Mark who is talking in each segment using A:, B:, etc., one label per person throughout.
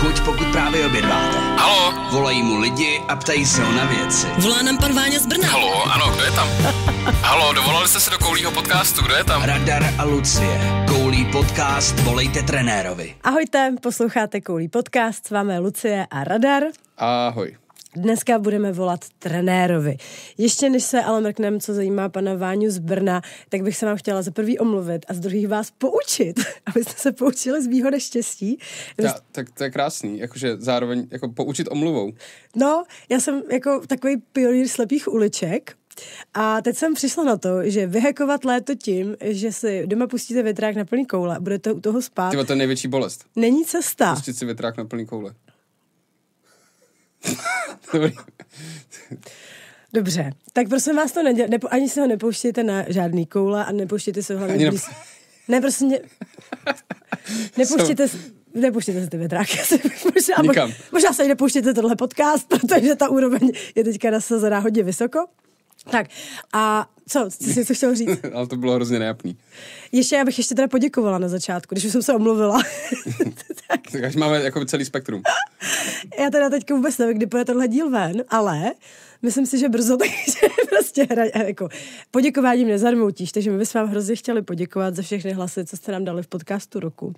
A: chuť, pokud právě obědváte.
B: Halo? Volají mu lidi a ptají se ho na věci.
A: Volá nám pan Váňa z Brna. Halo, ano,
B: kdo je tam? Halo, dovolali jste se do koulího podcastu, kdo je tam? Radar a Lucie. Koulí podcast, volejte trenérovi.
A: Ahojte, posloucháte Koulí podcast, s vámi Lucie a Radar. Ahoj. Dneska budeme volat trenérovi. Ještě než se ale mrkneme, co zajímá pana Váňu z Brna, tak bych se vám chtěla za prvý omluvit a z druhých vás poučit, abyste se poučili z výhody štěstí.
B: Ta, tak to je krásný, jakože zároveň jako poučit omluvou.
A: No, já jsem jako takový pionýr slepých uliček, a teď jsem přišla na to, že vyhekovat léto tím, že si doma pustíte větrák na plný koule, budete u toho spát. Tyba,
B: to je největší bolest. Není cesta. Pustit si větrák na plný koule.
A: Dobře, tak prosím vás to neděl, nepo, ani se ho nepouštějte na žádný koule a nepouštějte se ho hlavně ani blíz... Ne, prosím tě, nepouštějte, se, nepouštějte se ty větráky. Možná, možná se i nepouštějte tohle podcast, protože ta úroveň je teďka nasazená hodně vysoko. Tak a co,
B: Co jsi chtěl říct? Ale to bylo hrozně nejapný.
A: Ještě, já bych ještě teda poděkovala na začátku, když už jsem se omluvila.
B: tak. tak až máme jako celý spektrum.
A: já teda teďka vůbec nevím, kdy půjde tenhle díl ven, ale myslím si, že brzo, takže prostě hra, eh, jako, poděkování mě zarmoutíš, takže my bychom vám hrozně chtěli poděkovat za všechny hlasy, co jste nám dali v podcastu roku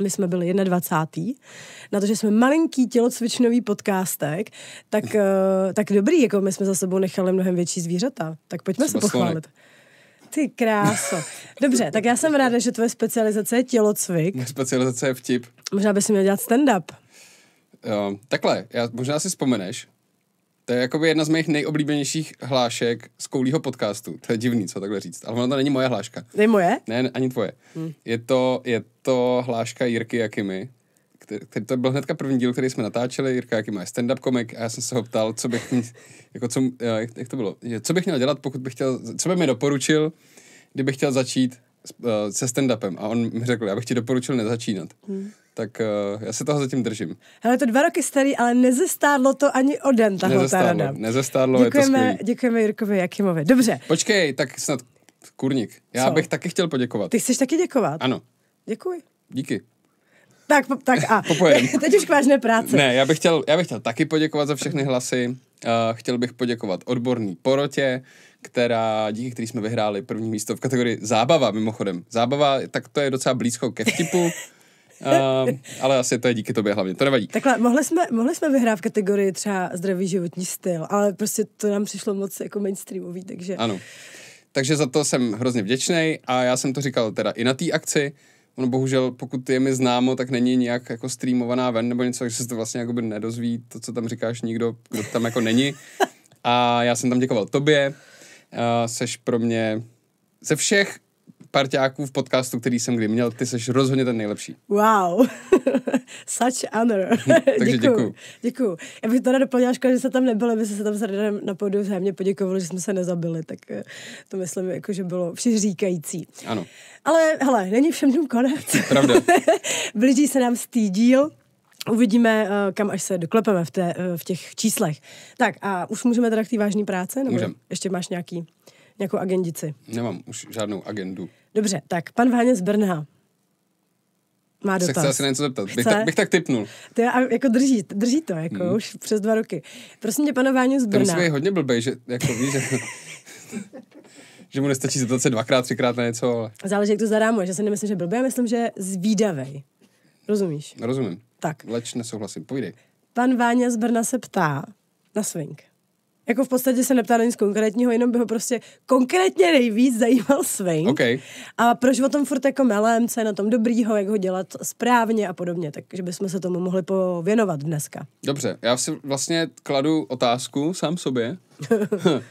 A: my jsme byli 21. Na to, že jsme malinký tělocvičnový podcastek, tak, mhm. eh, tak dobrý, jako my jsme za sebou nechali mnohem větší zvířata. Tak pojďme Třeba se pochválit. Slonek. Ty kráso. Dobře, tak já jsem ráda, že tvoje specializace je tělocvik.
B: Moje specializace je vtip.
A: Možná bys měl dělat stand-up.
B: Uh, takhle, já, možná si vzpomeneš, to je jakoby jedna z mých nejoblíbenějších hlášek z koulího podcastu. To je divný, co takhle říct. Ale ona to není moje hláška. Ne moje? Ne, ani tvoje. Hmm. Je, to, je to hláška Jirky Jakimy, který, to byl hnedka první díl, který jsme natáčeli, Jirka, jaký má stand-up komik, a já jsem se ho ptal, co bych, jako co, eh, jak, jak to bylo, co bych měl dělat, pokud bych chtěl, co by mi doporučil, kdybych chtěl začít uh, se stand-upem. A on mi řekl, já bych ti doporučil nezačínat. Hmm tak uh, já se toho zatím držím.
A: Ale to dva roky starý, ale nezestárlo to ani o den, tahle nezestárlo, ta no. rada.
B: Nezestárlo, děkujeme, je to
A: skvělý. Děkujeme Jirkovi Jakimovi.
B: Dobře. Počkej, tak snad kurník. Já Co? bych taky chtěl poděkovat. Ty chceš taky děkovat? Ano. Děkuji. Díky. Tak, po, tak a
A: teď už k vážné práci. Ne,
B: já bych, chtěl, já bych chtěl taky poděkovat za všechny hlasy. Uh, chtěl bych poděkovat odborný porotě, která, díky který jsme vyhráli první místo v kategorii zábava, mimochodem. Zábava, tak to je docela blízko ke vtipu. Uh, ale asi to je díky tobě hlavně, to nevadí.
A: Takhle, mohli jsme, mohli jsme vyhrát v kategorii třeba zdravý životní styl, ale prostě to nám přišlo moc jako mainstreamový, takže...
B: Ano. Takže za to jsem hrozně vděčný a já jsem to říkal teda i na té akci, ono bohužel, pokud je mi známo, tak není nějak jako streamovaná ven nebo něco, že se to vlastně jakoby nedozví, to, co tam říkáš, nikdo, kdo tam jako není. A já jsem tam děkoval tobě, uh, seš pro mě ze všech parťáků v podcastu, který jsem kdy měl. Ty jsi rozhodně ten nejlepší.
A: Wow, such honor. Takže děkuju. Děkuju. Já bych teda doplnila, škoda, že se tam nebylo, by se, tam s Radem na podu vzájemně poděkovali, že jsme se nezabili, tak eh, to myslím, jako, že bylo přiříkající. Ano. Ale hele, není všem dům konec. Pravda. Blíží se nám stý díl. Uvidíme, eh, kam až se doklepeme v, té, eh, v těch číslech. Tak a už můžeme teda k té vážné práce? Můžeme. Můžem. ještě máš nějaký, nějakou agendici?
B: Nemám už žádnou agendu.
A: Dobře, tak pan Váně z Brna má dotaz. Se chce asi na něco
B: zeptat. Bych tak, bych tak typnul.
A: To je, jako drží, drží to, jako hmm. už přes dva roky. Prosím tě, pane Váně z Brna. To musí
B: hodně blbej, že jako víš, že, že mu nestačí zeptat se dvakrát, třikrát na něco, ale...
A: Záleží, jak to zarámuješ. Já si nemyslím, že blbej, já myslím, že zvídavej. Rozumíš?
B: Rozumím. Tak. Leč nesouhlasím, povídej.
A: Pan Váňa z Brna se ptá na swing. Jako v podstatě se neptá na nic konkrétního, jenom by ho prostě konkrétně nejvíc zajímal Swain. Okay. A proč o tom furt jako melem, co je na tom dobrýho, jak ho dělat správně a podobně, takže bychom se tomu mohli pověnovat dneska.
B: Dobře, já si vlastně kladu otázku sám sobě. uh,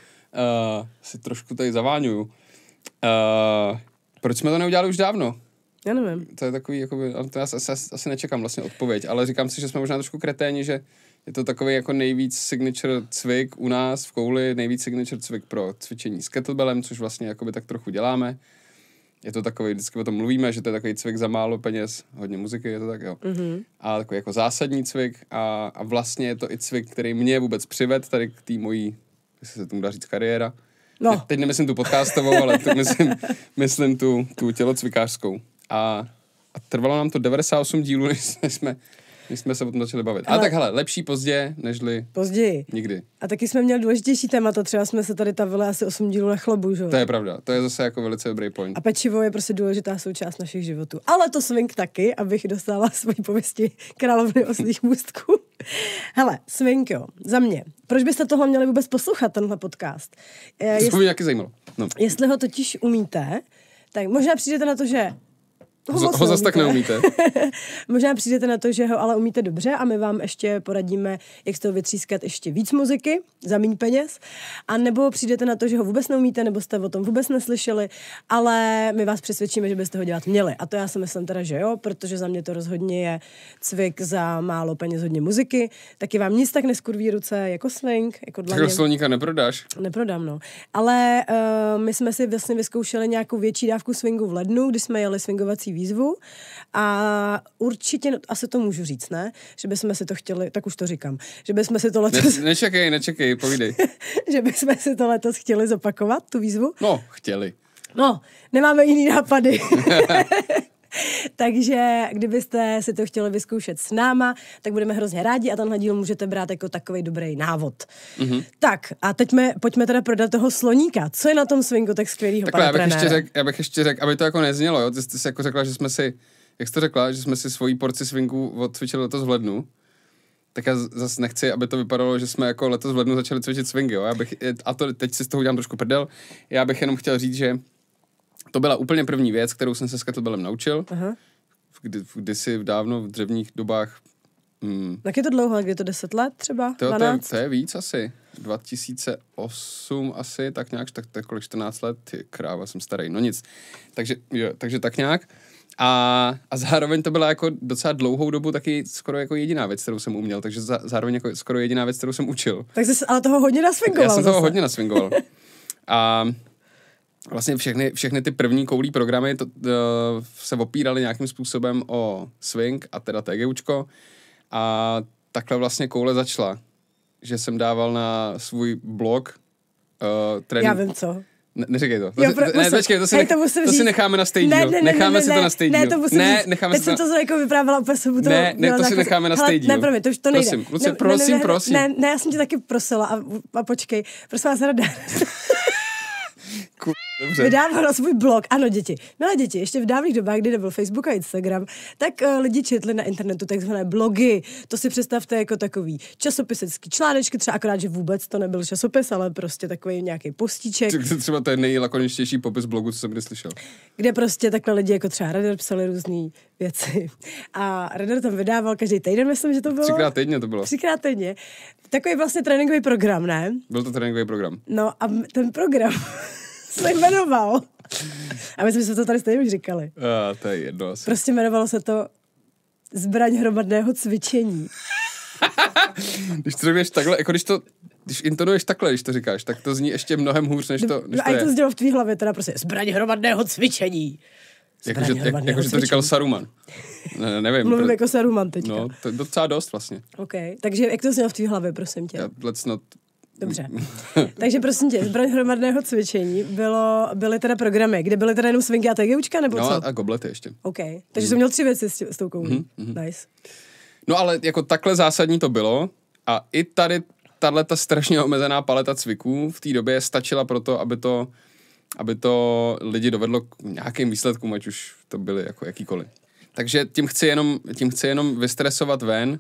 B: si trošku tady zaváňuju. Uh, proč jsme to neudělali už dávno? Já nevím. To je takový, jakoby, to já asi, asi nečekám vlastně odpověď, ale říkám si, že jsme možná trošku kreténi, že je to takový jako nejvíc signature cvik u nás v kouli, nejvíc signature cvik pro cvičení s kettlebellem, což vlastně jakoby tak trochu děláme. Je to takový, vždycky o tom mluvíme, že to je takový cvik za málo peněz, hodně muziky, je to tak, jo. Mm-hmm. A takový jako zásadní cvik a, a vlastně je to i cvik, který mě vůbec přived tady k té mojí, jestli se tomu dá říct, kariéra. No. Teď, nemyslím tu podcastovou, ale teď myslím, myslím tu, tu tělocvikářskou. A, a trvalo nám to 98 dílů, než jsme my jsme se o tom začali bavit. Ale, ale tak hele, lepší pozdě, nežli později. nikdy.
A: A taky jsme měli důležitější to třeba jsme se tady tavili asi 8 dílů na chlobu, že? To je pravda,
B: to je zase jako velice dobrý point. A
A: pečivo je prostě důležitá součást našich životů. Ale to swing taky, abych dostala svoji pověsti královny oslých můstků. hele, swing jo, za mě. Proč byste tohle měli vůbec poslouchat, tenhle podcast? Je, eh, to jestli, mě taky
B: zajímalo. No.
A: Jestli ho totiž umíte, tak možná přijdete na to, že Ho, ho, ho zase tak neumíte. Možná přijdete na to, že ho ale umíte dobře a my vám ještě poradíme, jak z toho vytřískat ještě víc muziky za méně peněz. A nebo přijdete na to, že ho vůbec neumíte, nebo jste o tom vůbec neslyšeli, ale my vás přesvědčíme, že byste ho dělat měli. A to já si myslím teda, že jo, protože za mě to rozhodně je cvik za málo peněz hodně muziky. Taky vám nic tak neskurví ruce jako sling, jako dlaně. Tak slovníka neprodáš? Neprodám, no. Ale uh, my jsme si vlastně vyzkoušeli nějakou větší dávku swingu v lednu, kdy jsme jeli swingovací výzvu a určitě, no, asi to můžu říct, ne? Že bychom si to chtěli, tak už to říkám, že bychom si to letos... Ne,
B: nečekej, nečekej, povídej.
A: že bychom si to letos chtěli zopakovat, tu výzvu? No, chtěli. No, nemáme jiný nápady. Takže kdybyste si to chtěli vyzkoušet s náma, tak budeme hrozně rádi a tenhle díl můžete brát jako takový dobrý návod. Mm-hmm. Tak a teď me, pojďme teda prodat toho sloníka. Co je na tom swingu tak skvělýho, Takhle, já bych, ještě řek,
B: já bych ještě řekl, aby to jako neznělo, jo? Ty, ty jsi jako řekla, že jsme si, jak jsi to řekla, že jsme si svoji porci swingu odcvičili letos v lednu tak já zase nechci, aby to vypadalo, že jsme jako letos v lednu začali cvičit swingy. jo. Já bych, a to teď si z toho udělám trošku prdel. Já bych jenom chtěl říct, že to byla úplně první věc, kterou jsem se s kettlebellem naučil. Aha. Kdy, kdysi dávno v dřevních dobách. Hmm.
A: tak je to dlouho, je to 10 let třeba? To, To, je,
B: to je víc asi. 2008 asi, tak nějak, tak, tak kolik 14 let, ty kráva, jsem starý, no nic. Takže, jo, takže tak nějak. A, a zároveň to byla jako docela dlouhou dobu taky skoro jako jediná věc, kterou jsem uměl, takže za, zároveň jako skoro jediná věc, kterou jsem učil.
A: Takže jsi ale toho hodně nasvingoval. Já jsem toho zase. hodně
B: nasvingoval. a vlastně všechny, všechny ty první koulí programy to, uh, se opíraly nějakým způsobem o swing a teda TGUčko a takhle vlastně koule začala, že jsem dával na svůj blog uh, trénink. Já vím co. Ne, neříkej to. jo, pro, ne, musím, počkej, to, si hej, nech, to, to říct. si necháme na stage ne, ne, ne, Necháme ne, ne, si to na stage Ne, to musím ne, říct. necháme Teď si to... jsem
A: to jako vyprávěla úplně sobu. Ne, ne, to si zákaz. necháme na stage Ne, promiň, to už to nejde. Prosím, kluci, ne, prosím, ne, ne, prosím. Ne, ne, já jsem tě taky prosila a, a počkej. Prosím vás, rada.
C: Ku, dobře. Vydávala
A: svůj blog. Ano, děti. Milé děti, ještě v dávných dobách, kdy nebyl Facebook a Instagram, tak uh, lidi četli na internetu takzvané blogy. To si představte jako takový časopisecký článečky, třeba akorát, že vůbec to nebyl časopis, ale prostě takový nějaký postiček.
B: Třeba to je nejlakoničtější popis blogu, co jsem kdy slyšel.
A: Kde prostě takhle lidi jako třeba Radar psali různé věci. A Radar tam vydával každý týden, myslím, že to bylo. Třikrát týdně to bylo. Třikrát týdně. Takový vlastně tréninkový program, ne?
B: Byl to tréninkový program.
A: No a ten program se jmenoval. A my jsme to tady stejně už říkali.
B: A, to je jedno asi. Prostě
A: jmenovalo se to zbraň hromadného cvičení.
B: když to řekneš takhle, jako když to když intonuješ takhle, když to říkáš, tak to zní ještě mnohem hůř, než to, než no, to je. a to znělo
A: v tvý hlavě, teda prostě zbraň hromadného cvičení.
B: Jakože jak, jako, to říkal Saruman. Ne, nevím. Mluvím pro... jako Saruman teďka. No, to je docela dost vlastně.
A: OK, takže jak to znělo v tvý hlavě, prosím tě? Já, let's not Dobře. Takže prosím tě, zbraň hromadného cvičení bylo, byly teda programy, kde byly teda jenom swingy a TGUčka, nebo no, co?
B: a goblety ještě.
A: OK. Takže mm. jsem měl tři věci s, tě, s tou koulí. mm mm. Nice.
B: No ale jako takhle zásadní to bylo a i tady tahle ta strašně omezená paleta cviků v té době stačila pro to, aby to, aby to lidi dovedlo k nějakým výsledkům, ať už to byly jako jakýkoliv. Takže tím chci jenom, tím chci jenom vystresovat ven,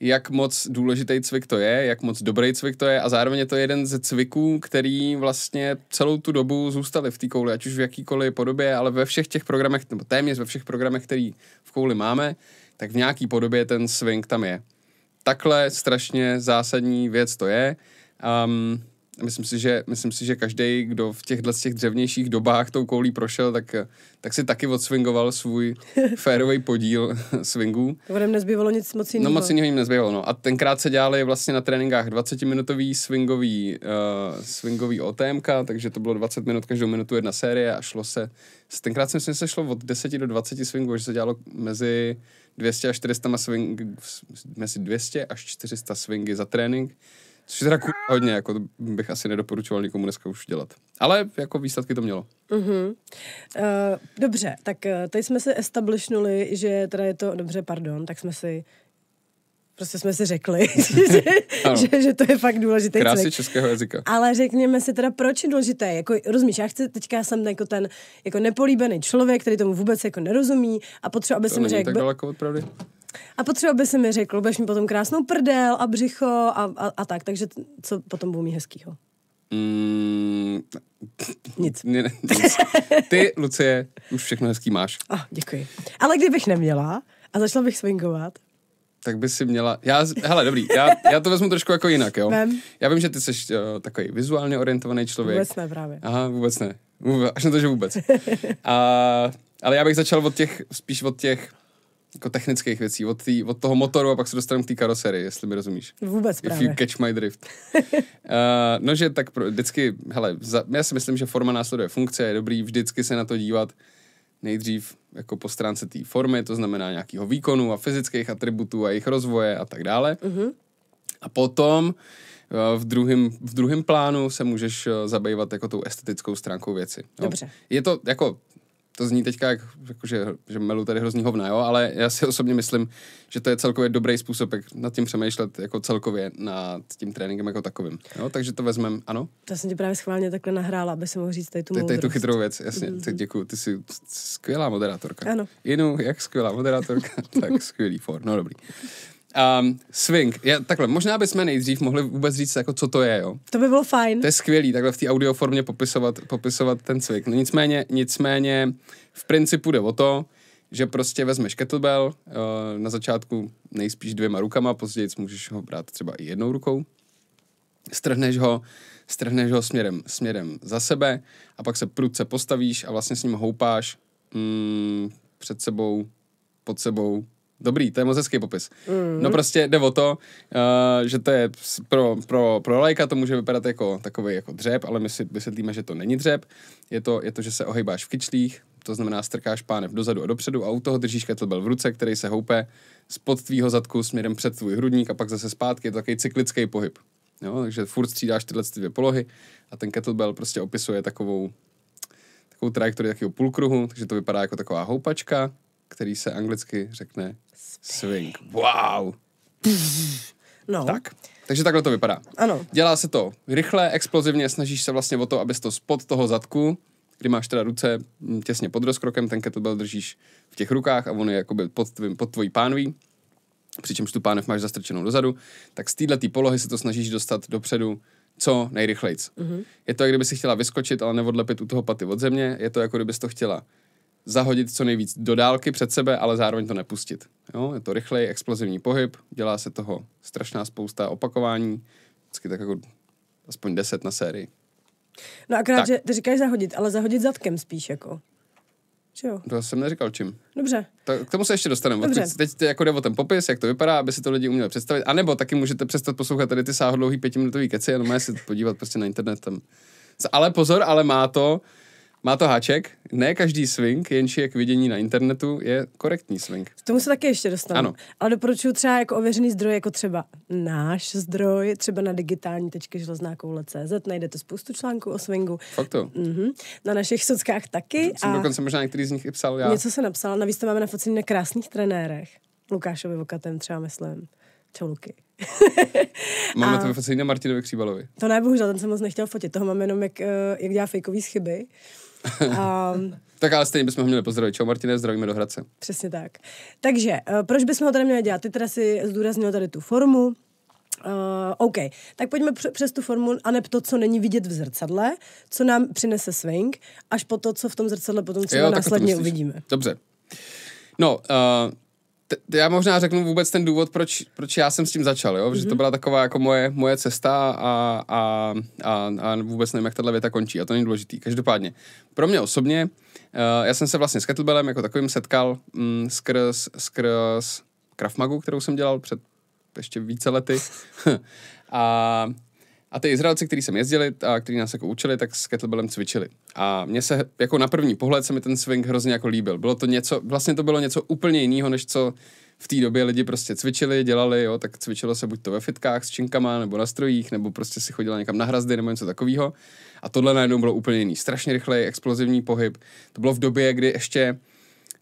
B: jak moc důležitý cvik to je, jak moc dobrý cvik to je a zároveň je to jeden ze cviků, který vlastně celou tu dobu zůstaly v té kouli, ať už v jakýkoliv podobě, ale ve všech těch programech, nebo téměř ve všech programech, který v kouli máme, tak v nějaký podobě ten swing tam je. Takhle strašně zásadní věc to je. Um, myslím si, že, myslím si, že každý, kdo v těchto těch dřevnějších dobách tou koulí prošel, tak, tak si taky odswingoval svůj férový podíl swingů.
A: To nám nezbývalo nic moc jiného. No moc jiného
B: jim nezbývalo, no. A tenkrát se dělali vlastně na tréninkách 20-minutový swingový, uh, swingový OTMK, takže to bylo 20 minut, každou minutu jedna série a šlo se, tenkrát si myslím, že se šlo od 10 do 20 swingů, že se dělalo mezi 200 a 400 swing, mezi 200 až 400 swingy za trénink Což je teda ku... hodně, jako to bych asi nedoporučoval nikomu dneska už dělat. Ale jako výsledky to mělo.
A: Uh-huh. Uh, dobře, tak uh, eh, teď jsme se establishnuli, že teda je to, dobře, pardon, tak jsme si prostě jsme si řekli, že, že, že to je fakt důležité. Krásy cvik.
B: českého jazyka.
A: Ale řekněme si teda, proč je důležité. Jako, rozumíš, já chci, teďka jsem jako ten jako nepolíbený člověk, který tomu vůbec jako nerozumí a potřeba, aby to mi řekl... tak daleko od pravdy. A potřeba by se mi řekl, budeš mi potom krásnou prdel a břicho a, a, a tak, takže co potom budu mít hezkýho?
B: Mm, nic. Ne, nic. Ty, Lucie, už všechno hezký máš. Oh,
A: děkuji. Ale kdybych neměla a začala bych swingovat,
B: tak by si měla, já, hele, dobrý, já, já to vezmu trošku jako jinak, jo. Vem. Já vím, že ty jsi uh, eh, takový vizuálně orientovaný člověk. Vůbec ne právě. Aha, vůbec ne. Vůbec, až na to, že vůbec. A, ale já bych začal od těch, spíš od těch jako technických věcí, od, tý, od toho motoru a pak se dostaneme k té karoserii, jestli mi rozumíš. Vůbec If právě. you catch my drift. uh, no, že tak pro, vždycky, hele, za, já si myslím, že forma následuje funkce, je dobrý vždycky se na to dívat nejdřív jako po stránce té formy, to znamená nějakého výkonu a fyzických atributů a jejich rozvoje a tak dále. Uh-huh. A potom eh, v druhém v druhém plánu se můžeš eh, zabývat jako tou estetickou stránkou věci. No. Dobře. Je to jako to zní teďka, jak, jako, že, že melu tady hrozný hovna, jo? ale já si osobně myslím, že to je celkově dobrý způsob, jak nad tím přemýšlet jako celkově nad tím tréninkem jako takovým. Jo? Takže to vezmeme, ano?
A: To jsem ti právě schválně takhle nahrála, aby se mohl říct tady tu tady, tady tu chytrou věc, jasně, mm-hmm.
B: děkuji, ty jsi skvělá moderátorka. Ano. Inu, jak skvělá moderátorka, tak skvělý for, no dobrý. Um, swing. ja, takhle, možná bychom nejdřív mohli vůbec říct, jako, co to je. Jo?
A: To by bylo fajn. To
B: je skvělý, takhle v té audioformě popisovat, popisovat ten swing. No nicméně, nicméně, v principu jde o to, že prostě vezmeš kettlebell uh, na začátku nejspíš dvěma rukama, později můžeš ho brát třeba i jednou rukou. Strhneš ho, strhneš ho směrem, směrem za sebe a pak se prudce postavíš a vlastně s ním houpáš mm, před sebou, pod sebou, Dobrý, to je moc hezký popis. Mm. No prostě jde o to, uh, že to je pro, pro, pro lajka to může vypadat jako takový jako dřep, ale my si vysvětlíme, že to není dřep. Je to, je to že se ohejbáš v kyčlích, to znamená strkáš pánev dozadu a dopředu a u toho držíš kettlebell v ruce, který se houpe spod tvýho zadku směrem před tvůj hrudník a pak zase zpátky. Je to takový cyklický pohyb. Jo, takže furt střídáš tyhle dvě polohy a ten kettlebell prostě opisuje takovou, takovou trajektorii takového půlkruhu, takže to vypadá jako taková houpačka který se anglicky řekne swing. Wow! No. Tak. Takže takhle to vypadá. Ano. Dělá se to rychle, explozivně, snažíš se vlastně o to, abys to spod toho zadku, kdy máš teda ruce mm, těsně pod rozkrokem, ten kettlebell držíš v těch rukách a on je jakoby pod, tvým, pod tvojí pánví, přičemž tu pánev máš zastrčenou dozadu, tak z této polohy se to snažíš dostat dopředu co nejrychlejc. Mm-hmm. Je to, jak kdyby si chtěla vyskočit, ale neodlepit u toho paty od země, je to, jako kdyby to chtěla zahodit co nejvíc do dálky před sebe, ale zároveň to nepustit. Jo? Je to rychlej, explozivní pohyb, dělá se toho strašná spousta opakování, vždycky tak jako aspoň 10 na sérii.
A: No akorát, tak. že ty říkáš zahodit, ale zahodit zadkem spíš jako. Že jo?
B: To jsem neříkal čím. Dobře. Tak k tomu se ještě dostaneme. Dobře. Teď teď jako jde o ten popis, jak to vypadá, aby si to lidi uměli představit. A nebo taky můžete přestat poslouchat tady ty sáhodlouhý pětiminutový keci, jenom se podívat prostě na internet tam. Ale pozor, ale má to má to háček, ne každý swing, jenž je k vidění na internetu, je korektní swing. K
A: tomu se taky ještě dostanu. Ano. Ale doporučuji třeba jako ověřený zdroj, jako třeba náš zdroj, třeba na digitální tečky železnákoule.cz, najdete spoustu článků o swingu. Fakt to. Mm-hmm. Na našich sockách taky. Jsem a dokonce
B: možná některý z nich i psal já. Něco
A: se napsal, navíc to máme na focení na krásných trenérech. Lukášovi Vokatem třeba myslím. Čau, Luky. máme a... to vyfocení
B: na Martinovi Kříbalovi.
A: To ne, bohužel, ten jsem moc nechtěl fotit. Toho mám jenom, jak, eh, jak dělá fejkový chyby. Um,
B: tak ale stejně bychom ho měli pozdravit. Čau Martine, zdravíme do Hradce.
A: Přesně tak. Takže, uh, proč bychom ho tady měli dělat? Ty teda si zdůraznil tady tu formu, Uh, OK, tak pojďme přes tu formu a ne to, co není vidět v zrcadle, co nám přinese swing, až po to, co v tom zrcadle potom třeba jo, následně to uvidíme.
B: Dobře. No, uh, já možná řeknu vůbec ten důvod, proč, proč já jsem s tím začal, jo? protože mm-hmm. to mhm. byla taková jako moje, moje cesta a, a, a, a vůbec nevím, jak tahle věta končí a to není důležitý. Každopádně, pro mě osobně, uh, já jsem se vlastně s kettlebellem jako takovým setkal mm, skrz, skrz kraftmagu, kterou jsem dělal před ještě více lety. a a ty Izraelci, kteří jsem jezdili a kteří nás jako učili, tak s kettlebellem cvičili. A mně se jako na první pohled se mi ten swing hrozně jako líbil. Bylo to něco, vlastně to bylo něco úplně jiného, než co v té době lidi prostě cvičili, dělali, jo, tak cvičilo se buď to ve fitkách s činkama, nebo na strojích, nebo prostě si chodila někam na hrazdy, nebo něco takového. A tohle najednou bylo úplně jiný. Strašně rychlej, explozivní pohyb. To bylo v době, kdy ještě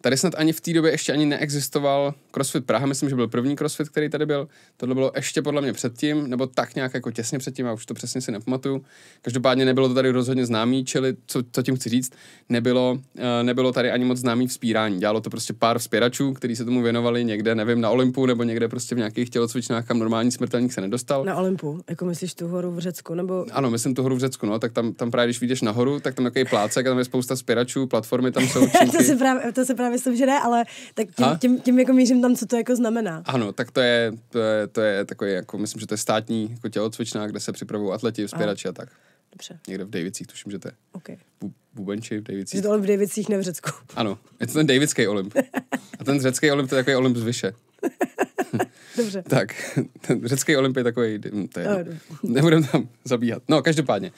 B: Tady snad ani v té době ještě ani neexistoval CrossFit Praha, myslím, že byl první CrossFit, který tady byl. Tohle bylo ještě podle mě předtím, nebo tak nějak jako těsně předtím, a už to přesně si nepamatuju. Každopádně nebylo to tady rozhodně známý, čili co, co tím chci říct, nebylo, uh, nebylo tady ani moc známý vzpírání. Dělalo to prostě pár vzpěračů, kteří se tomu věnovali někde, nevím, na Olympu nebo někde prostě v nějakých tělocvičnách, kam normální smrtelník se nedostal.
A: Na Olympu, jako myslíš tu horu v Řecku, nebo?
B: Ano, myslím tu horu v Řecku, no, tak tam, tam právě, když vyjdeš nahoru, tak tam takový plácek a tam je spousta spěračů, platformy tam jsou. to
A: se právě, to se právě myslím, že ne, ale tak tím, tím, tím jako mířím tam, co to jako znamená.
B: Ano, tak to je, to je, to je takový, jako myslím, že to je státní jako tělocvičná, kde se připravují atleti, vzpěrači a tak. Dobře. Někde v Davicích, tuším, že to je. Okay. Bu- Bubenči v Davicích. Že
A: to v Davicích, ne v Řecku.
B: Ano, je to ten Davidský olymp. A ten řecký olymp to je takový olymp z vyše. Dobře. tak, ten řecký olymp je takový, hm, to je, no, nebudem tam zabíhat. No, každopádně.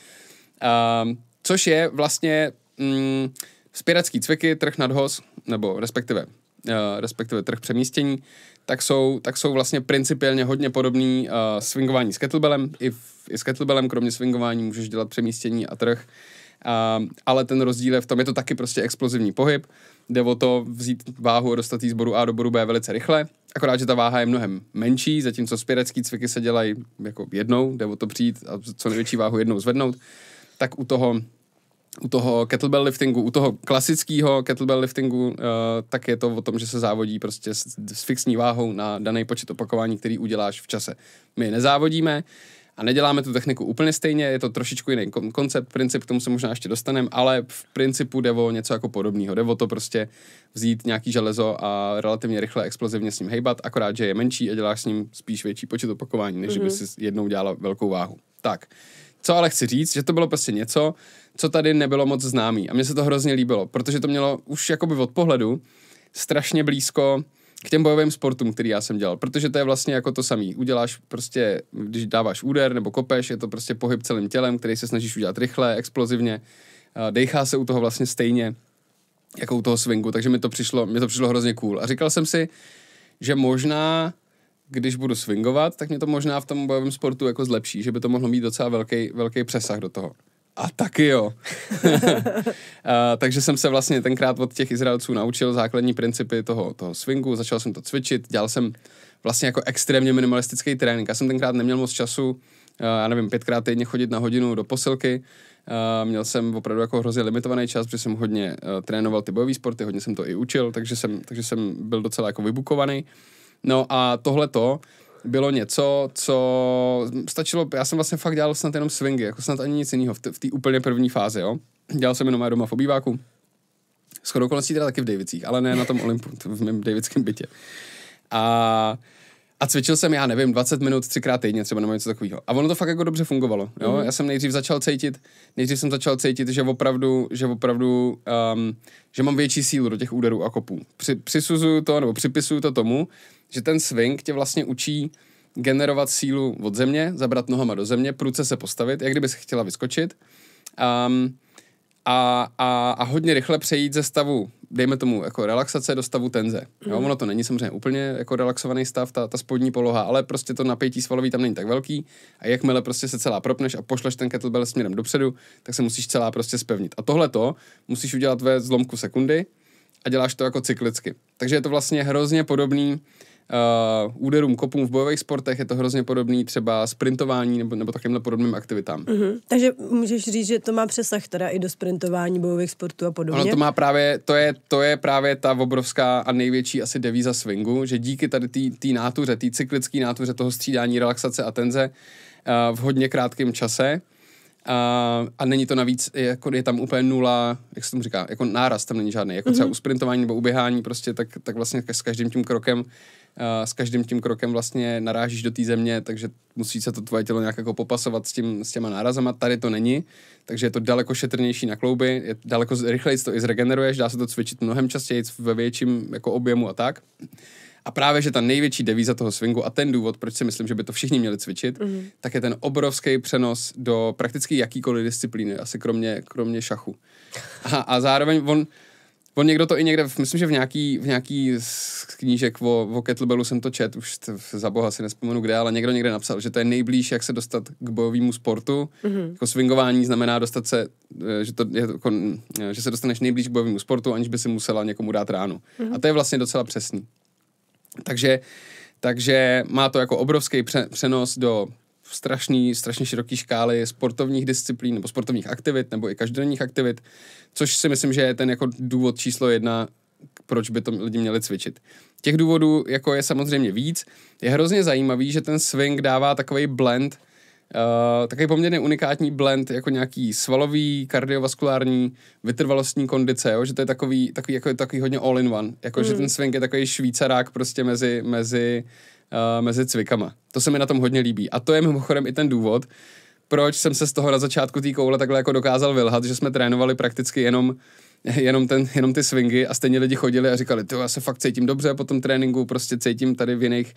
B: Um, což je vlastně, mm, Spirácký cviky, trh nadhoz, nebo respektive, uh, respektive trh přemístění, tak jsou, tak jsou vlastně principiálně hodně podobný uh, swingování s kettlebellem. I, v, I s kettlebellem, kromě swingování, můžeš dělat přemístění a trh. Uh, ale ten rozdíl je v tom, je to taky prostě explozivní pohyb. Jde o to vzít váhu a dostat ji z bodu A do bodu B velice rychle. Akorát, že ta váha je mnohem menší, zatímco spěrecký cviky se dělají jako jednou, jde o to přijít a co největší váhu jednou zvednout, tak u toho u toho kettlebell liftingu, u toho klasického kettlebell liftingu, uh, tak je to o tom, že se závodí prostě s, s fixní váhou na daný počet opakování, který uděláš v čase. My nezávodíme a neděláme tu techniku úplně stejně, je to trošičku jiný koncept, princip, k tomu se možná ještě dostaneme, ale v principu jde o něco jako podobného. Jde o to prostě vzít nějaký železo a relativně rychle, explozivně s ním hejbat, akorát, že je menší a děláš s ním spíš větší počet opakování, než mm-hmm. by si jednou dělala velkou váhu. Tak. Uh, co ale chci říct, že to bylo prostě něco, co tady nebylo moc známý. A mně se to hrozně líbilo, protože to mělo už jakoby od pohledu strašně blízko k těm bojovým sportům, který já jsem dělal, protože to je vlastně jako to samý. Uděláš prostě, když dáváš úder nebo kopeš, je to prostě pohyb celým tělem, který se snažíš udělat rychle, explozivně, Dejchá se u toho vlastně stejně jako u toho swingu, takže mi to přišlo, mi to přišlo hrozně cool. A říkal jsem si, že možná když budu swingovat, tak mě to možná v tom bojovém sportu jako zlepší, že by to mohlo mít docela velký, velký přesah do toho. A taky jo. a, takže jsem se vlastně tenkrát od těch Izraelců naučil základní principy toho, toho swingu, začal jsem to cvičit, dělal jsem vlastně jako extrémně minimalistický trénink. Já jsem tenkrát neměl moc času, eh, já nevím, pětkrát týdně chodit na hodinu do posilky, eh, měl jsem opravdu jako hrozně limitovaný čas, protože jsem hodně eh, trénoval ty bojové sporty, hodně jsem to i učil, takže jsem, takže jsem byl docela jako vybukovaný. No a tohle to bylo něco, co stačilo, já jsem vlastně fakt dělal snad jenom swingy, jako snad ani nic jiného v té úplně první fázi, jo. Dělal jsem jenom doma v obýváku, shodou okolností teda taky v Davicích, ale ne na tom Olympu, v mém davidském bytě. A a cvičil jsem, já nevím, 20 minut, třikrát týdně třeba nebo něco takového. A ono to fakt jako dobře fungovalo. Jo? Mm-hmm. Já jsem nejdřív začal cítit, nejdřív jsem začal cítit, že opravdu, že opravdu, um, že mám větší sílu do těch úderů a kopů. Při, přisuzuju to, nebo připisuju to tomu, že ten swing tě vlastně učí generovat sílu od země, zabrat nohama do země, pruce se postavit, jak kdyby se chtěla vyskočit. Um, a, a, a hodně rychle přejít ze stavu dejme tomu, jako relaxace do stavu tenze. Jo, mhm. ono to není samozřejmě úplně jako relaxovaný stav, ta, ta spodní poloha, ale prostě to napětí svalový tam není tak velký a jakmile prostě se celá propneš a pošleš ten kettlebell směrem dopředu, tak se musíš celá prostě spevnit. A tohle to musíš udělat ve zlomku sekundy a děláš to jako cyklicky. Takže je to vlastně hrozně podobný uh, úderům, kopům v bojových sportech je to hrozně podobný třeba sprintování nebo, nebo takovýmhle podobným aktivitám.
A: Mm-hmm. Takže můžeš říct, že to má přesah teda i do sprintování, bojových sportů a podobně? Ono to má
B: právě, to je, to je právě ta obrovská a největší asi devíza swingu, že díky tady té nátuře, té cyklické nátuře toho střídání, relaxace a tenze uh, v hodně krátkém čase, a, eh, a není to navíc, je, jako, je tam úplně nula, jak se tomu říká, jako náraz tam není žádný. Jako mm-hmm. třeba u sprintování nebo u běhání, prostě tak, tak vlastně s každým tím krokem s každým tím krokem vlastně narážíš do té země, takže musí se to tvoje tělo nějak jako popasovat s, tím, s těma nárazama. Tady to není, takže je to daleko šetrnější na klouby, je daleko rychleji to i zregeneruješ, dá se to cvičit mnohem častěji ve větším jako objemu a tak. A právě, že ta největší devíza toho swingu a ten důvod, proč si myslím, že by to všichni měli cvičit, mm-hmm. tak je ten obrovský přenos do prakticky jakýkoliv disciplíny, asi kromě, kromě šachu. A, a zároveň on, On někdo to i někde, myslím, že v nějaký, v nějaký z knížek o, o kettlebellu jsem to čet, už t, za boha si nespomenu kde, ale někdo někde napsal, že to je nejblíž, jak se dostat k bojovému sportu. Mm-hmm. Jako swingování znamená dostat se, e, že, to je, jako, e, že se dostaneš nejblíž k bojovému sportu, aniž by si musela někomu dát ránu. Mm-hmm. A to je vlastně docela přesný. Takže, takže má to jako obrovský pře- přenos do strašný, strašně široký škály sportovních disciplín nebo sportovních aktivit nebo i každodenních aktivit, což si myslím, že je ten jako důvod číslo jedna, proč by to lidi měli cvičit. Těch důvodů jako je samozřejmě víc. Je hrozně zajímavý, že ten swing dává takový blend, Uh, takový poměrně unikátní blend jako nějaký svalový, kardiovaskulární, vytrvalostní kondice, jo? že to je takový, takový, jako, takový hodně all in one, jako mm. že hmm. ten swing je takový švýcarák prostě mezi, mezi Eh, mezi cvikama. To se mi na tom hodně líbí. A to je mimochodem i ten důvod, proč jsem se z toho na začátku té koule takhle jako dokázal vylhat, že jsme trénovali prakticky jenom jenom, ten, jenom ty swingy a stejně lidi chodili a říkali, to já se fakt cítím dobře po tom tréninku, prostě cítím tady v jiných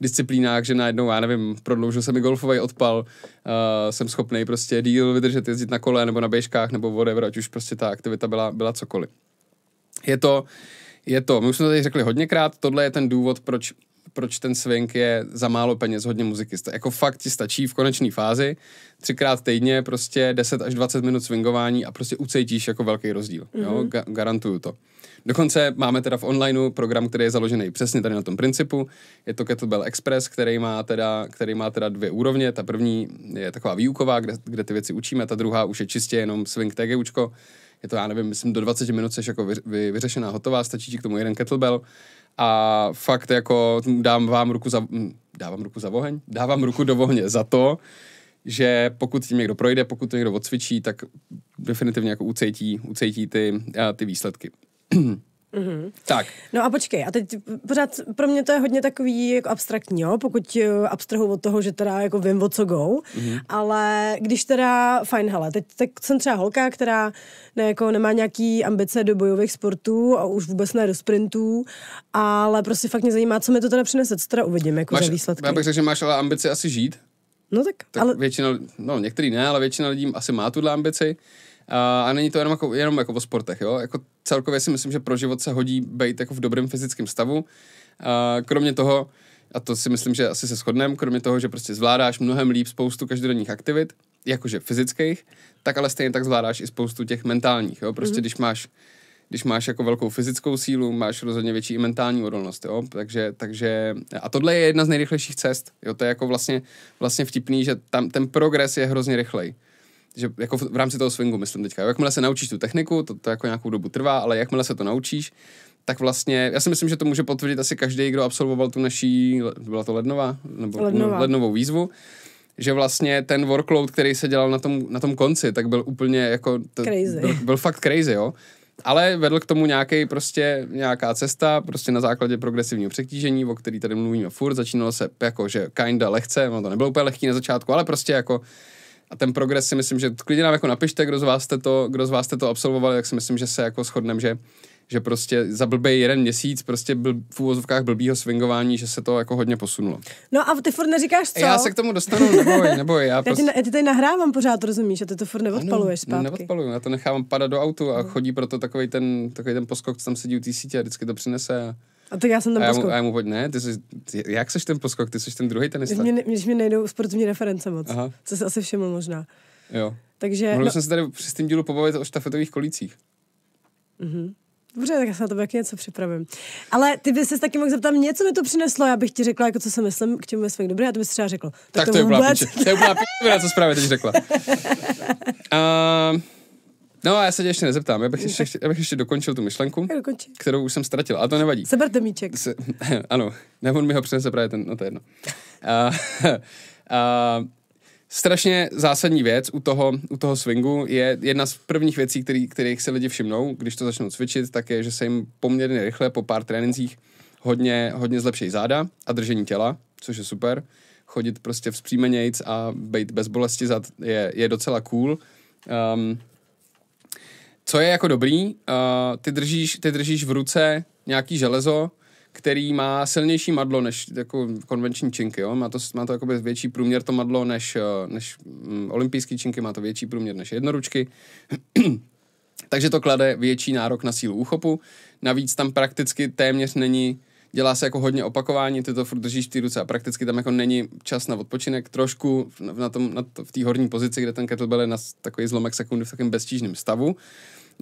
B: disciplínách, že najednou, já nevím, prodloužil se mi golfový odpal, uh, jsem schopný prostě díl vydržet, jezdit na kole nebo na běžkách nebo whatever, ať už prostě ta aktivita byla, byla cokoliv. Je to, je to, my už jsme tady řekli hodněkrát, tohle je ten důvod, proč proč ten swing je za málo peněz hodně muziky. Jako fakt ti stačí v konečné fázi třikrát týdně prostě 10 až 20 minut swingování a prostě ucejtíš jako velký rozdíl. Mm-hmm. Jo? Mhm. Ga- garantuju to. Dokonce máme teda v onlineu program, který je založený přesně tady na tom principu. Je to Kettlebell Express, který má teda, který má teda dvě úrovně. Ta první je taková výuková, kde, kde ty věci učíme, ta druhá už je čistě jenom swing TGUčko. Je to, já nevím, myslím, do 20 minut jsi jako vy, vy, vyřešená, hotová, stačí ti k tomu jeden kettlebell a fakt jako dám vám ruku za, hm, dávám ruku za oheň, dávám ruku do ohně za to, že pokud tím někdo projde, pokud to někdo odcvičí, tak definitivně jako ucejtí, ucejtí ty, eh, ty výsledky. Mm-hmm. Tak.
A: No a počkej, a teď pořád pro mě to je hodně takový jako abstraktní, jo? pokud eh, abstrahuji od toho, že teda jako vím o co go, mm-hmm. ale když teda, fajn, hele, teď tak jsem třeba holka, která ne, jako nemá nějaký ambice do bojových sportů a už vůbec ne do sprintů, ale prostě fakt mě zajímá, co mi to teda přinese, co teda uvidím jako máš, za výsledky. Já bych
B: řekl, že máš ale ambice asi žít. No tak, tak ale... Většina, no některý ne, ale většina lidí asi má tuhle ambici. A není to jenom jako, jenom jako o sportech, jo? Jako celkově si myslím, že pro život se hodí být jako v dobrém fyzickém stavu. A kromě toho, a to si myslím, že asi se shodneme, kromě toho, že prostě zvládáš mnohem líp spoustu každodenních aktivit, jakože fyzických, tak ale stejně tak zvládáš i spoustu těch mentálních, jo? Prostě mm-hmm. když máš když máš jako velkou fyzickou sílu, máš rozhodně větší i mentální odolnost, jo? Takže, takže, a tohle je jedna z nejrychlejších cest, jo? To je jako vlastně, vlastně vtipný, že tam ten progres je hrozně rychlej že jako v, v rámci toho swingu, myslím teďka, jo, jakmile se naučíš tu techniku, to, to jako nějakou dobu trvá, ale jakmile se to naučíš, tak vlastně, já si myslím, že to může potvrdit asi každý, kdo absolvoval tu naší, byla to lednová, nebo lednová. No, lednovou výzvu, že vlastně ten workload, který se dělal na tom, na tom konci, tak byl úplně jako, to, crazy. Byl, byl fakt crazy, jo. Ale vedl k tomu nějaký prostě nějaká cesta, prostě na základě progresivního přetížení, o který tady mluvíme furt, začínalo se jako, že kinda lehce, no to nebylo úplně lehký na začátku, ale prostě jako a ten progres si myslím, že klidně nám jako napište, kdo z vás jste to, kdo z vás jste to absolvovali, tak si myslím, že se jako shodneme, že že prostě za blbý jeden měsíc prostě byl v úvozovkách blbýho swingování, že se to jako hodně posunulo.
A: No a ty furt neříkáš co? Já se k
B: tomu dostanu, neboj, neboj. Já, já, prostě... ti, já
A: ti tady nahrávám pořád, rozumíš, a ty to furt neodpaluješ no, zpátky. Neodpaluju,
B: já to nechávám padat do autu a chodí proto takový ten, takový ten poskok, co tam sedí u té sítě a vždycky to přinese a
A: a tak já jsem ten a já mu, a já
B: mu pojď, ne, ty jsi, ty, jak seš ten poskok, ty jsi ten druhý tenista. Když mě,
A: když mě nejdou sportovní reference moc, Aha. co se asi všiml možná. Jo. Takže... Mohli no, jsem se
B: tady při tím dílu pobavit o štafetových kolících. Mhm.
A: Dobře, tak já se na to něco připravím. Ale ty bys se taky mohl zeptat něco co mi to přineslo, já bych ti řekla, jako co se myslím, k čemu svůj dobrý, a ty bys třeba řekl. Tak, tak
B: to, je vůbec... píče, to je úplná píče, co zprávě teď řekla. Uh, No a já se tě ještě nezeptám, já bych ještě, já bych ještě dokončil tu myšlenku, Dokončí. kterou už jsem ztratil, ale to nevadí. Seberte míček. Se, ano, ne, on mi ho přinese právě ten, no to je jedno. A, a, strašně zásadní věc u toho, u toho swingu je jedna z prvních věcí, který, kterých se lidi všimnou, když to začnou cvičit, tak je, že se jim poměrně rychle po pár trénincích hodně, hodně zlepší záda a držení těla, což je super. Chodit prostě vzpřímenějc a být bez bolesti zad je, je docela cool. Um, co je jako dobrý, uh, ty, držíš, ty držíš v ruce nějaký železo, který má silnější madlo než jako konvenční činky, jo? Má to, má to jakoby větší průměr to madlo než, eh, než mm, olympijský činky, má to větší průměr než jednoručky. Takže to klade větší nárok na sílu úchopu. Navíc tam prakticky téměř není, dělá se jako hodně opakování, ty to furt držíš v té ruce a prakticky tam jako není čas na odpočinek. Trošku na tom, na to, v té horní pozici, kde ten kettlebell je na takový zlomek sekundy v takovém bezčížném stavu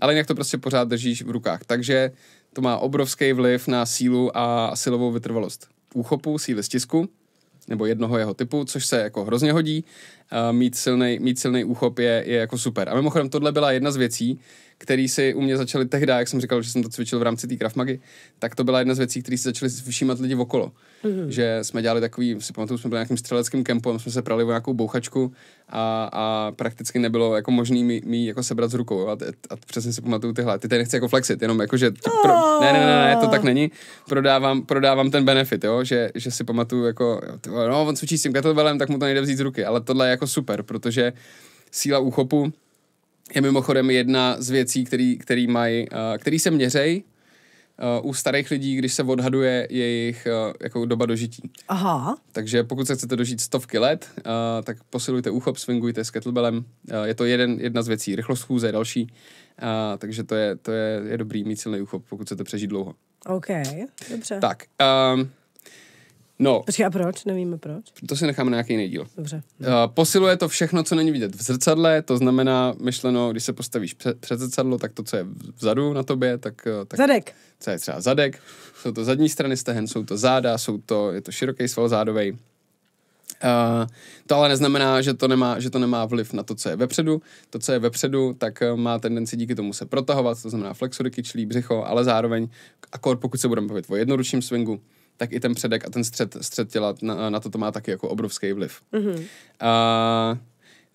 B: ale jinak to prostě pořád držíš v rukách. Takže to má obrovský vliv na sílu a silovou vytrvalost úchopu, síly stisku, nebo jednoho jeho typu, což se jako hrozně hodí. mít silný mít silný úchop je, je jako super. A mimochodem tohle byla jedna z věcí, který si u mě začali tehdy, jak jsem říkal, že jsem to cvičil v rámci té krafmagy, tak to byla jedna z věcí, které si začali všímat lidi okolo. Mm-hmm. Že jsme dělali takový, si pamatuju, jsme byli nějakým střeleckým kempem, jsme se prali o nějakou bouchačku a, a prakticky nebylo jako možné mi, mi jako sebrat z rukou. A, a, přesně si pamatuju tyhle. Ty tady nechci jako flexit, jenom jako, že to
C: pro, oh. ne, ne, ne, ne, to tak
B: není. Prodávám, prodávám ten benefit, jo? Že, že si pamatuju jako, no, on cvičí s tím kettlebellem, tak mu to nejde vzít z ruky, ale tohle je jako super, protože síla úchopu je mimochodem jedna z věcí, který, který, mají, eh, který se měřej Uh, u starých lidí, když se odhaduje jejich uh, jako doba dožití. Aha. Takže pokud se chcete dožít stovky let, uh, tak posilujte úchop, swingujte s kettlebellem. Je to jeden, jedna z věcí. Rychlost chůze je další. Takže to je, to je, je dobrý mít silný úchop, pokud chcete přežít dlouho.
A: OK, dobře. Tak.
B: Um, No. Počkej, a proč? Nevíme proč. To si necháme na nějaký jiný díl. Dobře. Uh, posiluje to všechno, co není vidět v zrcadle, to znamená, myšleno, když se postavíš před, před zrcadlo, tak to, co je vzadu na tobě, tak... Eh, tak zadek. Co je třeba zadek, jsou to zadní strany stehen, jsou to záda, jsou to, je to široký sval zádovej. Uh, to ale neznamená, že to, nemá, že to nemá vliv na to, co je vepředu. To, co je vepředu, tak má tendenci díky tomu se protahovat, to znamená flexory, kyčlí, břicho, ale zároveň, akor pokud se budeme bavit o jednoručním swingu, tak i ten předek a ten střed, střed těla na, na to, to má taky jako obrovský vliv. Mm-hmm. A,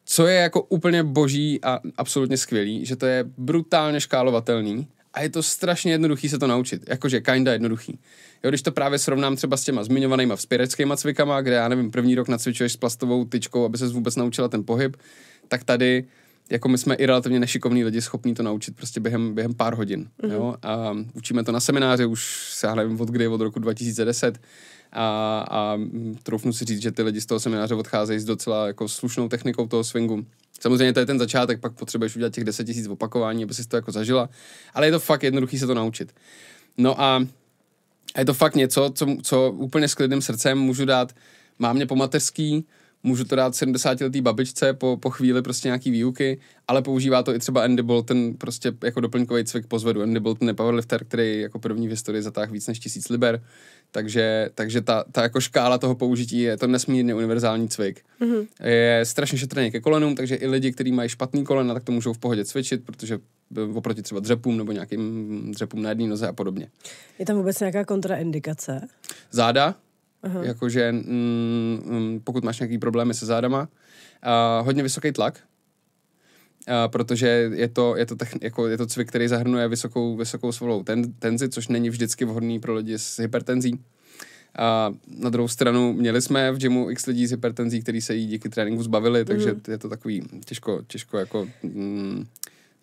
B: co je jako úplně boží a absolutně skvělý, že to je brutálně škálovatelný a je to strašně jednoduchý se to naučit. Jakože kinda jednoduchý. Jo, když to právě srovnám třeba s těma zmiňovanýma vzpěreckýma cvikama, kde já nevím, první rok nacvičuješ s plastovou tyčkou, aby se vůbec naučila ten pohyb, tak tady jako my jsme i relativně nešikovní lidi schopní to naučit prostě během, během pár hodin. Mm-hmm. Jo? A učíme to na semináři už, já nevím od kdy, od roku 2010. A, a troufnu si říct, že ty lidi z toho semináře odcházejí s docela jako slušnou technikou toho swingu. Samozřejmě to je ten začátek, pak potřebuješ udělat těch 10 000 opakování, aby si to jako zažila. Ale je to fakt jednoduchý se to naučit. No a, a je to fakt něco, co, co úplně s klidným srdcem můžu dát mámě po mateřský, můžu to dát 70-letý babičce po, po chvíli prostě nějaký výuky, ale používá to i třeba Andy Bolton prostě jako doplňkový cvik pozvedu. Andy Bolton je powerlifter, který jako první v historii zatáhl víc než tisíc liber, takže, takže ta, ta jako škála toho použití je to nesmírně univerzální cvik. Mm-hmm. Je strašně šetrný ke kolenům, takže i lidi, kteří mají špatný kolena, tak to můžou v pohodě cvičit, protože eh, oproti třeba dřepům nebo nějakým dřepům na jedné noze a podobně.
A: Je tam vůbec nějaká kontraindikace?
B: Záda, Aha. Jakože mm, mm, pokud máš nějaký problémy se zádama, a hodně vysoký tlak, a protože je to, je to, techn, jako, je to cvik, který zahrnuje vysokou, vysokou svolou ten, tenzi, což není vždycky vhodný pro lidi s hypertenzí. A na druhou stranu měli jsme v gymu x lidí s hypertenzí, kteří se jí díky tréninku zbavili, takže mm. je to takový těžko, těžko jako... Mm,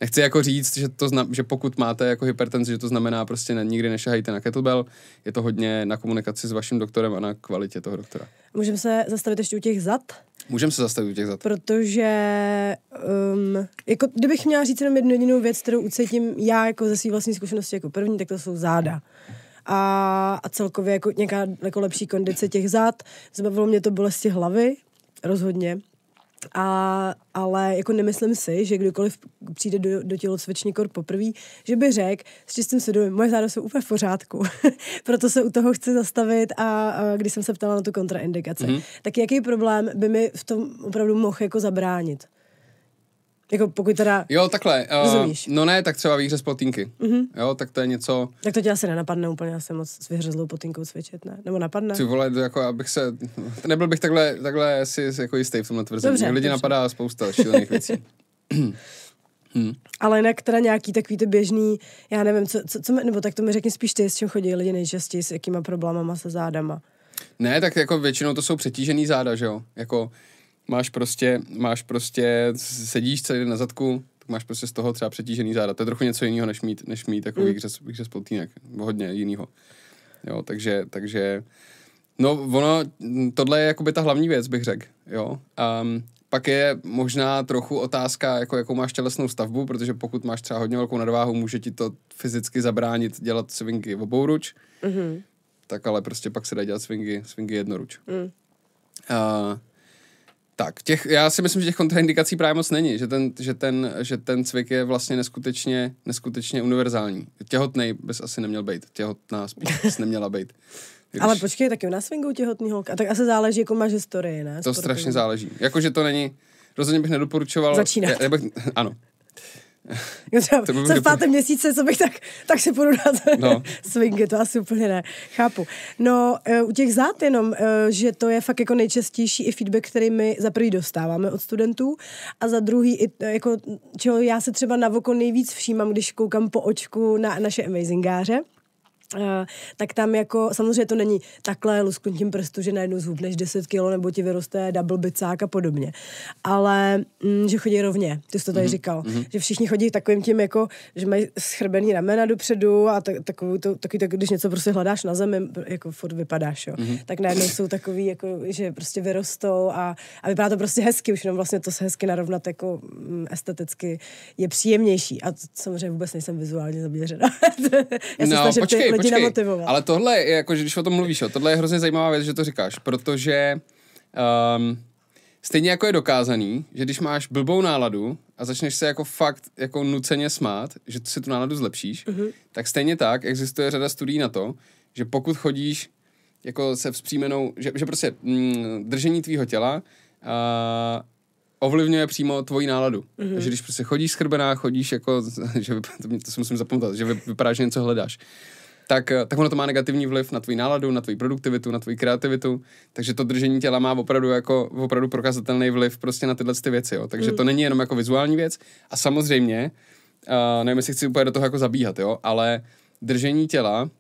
B: Nechci jako říct, že, to zna, že pokud máte jako hypertenzi, že to znamená prostě ne, nikdy nešahajte na kettlebell, je to hodně na komunikaci s vaším doktorem a na kvalitě toho doktora.
A: Můžeme se zastavit ještě u těch zad?
B: Můžeme se zastavit u těch zad.
A: Protože, um, jako kdybych měla říct jenom jednu jedinou věc, kterou ucítím já jako ze své vlastní zkušenosti jako první, tak to jsou záda a, a celkově jako nějaká jako lepší kondice těch zad. Zbavilo mě to bolesti hlavy, rozhodně. A, ale jako nemyslím si, že kdokoliv přijde do, do cvičný kor poprvé, že by řekl s čistým svědomím, moje záda jsou úplně v pořádku, proto se u toho chci zastavit a, a když jsem se ptala na tu kontraindikaci, mm-hmm. tak jaký problém by mi v tom opravdu mohl jako zabránit? Jako pokud teda...
B: Jo, takhle. Uh, No ne, tak třeba výhře z plotínky. Mm-hmm. Jo, tak to je něco...
A: Tak to tě asi nenapadne úplně, já jsem moc s vyhřezlou plotínkou cvičit, ne? Nebo napadne? Ty
B: vole, jako abych se... Nebyl bych takhle, takhle si jako jistý v tomhle tvrzení. Dobře, Lidi dobře. napadá spousta šílených věcí. Hmm.
A: Ale jinak teda nějaký takový ty běžný, já nevím, co, co, co mi, nebo tak to mi řekni spíš ty, s čím chodí lidi nejčastěji, s jakýma problémama se zádama.
B: Ne, tak jako většinou to jsou přetížený záda, že jo? Jako, máš prostě, máš prostě, sedíš celý den na zadku, tak máš prostě z toho třeba přetížený záda. To je trochu něco jiného, než mít, než mít takový mm. křes, křes plotínek. hodně jiného. Jo, takže, takže, no ono, tohle je jakoby ta hlavní věc, bych řekl, jo. Um, pak je možná trochu otázka, jako jakou máš tělesnou stavbu, protože pokud máš třeba hodně velkou nadváhu, může ti to fyzicky zabránit dělat swingy v ruč, mm-hmm. tak ale prostě pak se dá dělat swingy, swingy jednoruč. Mm. Uh, tak, těch, já si myslím, že těch kontraindikací právě moc není, že ten, že ten, že ten cvik je vlastně neskutečně, neskutečně univerzální. Těhotný bys asi neměl být, těhotná spíš bys neměla být. Když... Ale
A: počkej, taky u nás venkou těhotný holka. A tak asi záleží, jako máš historii, ne? To Sportu. strašně
B: záleží. Jakože to není, rozhodně bych nedoporučoval. Začínat. Já, já bych, ano. Jo, třeba to v pátém
A: měsíce, co bych tak, tak si půjdu dát no. swingy, to asi úplně ne, chápu. No, eh, u těch zát jenom, eh, že to je fakt jako nejčastější i feedback, který my za prvý dostáváme od studentů a za druhý, i, eh, jako, čeho já se třeba na voko nejvíc všímám, když koukám po očku na naše amazingáře, Uh, tak tam jako, samozřejmě to není takhle lusknutím prstu, že najednou zhubneš 10 kilo nebo ti vyroste double bicák a podobně. Ale mm, že chodí rovně, ty jsi to tady mm-hmm. říkal, mm-hmm. že všichni chodí takovým tím jako, že mají schrbený ramena dopředu a tak, takový, to, takový tak, když něco prostě hledáš na zemi, jako furt vypadáš, jo. Mm-hmm. Tak najednou jsou takový jako, že prostě vyrostou a, a vypadá to prostě hezky, už jenom vlastně to se hezky narovnat jako mm, esteticky je příjemnější a to, samozřejmě vůbec nejsem vizuálně zaměřena.
B: no, počkej, lidi počkej, namotivovat. Ale tohle, je, jako, když o tom mluvíš, jo, tohle je hrozně zajímavá věc, že to říkáš, protože um, stejně jako je dokázaný, že když máš blbou náladu a začneš se jako fakt jako nuceně smát, že si tu náladu zlepšíš, uh-huh. tak stejně tak existuje řada studií na to, že pokud chodíš jako se vzpřímenou, že, že prostě mm, držení tvýho těla a, ovlivňuje přímo tvoji náladu. Mm-hmm. Takže když prostě chodíš schrbená, chodíš jako, že to, to si musím zapamatovat, že vypadá, že něco hledáš tak, eh, tak ono to má negativní vliv na tvůj náladu, na tvůj produktivitu, na tvůj kreativitu, takže to držení těla má opravdu jako opravdu prokazatelný vliv prostě na tyhle ty věci, jo. takže mm. to není jenom jako vizuální věc a samozřejmě, uh, nevím, jestli chci úplně do toho jako zabíhat, jo, ale držení těla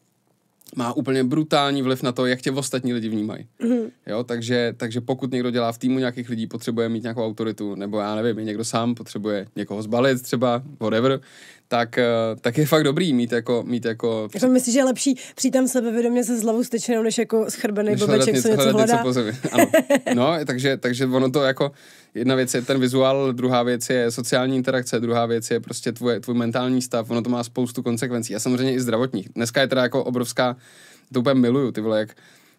B: má úplně brutální vliv na to, jak tě ostatní lidi vnímají. mm Jo, takže, takže pokud někdo dělá v týmu nějakých lidí, potřebuje mít nějakou autoritu, nebo já nevím, někdo sám potřebuje někoho zbalit třeba, whatever, tak, eh, tak je fakt dobrý mít jako... Mít jako... Já
A: myslím, že je lepší přijít tam sebevědomě se zlavou stečenou, než jako schrbený než bobeček, něco, co něco hledá. Něco
B: ano. No, takže, takže ono to jako... Jedna věc je ten vizuál, druhá věc je sociální interakce, druhá věc je prostě tvoje, tvůj mentální stav, ono to má spoustu konsekvencí a samozřejmě i zdravotních. Dneska je teda jako obrovská, to úplně miluju, ty vole, jak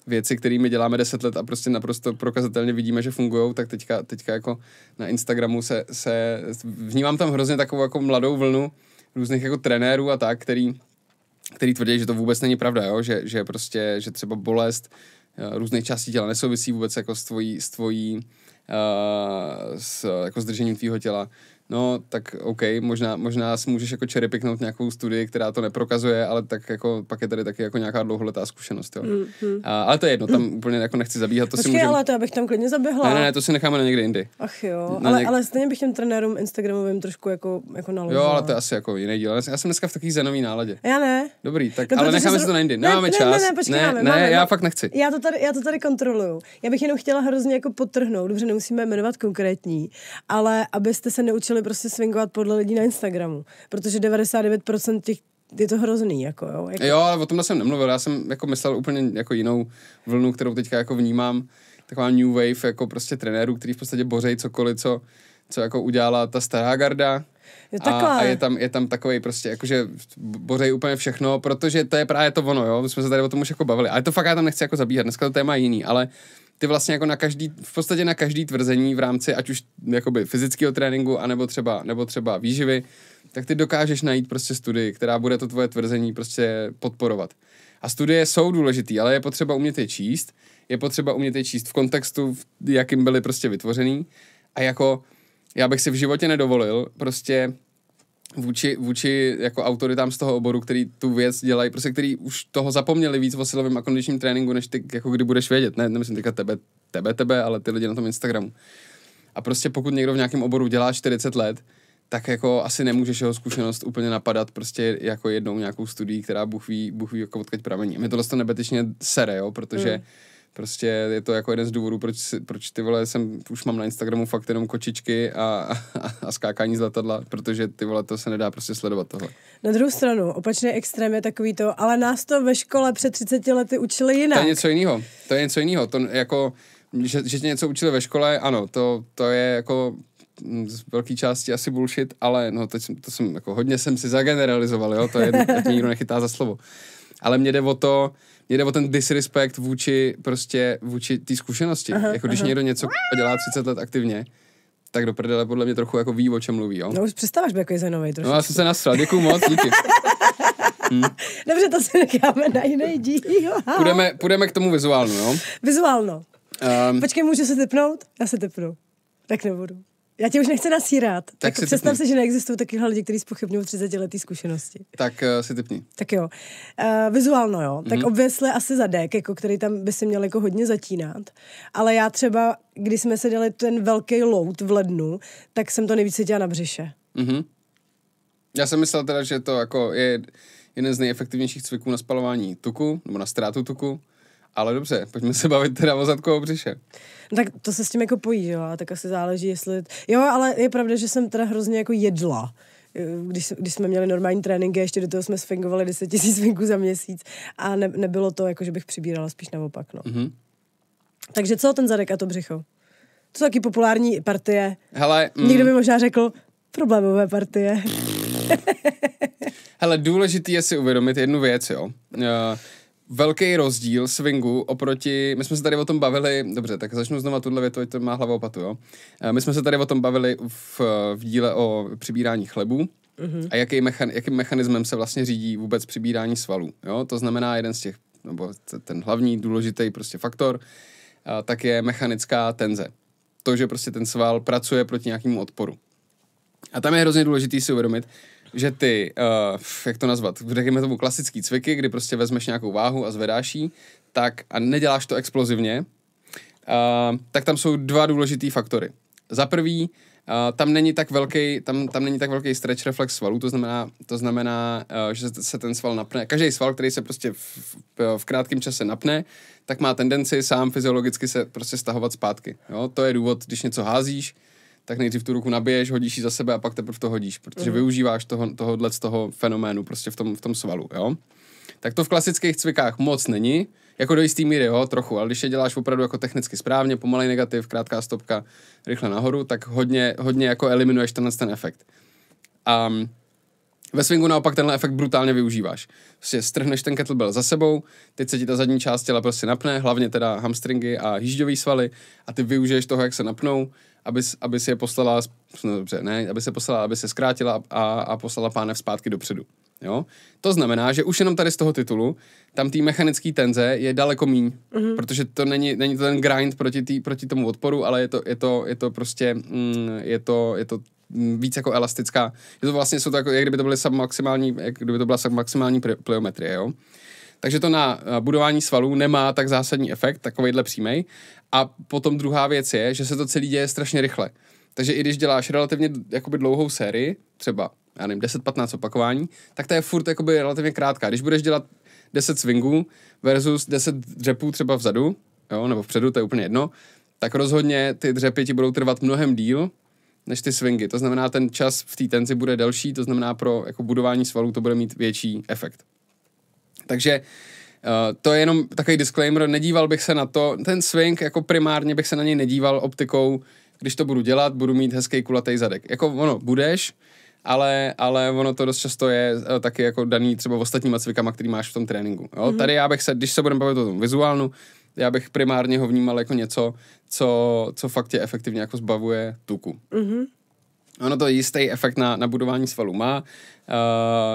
B: věci, kterými děláme 10 let a prostě naprosto prokazatelně vidíme, že fungují, tak teďka, teďka jako na Instagramu se, se, vnímám tam hrozně takovou jako mladou vlnu, různých jako trenérů a tak, který, který tvrdí, že to vůbec není pravda, jo? Že, že prostě, že třeba bolest eh, různých částí těla nesouvisí vůbec jako s tvojí, s tvojí uh, s, jako s držením tvýho těla no tak OK, možná, možná si můžeš jako čerepiknout nějakou studii, která to neprokazuje, ale tak jako pak je tady taky jako nějaká dlouholetá zkušenost, jo. Mm-hmm. A, ale to je jedno, tam mm. úplně jako nechci zabíhat, to Počkej, si můžem... ale
A: to abych tam klidně zaběhla. Ne, ne, ne, to
B: si necháme na někdy jindy.
A: Ach jo, na ale, něk... ale stejně bych těm trenérům Instagramovým trošku jako, jako naložila. Jo, ale to
B: je asi jako jiný díl. Já jsem dneska v takový zenový náladě. Já ne. Dobrý, tak no, ale necháme si to na jindy. Ne, Nemáme ne, čas. Ne, ne, počkej, ne, máme, ne, máme, já fakt nechci.
A: Já to tady, já to tady kontroluju. Já bych jenom chtěla hrozně jako potrhnout, dobře, nemusíme jmenovat konkrétní, ale abyste se neučili naučili prostě swingovat podle lidí na Instagramu, protože 99% těch je to hrozný, jako jo. Jako... Jo,
B: ale o tomhle jsem nemluvil, já jsem jako myslel úplně jako jinou vlnu, kterou teďka jako vnímám, taková new wave jako prostě trenérů, který v podstatě bořej cokoliv, co, co jako udělala ta stará garda,
C: Jo, a, a, je tam,
B: je tam takový prostě, jakože bořej úplně všechno, protože to je právě to ono, jo, my jsme se tady o tom už jako bavili, ale to fakt já tam nechci jako zabíhat, dneska to téma je jiný, ale ty vlastně jako na každý, v podstatě na každý tvrzení v rámci ať už jakoby fyzického tréninku, anebo třeba, nebo třeba výživy, tak ty dokážeš najít prostě studii, která bude to tvoje tvrzení prostě podporovat. A studie jsou důležitý, ale je potřeba umět je číst, je potřeba umět je číst v kontextu, v jakým byly prostě vytvořený. A jako já bych si v životě nedovolil prostě vůči, vůči jako autoritám z toho oboru, který tu věc dělají, prostě který už toho zapomněli víc o silovém a kondičním tréninku, než ty, jako kdy budeš vědět. Ne, nemyslím teďka tebe, tebe, tebe, ale ty lidi na tom Instagramu. A prostě pokud někdo v nějakém oboru dělá 40 let, tak jako asi nemůžeš jeho zkušenost úplně napadat prostě jako jednou nějakou studií, která buchví buchví jako odkaď pramení. Mě tohle to nebetečně sere, jo, protože mm Prostě je to jako jeden z důvodů, proč, proč ty vole jsem, už mám na Instagramu fakt jenom kočičky a, a, a skákání z letadla, protože ty vole to se nedá prostě sledovat tohle.
A: Na druhou stranu, opačný extrém je takový to, ale nás to ve škole před 30 lety učili jinak. To je
B: něco jiného, to je něco jiného, to jako, že, že tě něco učili ve škole, ano, to, to je jako z velké části asi bullshit, ale no teď jsem, to jsem jako hodně jsem si zageneralizoval, jo, to je, jedno, nikdo nechytá za slovo ale mě jde o to, mě jde o ten disrespect vůči prostě, vůči té zkušenosti. Aha, jako když aha. někdo něco dělá 30 let aktivně, tak do prdele podle mě trochu jako ví, o čem mluví, jo? No už
A: přestáváš být jako zanovej trošku. No já jsem se nasral, děkuju moc, díky.
B: Hmm.
A: Dobře, to se necháme na jiný díl. Půjdeme,
B: půjdeme k tomu vizuálnu, jo? Vizuálno. Um,
A: Počkej, můžu se typnout? Já se typnu. Tak nebudu. Já tě už nechci nasírat. Tak, jako si představ typni. si, že neexistují takovýhle lidi, kteří spochybňují 30 letý zkušenosti.
B: Tak uh, si typni.
A: Tak jo. Uh, vizuálno, jo. Mm-hmm. Tak mhm. obvěsle asi zadek, jako, který tam by se měl jako hodně zatínat. Ale já třeba, když jsme se dali ten velký lout v lednu, tak jsem to nejvíce cítila na břiše.
B: Mm-hmm. Já jsem myslel teda, že to jako je jeden z nejefektivnějších cviků na spalování tuku, nebo na ztrátu tuku. Ale dobře, pojďme se bavit teda o zadku o břiše.
A: No tak to se s tím jako pojí, jo, a tak asi záleží, jestli... Jo, ale je pravda, že jsem teda hrozně jako jedla eh, když, když jsme měli normální tréninky, ještě do toho jsme sfingovali 10 000 svinků za měsíc a ne, nebylo to, jako že bych přibírala, spíš naopak, no. Mm-hmm. Takže co ten zadek a to břicho? To jsou taky populární partie.
B: Hele, mm. Někdo by
A: možná řekl, problémové partie.
B: Hele, důležitý je si uvědomit jednu věc, jo. Uh, velký rozdíl swingu oproti, my jsme se tady o tom bavili, dobře, tak začnu znovu tuhle větu, ať to má hlavou opatu, jo. Eh, my jsme se tady o tom bavili v, v díle o přibírání chlebu, Mm-hmm. A jaký mechan, jakým mechanismem se vlastně řídí vůbec přibírání svalů. Jo? To znamená, jeden z těch, nebo ten hlavní důležitý prostě faktor, eh, tak je mechanická tenze. To, že prostě ten sval pracuje proti nějakému odporu. A tam je hrozně důležitý si uvědomit, že ty, uh, jak to nazvat, řekněme tomu klasický cviky, kdy prostě vezmeš nějakou váhu a zvedáš ji, tak a neděláš to explozivně, uh, tak tam jsou dva důležitý faktory. Za prvý, Uh, tam není tak velký, tam, tam není tak velký stretch reflex svalů, to znamená, to znamená uh, že se ten sval napne. Každý sval, který se prostě v, v, v krátkém čase napne, tak má tendenci sám fyziologicky se prostě stahovat zpátky. Jo? To je důvod, když něco házíš, tak nejdřív tu ruku nabiješ, hodíš ji za sebe a pak teprve to hodíš, protože mm-hmm. využíváš toho, tohohle z toho fenoménu prostě v tom, v tom svalu, jo. Tak to v klasických cvikách moc není, jako do jistý míry, jo, trochu, ale když je děláš opravdu jako technicky správně, pomalej negativ, krátká stopka, rychle nahoru, tak hodně, hodně jako eliminuješ tenhle ten efekt. A mm, ve swingu naopak tenhle efekt brutálně využíváš. Prostě strhneš ten kettlebell za sebou, teď se ti ta zadní část těla prostě napne, hlavně teda hamstringy a hýžďový svaly a ty využiješ toho, jak se napnou aby, aby si je poslala, no dobře, ne, aby se poslala, aby se zkrátila a, a poslala páne zpátky dopředu. Jo? To znamená, že už jenom tady z toho titulu, tam tý mechanický tenze je daleko míň, mm-hmm. protože to není, není to ten grind proti, tý, proti tomu odporu, ale je to, je to, je to prostě, mm, je to, je to mm, víc jako elastická. Je to vlastně, jsou to jako, jak kdyby to byly submaximální, jak kdyby to byla submaximální pliometrie, jo. Takže to na budování svalů nemá tak zásadní efekt, takovejhle přímej. A potom druhá věc je, že se to celý děje strašně rychle. Takže i když děláš relativně jakoby dlouhou sérii, třeba já nevím, 10-15 opakování, tak ta je furt jakoby relativně krátká. Když budeš dělat 10 swingů versus 10 dřepů třeba vzadu, jo, nebo vpředu, to je úplně jedno, tak rozhodně ty dřepy ti budou trvat mnohem díl, než ty swingy. To znamená, ten čas v té tenzi bude delší, to znamená pro jako budování svalů to bude mít větší efekt. Takže Uh, to je jenom takový disclaimer, nedíval bych se na to, ten swing jako primárně bych se na něj nedíval optikou, když to budu dělat, budu mít hezký kulatý zadek. Jako ono, budeš, ale, ale ono to dost často je uh, taky jako daný třeba ostatníma cvikama, který máš v tom tréninku. Jo? Mm-hmm. Tady já bych se, když se budeme bavit o tom vizuálnu, já bych primárně ho vnímal jako něco, co, co fakt tě efektivně jako zbavuje tuku. Mm-hmm. Ono to jistý efekt na, na budování svalů má.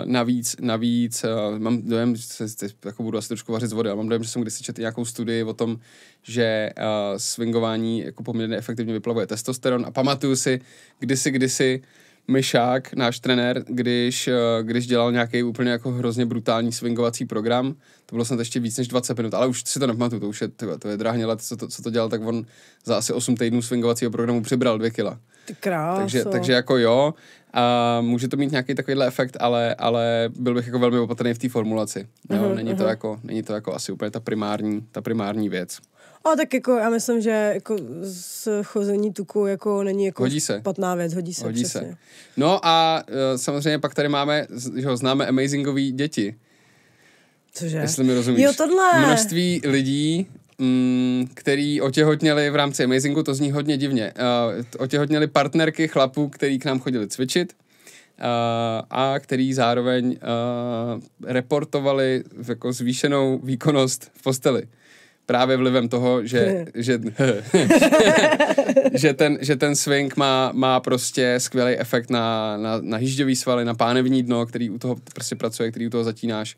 B: Uh, navíc, navíc uh, mám dojem, že se, jako budu asi trošku vařit z vody, ale mám dojem, že jsem kdysi četl nějakou studii o tom, že uh, swingování jako poměrně efektivně vyplavuje testosteron a pamatuju si kdysi, kdysi, Myšák, náš trenér, když, eh, když dělal nějaký úplně jako hrozně brutální swingovací program, to bylo snad ještě víc než 20 minut, ale už si to nepamatuju, to už je, tyba, to je drahně let, co to, co to dělal, tak on za asi 8 týdnů swingovacího programu přibral 2 kila.
A: Ty Takže, takže
B: jako jo, a může to mít nějaký takovýhle efekt, ale, ale byl bych jako velmi opatrný v té formulaci. Jo? Uh-huh, není, to uh-huh. jako, není to jako asi úplně ta primární, ta primární věc.
A: A tak jako já myslím, že jako z chození tuku jako není jako hodí se. špatná věc, hodí se. Hodí přesně. se.
B: No a uh, samozřejmě pak tady máme, že ho známe amazingový děti.
A: Cože? Jestli mi rozumíš. Jo, tohle. Množství
B: lidí, mm, který otěhotněli v rámci Amazingu, to zní hodně divně, uh, otěhotněli partnerky chlapů, který k nám chodili cvičit uh, a který zároveň uh, reportovali jako zvýšenou výkonnost v posteli právě vlivem toho, že, hm. že, že, ten, že ten swing má, má prostě skvělý efekt na, na, na hýžďový svaly, na pánevní dno, který u toho prostě pracuje, který u toho zatínáš.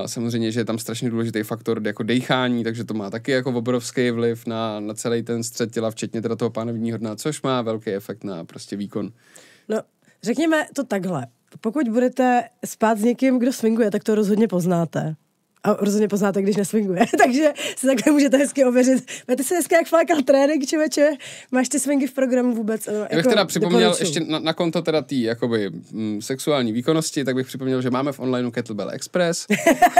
B: Uh, samozřejmě, že je tam strašně důležitý faktor jako dechání, takže to má taky jako obrovský vliv na, na celý ten střed těla, včetně teda toho pánevního dna, což má velký efekt na prostě výkon. No, řekněme to takhle.
A: Pokud budete spát s někým, kdo swinguje, tak to rozhodně poznáte a rozhodně poznáte, když nesvinguje. Takže se takhle můžete hezky ověřit. Máte se dneska jak flákal trénink, čeveče? Máš ty swingy v programu vůbec? Eh, Já bych jako teda připomněl doporučuji. ještě
B: na, na konto teda tý, jakoby, m, mm, sexuální výkonnosti, tak bych připomněl, že máme v onlineu Kettlebell Express.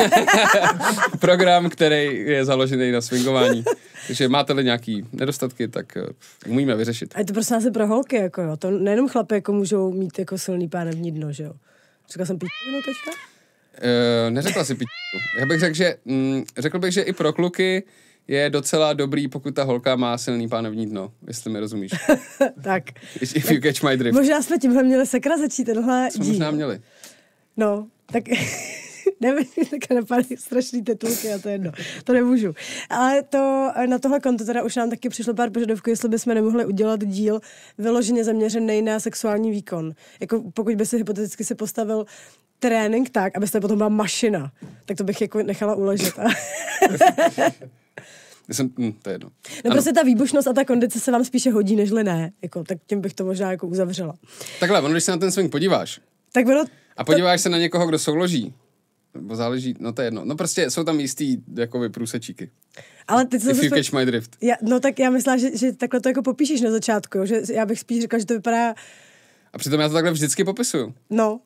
B: Program, který je založený na swingování. Takže máte-li nějaký nedostatky, tak eh, umíme vyřešit.
A: A je to prostě asi pro holky, jako jo. To nejenom chlapy jako můžou mít jako silný pánevní dno, že jo. Říkal jsem píčinu no, teďka?
B: Uh, neřekla si pičku. Já bych řekl, že, mm, řekl bych, že i pro kluky je docela dobrý, pokud ta holka má silný pánovní dno, jestli mi rozumíš. tak. If you catch my drift. Možná
A: jsme tímhle měli sekra začít tenhle Co díl. možná měli. No, tak nevím, tak napadají strašný tetulky, a to jedno. To nemůžu. Ale to, na tohle konto teda už nám taky přišlo pár požadavků, jestli bychom nemohli udělat díl vyloženě zaměřený na sexuální výkon. Jako pokud by se hypoteticky se postavil trénink tak, abyste potom byla mašina, tak to bych jako nechala uležet.
B: Jsem, hm, to je jedno. No prostě ta
A: výbušnost a ta kondice se vám spíše hodí, než ne. Jako, tak tím bych to možná jako uzavřela.
B: Takhle, ono, když se na ten swing podíváš. Tak bylo... A podíváš to... se na někoho, kdo souloží. Nebo záleží, no to je jedno. No prostě jsou tam jistý jakoby průsečíky.
A: Ale teď If you catch my drift. Já, no tak já myslela, že, že takhle to jako popíšeš na začátku, jo? že já
B: bych spíš řekla, že to vypadá... A přitom já to takhle vždycky popisuju.
A: No,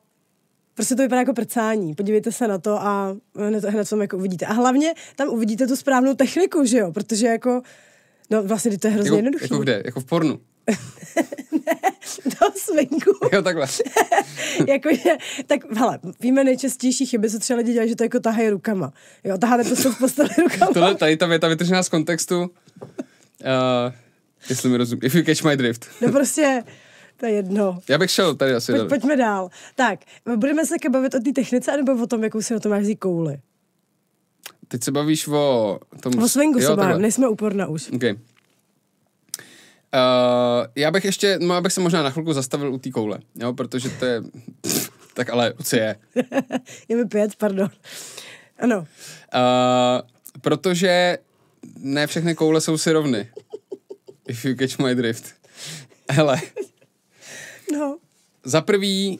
A: prostě to vypadá jako prcání. Podívejte se na to a hned, hned tam jako uvidíte. A hlavně tam uvidíte tu správnou techniku, že jo? Protože jako, no vlastně to je hrozně jako, jednoduché. Jako
B: kde? Jako v pornu ne, do svinku. Jo, takhle.
A: jako, že, tak hele, víme nejčastější chyby, co třeba lidi dělají, že to jako tahají rukama. Jo, taháte prostě v postele rukama.
B: Tohle, tady ta věta vytržená z kontextu. Uh, jestli mi rozumí. If you catch my drift.
A: no prostě, to je jedno.
B: Já bych šel tady asi. Pojď, dál. pojďme
A: dál. Tak, budeme se také bavit o té technice, nebo o tom, jakou si na to máš kouli?
B: Teď se bavíš o tom... O swingu jo, se bavím, nejsme úporná už. Okay. Eh, já bych ještě, no bych se možná na chvilku zastavil u té koule, jo, protože to je, pff, tak ale co je?
A: je mi pět, pardon.
B: Ano. Uh, protože ne všechny koule jsou si rovny. If you catch my drift. Hele. No. Za prvý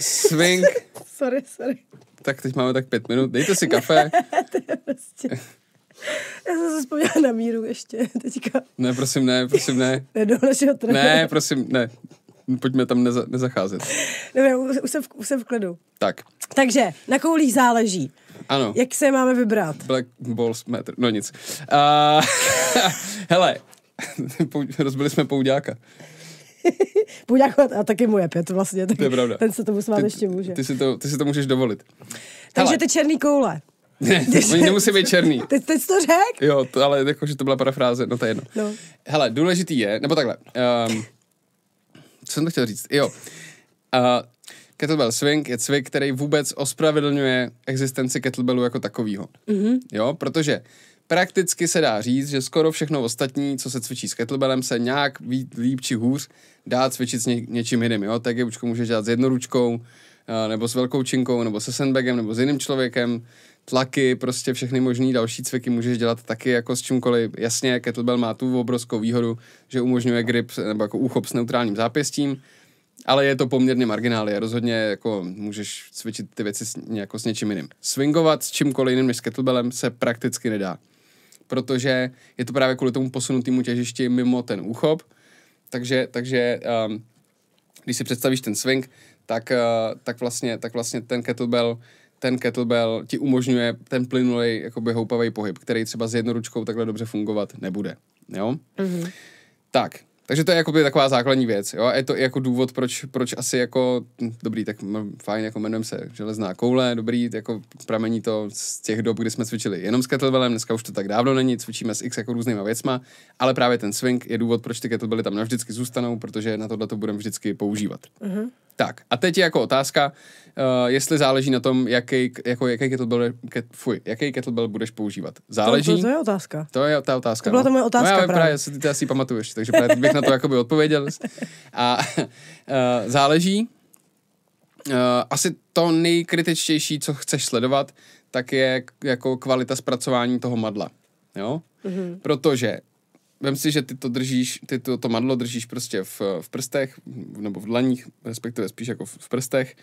B: swing.
A: sorry, sorry.
B: Tak teď máme tak pět minut. Dejte si kafe. to je prostě...
A: Já jsem se vzpomněla na míru ještě teďka.
B: Ne, prosím, ne, prosím, ne.
A: ne, do našeho trhu. Ne,
B: prosím, ne. Pojďme tam neza, nezacházet.
A: Ne, už, už, jsem v, už jsem v klidu. Tak. Takže, na koulích záleží.
B: Ano. Jak se máme vybrat? Black Balls Matter, no nic. Uh, hele, rozbili jsme pouďáka.
A: Pouďák a taky moje pět vlastně. Tak to je pravda. Ten se tomu smát ty, ještě může. Ty
B: si, to, ty si to můžeš dovolit.
A: Takže Hele. ty černý koule.
B: Ne, Oni nemusí být černý.
A: Teď, teď to řek.
B: Jo, to, ale jako, že to byla parafráze, no to je jedno. No. Hele, důležitý je, nebo takhle, um, co jsem to chtěl říct, jo, uh, kettlebell swing je cvik, který vůbec ospravedlňuje existenci kettlebellu jako takovýho. Mm-hmm. Jo, protože prakticky se dá říct, že skoro všechno ostatní, co se cvičí s kettlebellem, se nějak líp či hůř dá cvičit s ně, něčím jiným. Jo? Tak je můžeš dělat s jednoručkou, eh, nebo s velkou činkou, nebo se sandbagem, nebo s jiným člověkem tlaky, prostě všechny možný další cviky můžeš dělat taky jako s čímkoliv. Jasně, kettlebell má tu obrovskou výhodu, že umožňuje grip nebo jako úchop s neutrálním zápěstím, ale je to poměrně je Rozhodně jako můžeš cvičit ty věci s, jako s něčím jiným. Swingovat s čímkoliv jiným než s kettlebellem se prakticky nedá, protože je to právě kvůli tomu posunutému těžišti mimo ten úchop, takže, takže um, když si představíš ten swing, tak, uh, tak, vlastně, tak vlastně ten kettlebell ten kettlebell ti umožňuje ten plynulý jakoby houpavý pohyb, který třeba s jednoručkou takhle dobře fungovat nebude. Jo? Mm-hmm. Tak, takže to je jakoby taková základní věc. Jo? je to jako důvod, proč, proč asi jako, hm, dobrý, tak fajn, jako jmenujeme se železná koule, dobrý, jako pramení to z těch dob, kdy jsme cvičili jenom s kettlebellem, dneska už to tak dávno není, cvičíme s x jako různýma věcma, ale právě ten swing je důvod, proč ty kettlebelly tam navždycky zůstanou, protože na tohle to budeme vždycky používat. Mm-hmm. Tak a teď je jako otázka, uh, jestli záleží na tom, jaký, jako, jaký, kettlebell, ke, fuj, jaký kettlebell budeš používat. Záleží. To, to, to je otázka. To je ta otázka. To byla no. to moje otázka. No, já právě, právě si, ty, ty asi pamatuješ, takže právě bych na to jakoby odpověděl. A uh, záleží. Uh, asi to nejkritičtější, co chceš sledovat, tak je jako kvalita zpracování toho madla. Jo? Mm-hmm. Protože vem si, že ty to držíš, ty to, to madlo držíš prostě v, v prstech, nebo v dlaních, respektive spíš jako v, v prstech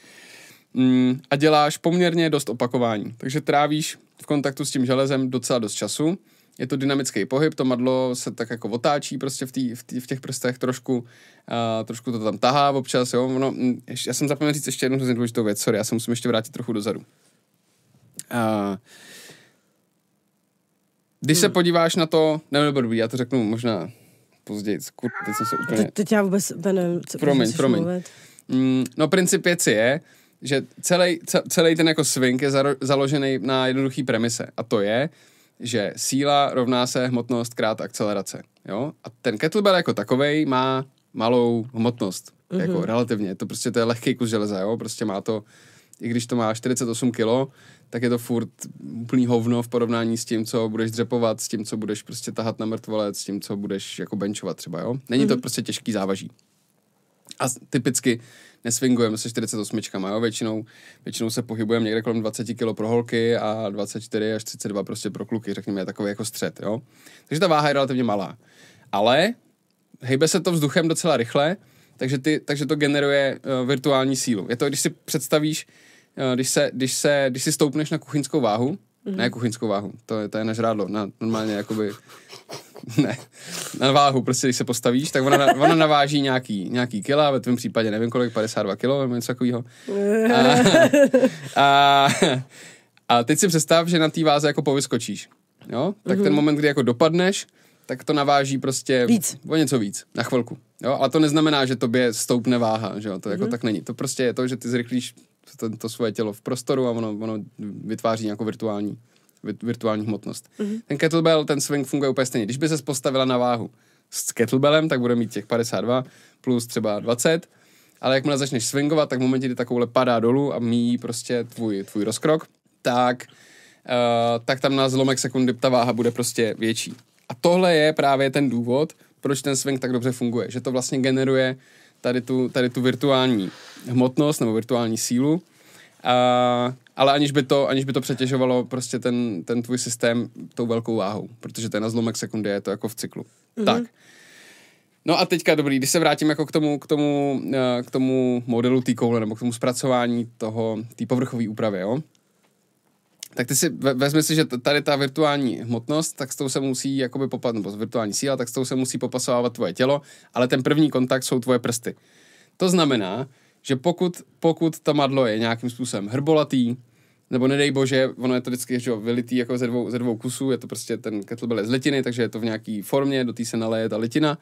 B: mm, a děláš poměrně dost opakování. Takže trávíš v kontaktu s tím železem docela dost času. Je to dynamický pohyb, to madlo se tak jako otáčí prostě v, tý, v, tý, v těch prstech trošku, a trošku to tam tahá občas, jo. No, já jsem zapomněl říct ještě jednu důležitou věc, sorry, já se musím ještě vrátit trochu dozadu. Uh, když hmm. se podíváš na to, nebo dobrý, já to řeknu možná později, kur, teď jsem se úplně... Te,
A: teď já vůbec nevím, co Promiň, promiň.
B: Mm, no princip věci je, že celý, celý ten jako swing je založený na jednoduchý premise a to je, že síla rovná se hmotnost krát akcelerace. Jo? A ten kettlebell jako takovej má malou hmotnost, mm-hmm. jako mhm. relativně. To prostě to je lehký kus železa, jo? prostě má to, i když to má 48 kilo, tak je to furt úplný hovno v porovnání s tím, co budeš dřepovat, s tím, co budeš prostě tahat na mrtvolec, s tím, co budeš jako benchovat třeba, jo? Není mm-hmm. to mhm. prostě těžký závaží. A typicky nesvingujeme se 48, jo? Většinou, většinou se pohybujeme někde kolem 20 kg pro holky a 24 až 32 prostě pro kluky, řekněme, je takový jako střed, jo? Takže ta váha je relativně malá. Ale hejbe se to vzduchem docela rychle, takže, ty, takže to generuje uh, virtuální sílu. Je to, když si představíš, Eh, když, se, když, se, když si stoupneš na kuchyňskou váhu, mm-hmm. ne kuchyňskou váhu, to je, to je na žrádlo, na, normálně jakoby, ne, na váhu, prostě když se postavíš, tak ona, ona naváží nějaký, nějaký kila, ve tvém případě nevím kolik, 52 kilo, nebo něco takového. A, a, a teď si představ, že na té váze jako povyskočíš, jo? Tak mm-hmm. ten mhm. moment, kdy jako dopadneš, tak to naváží prostě víc. o něco víc, na chvilku. Jo, ale to neznamená, že tobě stoupne váha, že jo, to jako mm-hmm. tak není. To prostě je to, že ty zrychlíš to svoje tělo v prostoru a ono, ono vytváří nějakou virtuální, virtuální hmotnost. Mm-hmm. Ten kettlebell, ten swing funguje úplně stejně. Když by se postavila na váhu s kettlebellem, tak bude mít těch 52 plus třeba 20, ale jakmile začneš swingovat, tak v momentě, kdy takovouhle padá dolů a míjí prostě tvůj, tvůj rozkrok, tak, uh, tak tam na zlomek sekundy ta váha bude prostě větší. A tohle je právě ten důvod, proč ten swing tak dobře funguje, že to vlastně generuje uh, tady tu, tady tu virtuální hmotnost nebo virtuální sílu, a, ale aniž by, to, aniž by to přetěžovalo prostě ten, ten tvůj systém tou velkou váhou, protože to je na zlomek sekundy, je to jako v cyklu. Mm-hmm. Tak. No a teďka dobrý, když se vrátím jako k tomu, k tomu, eh, k tomu modelu té koule nebo k tomu zpracování toho, té povrchové úpravy, jo? Tak ty si vezmi si, že tady ta virtuální hmotnost, tak s tou se musí jakoby popat, nebo virtuální síla, tak s tou se musí popasovávat tvoje tělo, ale ten první kontakt jsou tvoje prsty. To znamená, že pokud, pokud ta madlo je nějakým způsobem hrbolatý, nebo nedej bože, ono je to vždycky že vylitý jako ze dvou, ze dvou kusů, je to prostě ten kettlebell z litiny, takže je to v nějaký formě, do té se naleje ta litina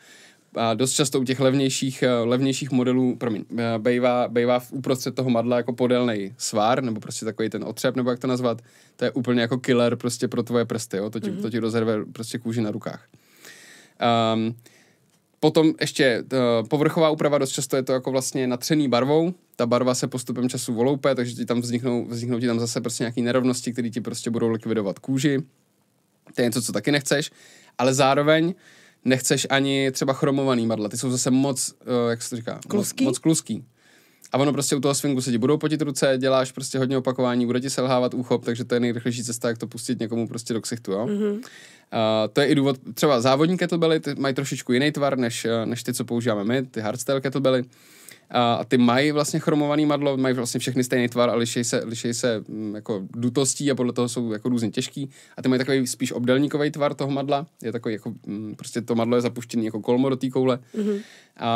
B: a dost často u těch levnějších, eh, levnějších modelů, promiň, eh, bejvá, bejvá v uprostřed toho madla jako podélný svár, nebo prostě takový ten otřep, nebo jak to nazvat, to je úplně jako killer prostě pro tvoje prsty, jo? To, ti, mm-hmm. to ti rozerve prostě kůži na rukách. Um, Potom ještě uh, povrchová úprava, dost často je to jako vlastně natřený barvou. Ta barva se postupem času voloupe, takže ti tam vzniknou, vzniknou ti tam zase prostě nějaké nerovnosti, které ti prostě budou likvidovat kůži. To je něco, co taky nechceš, ale zároveň nechceš ani třeba chromovaný madla. ty jsou zase moc, eh, jak se to říká? Kluský? Moc, moc kluský. A ono prostě u toho swingu se ti budou potit ruce, děláš prostě hodně opakování, bude ti selhávat úchop, takže to je nejrychlejší cesta, jak to pustit někomu prostě do ksichtu, jo? Mm-hmm. Uh, to je i důvod, třeba závodní kettlebelly ty mají trošičku jiný tvar, než, eh, než ty, co používáme my, ty hardstyle kettlebelly a ty mají vlastně chromovaný madlo, mají vlastně všechny stejný tvar a liší se, liší se mm, jako dutostí a podle toho jsou jako různě těžký a ty mají takový spíš obdelníkový tvar toho madla, je takový jako, mm, prostě to madlo je zapuštěný jako kolmo do té koule. Mm-hmm.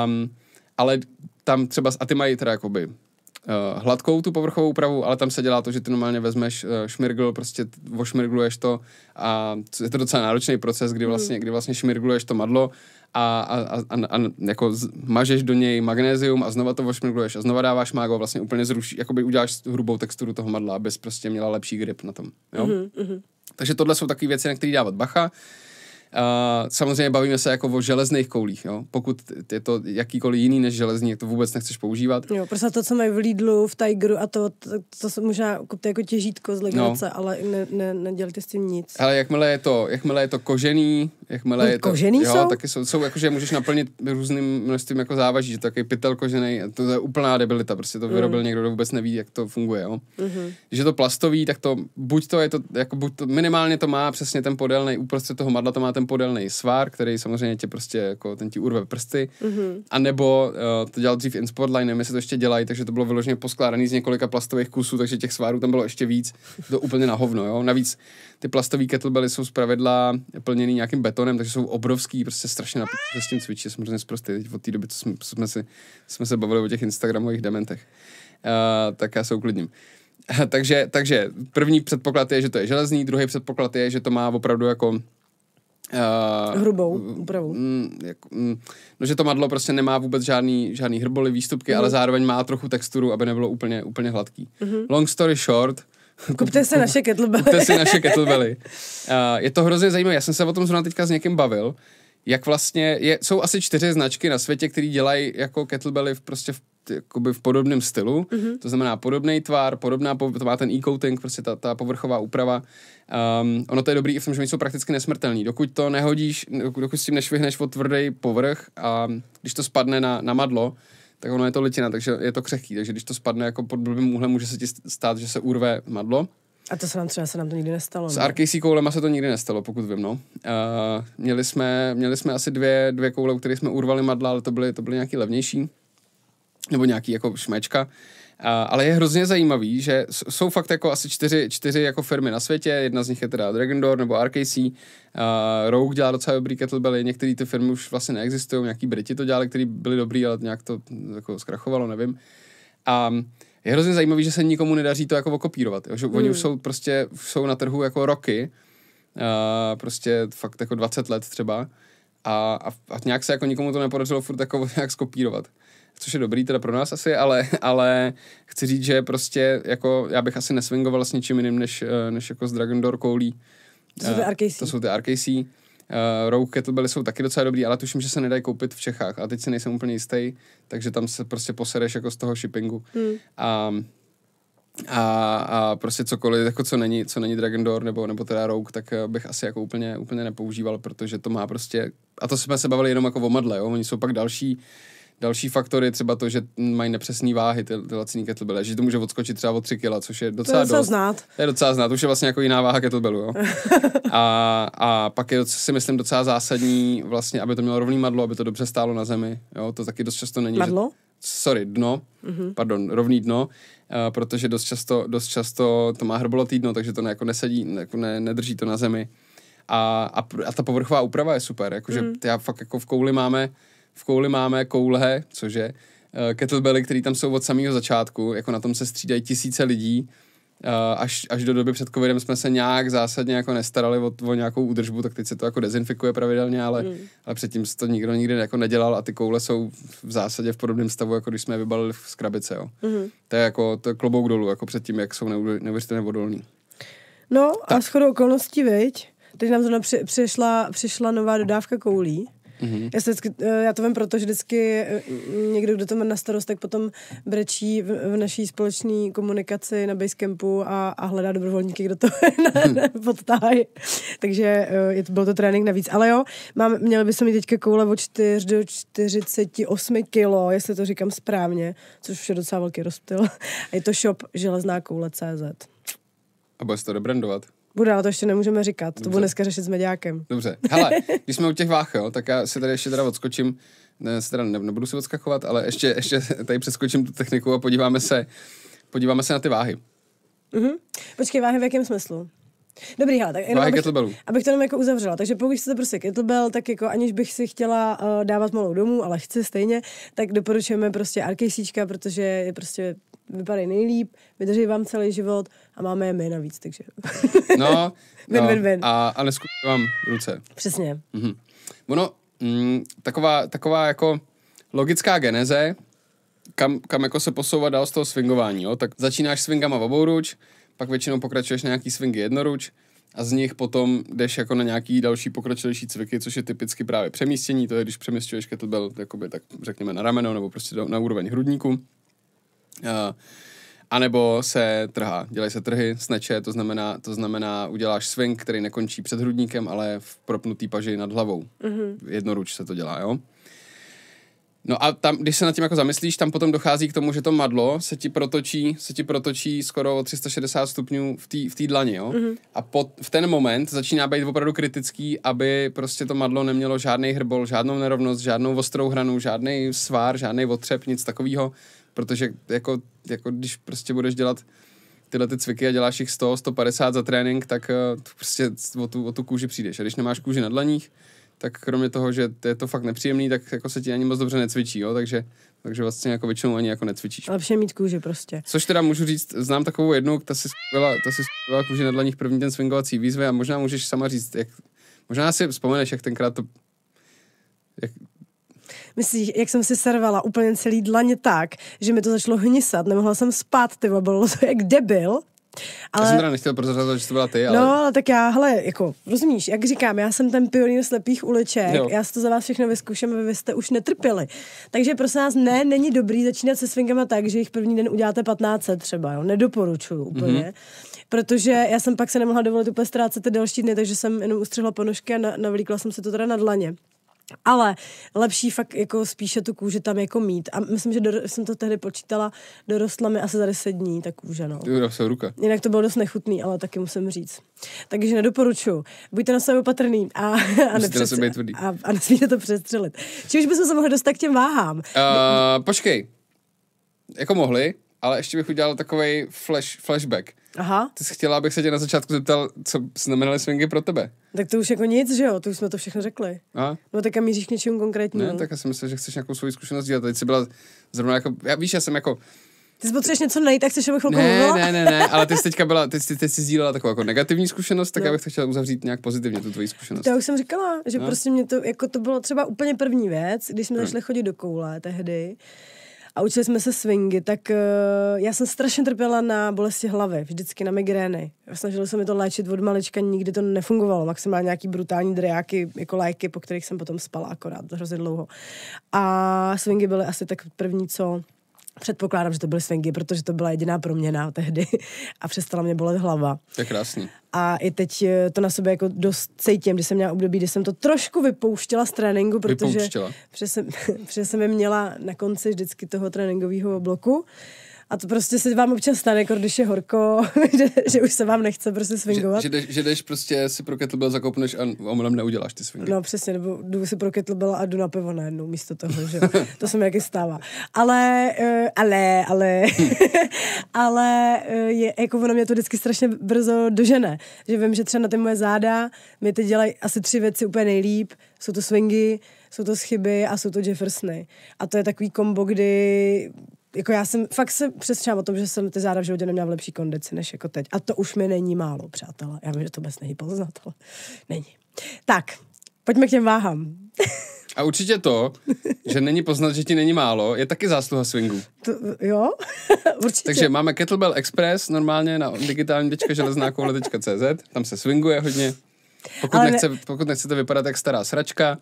B: Um, ale tam třeba, a ty mají teda jakoby uh, hladkou tu povrchovou úpravu, ale tam se dělá to, že ty normálně vezmeš uh, šmirgl, prostě ošmirgluješ to a je to docela náročný proces, kdy mhm. vlastně, kdy vlastně šmirgluješ to madlo, a, a, a, a jako mažeš do něj magnézium a znova to vošmigluješ a znova dáváš mágo, vlastně úplně zruší, jako by uděláš hrubou texturu toho madla, abys prostě měla lepší grip na tom. Jo? Mm-hmm. Takže tohle jsou takové věci, na které dávat bacha. Uh, samozřejmě bavíme se jako o železných koulích, jo. Pokud je to jakýkoliv jiný než železný, to vůbec nechceš používat. Jo,
A: prostě to, co mají v Lidlu, v Tigeru a to, to, to se možná kupte jako, jako těžítko z no. legrace, no. ale ne, ne, nedělte s tím nic.
B: Ale jakmile je to, jakmile je to kožený, Jakmile no, je to, kožený jo, jsou? taky jsou, jsou jakože můžeš naplnit různým množstvím jako závaží, že takový pytel kožený, to je úplná debilita, prostě to mm. vyrobil mm. někdo, kdo vůbec neví, jak to funguje, jo. Mm-hmm. Že to plastový, tak to buď to je to, jako buď to, minimálně to má přesně ten podélný, uprostřed toho madla to má ten podélný svár, který samozřejmě tě prostě jako ten ti urve prsty, mm-hmm. a nebo uh, to dělal dřív Sportline, nevím, jestli to ještě dělají, takže to bylo vyloženě poskládaný z několika plastových kusů, takže těch svárů tam bylo ještě víc, to úplně na hovno, jo. Navíc ty plastové kettlebelly jsou zpravidla plněný nějakým betonem, takže jsou obrovský, prostě strašně na s tím cvičí, jsem hrozně zprostý teď od té doby, co jsme, jsme, si, jsme se bavili o těch Instagramových dementech. Uh, tak já se uklidním. Uh, takže, takže první předpoklad je, že to je železný, druhý předpoklad je, že to má opravdu jako Uh, Hrubou úpravu. Mm, jako, mm, no, že to madlo prostě nemá vůbec žádný, žádný hrboly výstupky, mm. ale mhm. zároveň má trochu texturu, aby nebylo úplně, úplně hladký. Mm-hmm. Long story short,
A: Kupte si naše kettlebelly. Kupte si naše kettlebelly.
B: Uh, je to hrozně zajímavé. Já jsem se o tom zrovna teďka s někým bavil, jak vlastně, je, jsou asi čtyři značky na světě, které dělají jako kettlebelly v, prostě v, jakoby v podobném stylu, mm-hmm. to znamená podobný tvar, podobná, to má ten e-coating, prostě ta, ta povrchová úprava. Um, ono to je dobrý i v tom, že jsou prakticky nesmrtelný. Dokud to nehodíš, dokud s tím nešvihneš o tvrdý povrch a když to spadne na, na madlo, tak ono je to litina, takže je to křehký, takže když to spadne jako pod blbým úhlem, může se ti stát, že se urve madlo.
A: A to se nám třeba se nám to nikdy nestalo. S
B: RKC koulema se to nikdy nestalo, pokud vím, no. Uh, měli, jsme, měli jsme asi dvě, dvě koule, u kterých jsme urvali madla, ale to byly, to byly nějaký levnější, nebo nějaký jako šmečka. A, ale je hrozně zajímavý, že jsou fakt jako asi čtyři, čtyři jako firmy na světě, jedna z nich je teda Dragon Door nebo RKC, uh, Rogue dělá docela dobrý kettlebelly, některé ty firmy už vlastně neexistují, nějaký Briti to dělali, který byli dobrý, ale nějak to jako zkrachovalo, nevím. A je hrozně zajímavý, že se nikomu nedaří to jako okopírovat, jo? že hmm. oni už hmm. jsou prostě, už jsou na trhu jako roky, uh, prostě fakt jako 20 let třeba a, a, a nějak se jako nikomu to nepodařilo furt jako nějak skopírovat což je dobrý teda pro nás asi, ale, ale chci říct, že prostě jako já bych asi neswingoval s ničím jiným než, eh, než jako s Dragon Door koulí. To jsou ty eh, RKC. To jsou ty RKC. Uh, eh, Rogue kettlebelly jsou taky docela dobrý, ale tuším, že se nedají koupit v Čechách a teď si nejsem úplně jistý, takže tam se prostě posereš jako z toho shippingu. Hmm. A, a, a, prostě cokoliv, jako co není, co není Dragon Door nebo, nebo teda Rogue, tak bych asi jako úplně, úplně nepoužíval, protože to má prostě, a to jsme se bavili jenom jako o madle, jo? oni jsou pak další, Další faktor je třeba to, že mají nepřesné váhy ty, ty laciný kettlebelly, že to může odskočit třeba o 3 kg, což je docela, to je docela dost. znát. To je docela znát, už je vlastně jako jiná váha kettlebellu. Jo? a, a, pak je, si myslím, docela zásadní, vlastně, aby to mělo rovný madlo, aby to dobře stálo na zemi. Jo? To taky dost často není. Madlo? Že, sorry, dno, mm-hmm. pardon, rovný dno, uh, protože dost často, dost často to má hrbolatý dno, takže to ne, jako nesedí, jako ne, nedrží to na zemi. A, a, a ta povrchová úprava je super, jakože mm. já fakt jako v kouli máme v kouli máme koulhe, což je eh, kettlebelly, které tam jsou od samého začátku, jako na tom se střídají tisíce lidí, eh, až, až do doby před covidem jsme se nějak zásadně jako nestarali o, o nějakou údržbu, tak teď se to jako dezinfikuje pravidelně, ale, mm. ale předtím to nikdo nikdy jako nedělal a ty koule jsou v zásadě v podobném stavu, jako když jsme je vybalili v skrabice. Jo. Mm. To je jako to je klobouk dolů, jako předtím, jak jsou neuvěřitelně odolní.
A: No tak. a shodou okolností, viď? Teď nám zrovna při, přišla, přišla nová dodávka koulí. Mm-hmm. Já, se vždycky, eh, já to vím proto, že vždycky eh, mm, někdo, kdo to má na starost, tak potom brečí v, v naší společné komunikaci na Basecampu a, a hledá dobrovolníky, kdo to mm. podtáhne. Takže eh, je byl to trénink navíc. Ale jo, mám, měli se mít teďka koule od 4 do 48 kilo, jestli to říkám správně, což je docela velký rozptyl. A je to shop železná koule CZ.
B: A bude to dobrandovat?
A: Bude, ale to ještě nemůžeme říkat. Dobře. To bude dneska řešit s Mediákem. Dobře.
B: Hele, když jsme u těch váh, jo, tak já si tady ještě teda odskočím. Ne, se teda ne, nebudu si odskakovat, ale ještě, ještě tady přeskočím tu techniku a podíváme se, podíváme se na ty váhy.
A: Mm-hmm. Počkej, váhy v jakém smyslu? Dobrý, hele, tak jenom abych, kettlebellu. abych to jenom jako uzavřela. Takže pokud jste prostě kettlebell, tak jako aniž bych si chtěla uh, dávat malou domů, ale chci stejně, tak doporučujeme prostě RKCčka, protože je prostě vypadají nejlíp, vydrží vám celý život, a máme je my navíc, takže...
B: no, ven, no ven, ven. a, a neskutečně vám ruce. Přesně. Mhm. Ono, mm, taková, taková jako logická geneze, kam, kam jako se posouvat dál z toho swingování, jo? tak začínáš swingama v obou ruč, pak většinou pokračuješ na nějaký swingy jednoruč, a z nich potom jdeš jako na nějaký další pokročilejší cviky, což je typicky právě přemístění, to je když přemístuješ kettlebell, jakoby, tak řekněme na rameno nebo prostě do, na úroveň hrudníku. Uh, a nebo se trhá. Dělají se trhy, sneče, to znamená, to znamená uděláš swing, který nekončí před hrudníkem, ale v propnutý paži nad hlavou. Mm-hmm. Jednoruč se to dělá, jo? No a tam, když se nad tím jako zamyslíš, tam potom dochází k tomu, že to madlo se ti protočí, se ti protočí skoro o 360 stupňů v té v dlaně, jo? Mm-hmm. A pot, v ten moment začíná být opravdu kritický, aby prostě to madlo nemělo žádný hrbol, žádnou nerovnost, žádnou ostrou hranu, žádný svár, žádný otřep, nic takového protože jako, jako když prostě budeš dělat tyhle ty cviky a děláš jich 100, 150 za trénink, tak uh, prostě o tu, o tu kůži přijdeš. A když nemáš kůži na dlaních, tak kromě toho, že je to fakt nepříjemný, tak jako se ti ani moc dobře necvičí, jo? takže takže vlastně jako většinou ani jako necvičíš.
A: Lepší mít kůži prostě.
B: Což teda můžu říct, znám takovou jednu, ta si byla, ta si byla kůži na dlaních první ten swingovací výzvy a možná můžeš sama říct, jak, možná si vzpomeneš, jak tenkrát to,
A: jak, Myslíš, jak jsem si servala úplně celý dlaně tak, že mi to začalo hnisat, nemohla jsem spát, ty bylo to jak debil. Ale... Já jsem teda
B: nechtěl prozrazovat, že to byla ty, no, ale... No,
A: ale tak já, hele, jako, rozumíš, jak říkám, já jsem ten pionýr slepých uliček, jo. já si to za vás všechno vyzkouším, aby vy jste už netrpěli. Takže prosím nás, ne, není dobrý začínat se svinkama tak, že jich první den uděláte 15 třeba, jo, nedoporučuju úplně. Mm-hmm. Protože já jsem pak se nemohla dovolit úplně ztrácet ty další dny, takže jsem jenom ustřihla ponožky a navlíkla jsem se to teda na dlaně ale lepší fakt jako spíše tu kůži tam jako mít. A myslím, že do, jsem to tehdy počítala, dorostla mi asi za 10 dní ta kůže, no. se ruka. Jinak to bylo dost nechutný, ale taky musím říct. Takže nedoporučuju. Buďte na sebe opatrný a, a, nepřes... a, a nesmíte to přestřelit. Čímž bychom se mohli dostat k těm váhám.
B: Uh, počkej. Jako mohli, ale ještě bych udělal takový flash, flashback. Aha. Ty jsi chtěla, abych se tě na začátku zeptal, co znamenaly swingy pro tebe. Tak to už
A: jako nic, že jo, to už jsme to všechno řekli.
B: Aha. No tak a míříš k něčemu konkrétnímu. Ne, tak já si myslím, že chceš nějakou svou zkušenost dělat. Teď jsi byla zrovna jako, já víš, já jsem jako,
A: ty potřebuješ něco najít, tak chceš, abych chvilku ne, mluvila? Ne, ne, ne,
B: ale ty jsi teďka byla, ty, ty jsi sdílela takovou jako negativní zkušenost, tak no. já bych to chtěla uzavřít nějak pozitivně, tu tvoji
C: zkušenost. To já
A: už jsem říkala, že no. prostě mě to, jako to bylo třeba úplně první věc, když jsme no. začali chodit do koule tehdy, a učili jsme se swingy, tak uh, já jsem strašně trpěla na bolesti hlavy, vždycky na migrény. Snažila se mi to léčit od malička, nikdy to nefungovalo. Maximálně nějaký brutální drejáky, jako lajky, po kterých jsem potom spala akorát hrozně dlouho. A swingy byly asi tak první, co Předpokládám, že to byly svingy, protože to byla jediná proměna tehdy a přestala mě bolet hlava. To je krásný. A i teď eh, to na sobě jako dost cítím, když jsem měla období, kdy jsem to trošku vypouštěla z tréninku, protože, přesně jsem, jsem je měla na konci vždycky toho tréninkového bloku. A to prostě se vám občas stane, jako když je horko, že, že už se vám nechce prostě swingovat. Že, že,
B: jdeš, že jdeš prostě si pro kettlebell zakoupneš a omylem neuděláš ty swingy. No
A: přesně, nebo jdu si pro kettlebell a jdu na pivo najednou místo toho, že to se mi jaký stává. Ale, eh, ale, ale, ale eh, je, jako ono mě to vždycky strašně brzo dožene, že vím, že třeba na ty moje záda mi teď dělají asi tři věci úplně nejlíp, jsou to swingy, jsou to schyby a jsou to Jeffersony. A to je takový kombo, kdy jako já jsem fakt se přesvědčila o tom, že jsem ty záda v životě neměla v lepší kondici než jako teď. A to už mi není málo, přátelé. Já vím, že to bez není poznat, ale není. Tak, pojďme k těm váhám.
B: A určitě to, že není poznat, že ti není málo, je taky zásluha swingu.
A: To, jo,
B: určitě. Takže máme Kettlebell Express normálně na digitální tečka železnákoule.cz, tam se swinguje hodně. Pokud, ne... nechce, pokud nechcete vypadat jak stará sračka,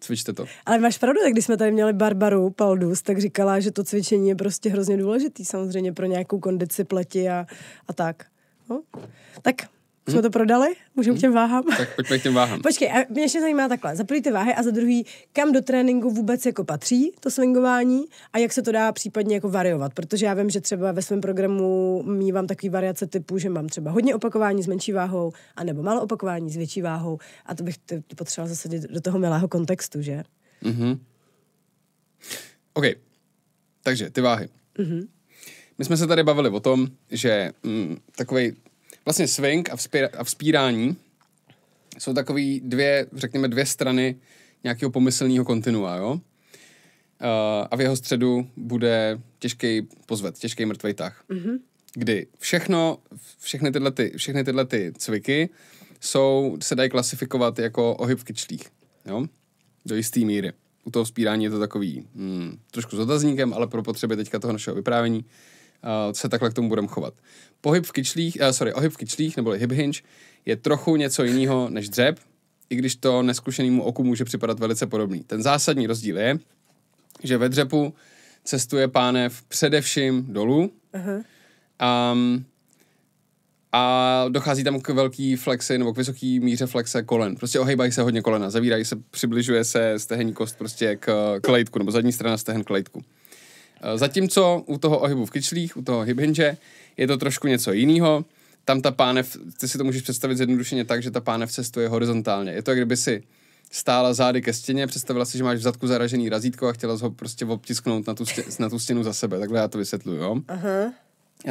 B: Cvičte to.
A: Ale máš pravdu, tak když jsme tady měli Barbaru Paldus, tak říkala, že to cvičení je prostě hrozně důležitý samozřejmě pro nějakou kondici pleti a, a tak. No. Tak Hmm. Jsme hm? to prodali? Můžeme hmm. k hm? těm váhám?
B: Tak pojďme k těm váhám.
A: Počkej, a mě ještě zajímá takhle. Za ty váhy a za druhý, kam do tréninku vůbec jako patří to swingování a jak se to dá případně jako variovat. Protože já vím, že třeba ve svém programu mívám takové variace typu, že mám třeba hodně opakování s menší váhou, anebo málo opakování s větší váhou a to bych potřeboval potřebovala zasadit do toho milého kontextu, že?
C: Mhm.
B: OK. Takže ty váhy. Mhm. My jsme se tady bavili o tom, že mm, takový vlastně swing a, vzpír, a vzpírání jsou takové dvě, řekněme, dvě strany nějakého pomyslného kontinua, jo? Uh, a v jeho středu bude těžký pozvet, těžký mrtvý tah. Mm-hmm. Kdy všechno, všechny tyhle, ty, všechny tyhle ty cviky jsou, se dají klasifikovat jako ohyb v kyčlích, jo? Do jisté míry. U toho vzpírání je to takový hmm, trošku s otazníkem, ale pro potřeby teďka toho našeho vyprávění Eh, se takhle k tomu budeme chovat. Pohyb v kyčlích, uh, sorry, ohyb v kyčlích nebo hip hinge je trochu něco jiného než dřeb, i když to neskušenému oku může připadat velice podobný. Ten zásadní rozdíl je, že ve dřepu cestuje pánev především dolů uh-huh. um, a dochází tam k velký flexi nebo k vysoký míře flexe kolen. Prostě ohejbají se hodně kolena, zavírají se, přibližuje se stehenní kost prostě k, k lejtku nebo zadní strana stehen k lejtku. Eh, zatímco u toho ohybu v kyčlích, u toho hybinže, je to trošku něco jiného. Tam ta pánev, ty si to můžeš představit zjednodušeně tak, že ta pánev cestuje horizontálně. Je to, jak kdyby si stála zády ke stěně, představila si, že máš v zadku zaražený razítko a chtěla ho prostě obtisknout na tu, stě, na tu stěnu za sebe. Takhle já to vysvětluju, jo? Aha.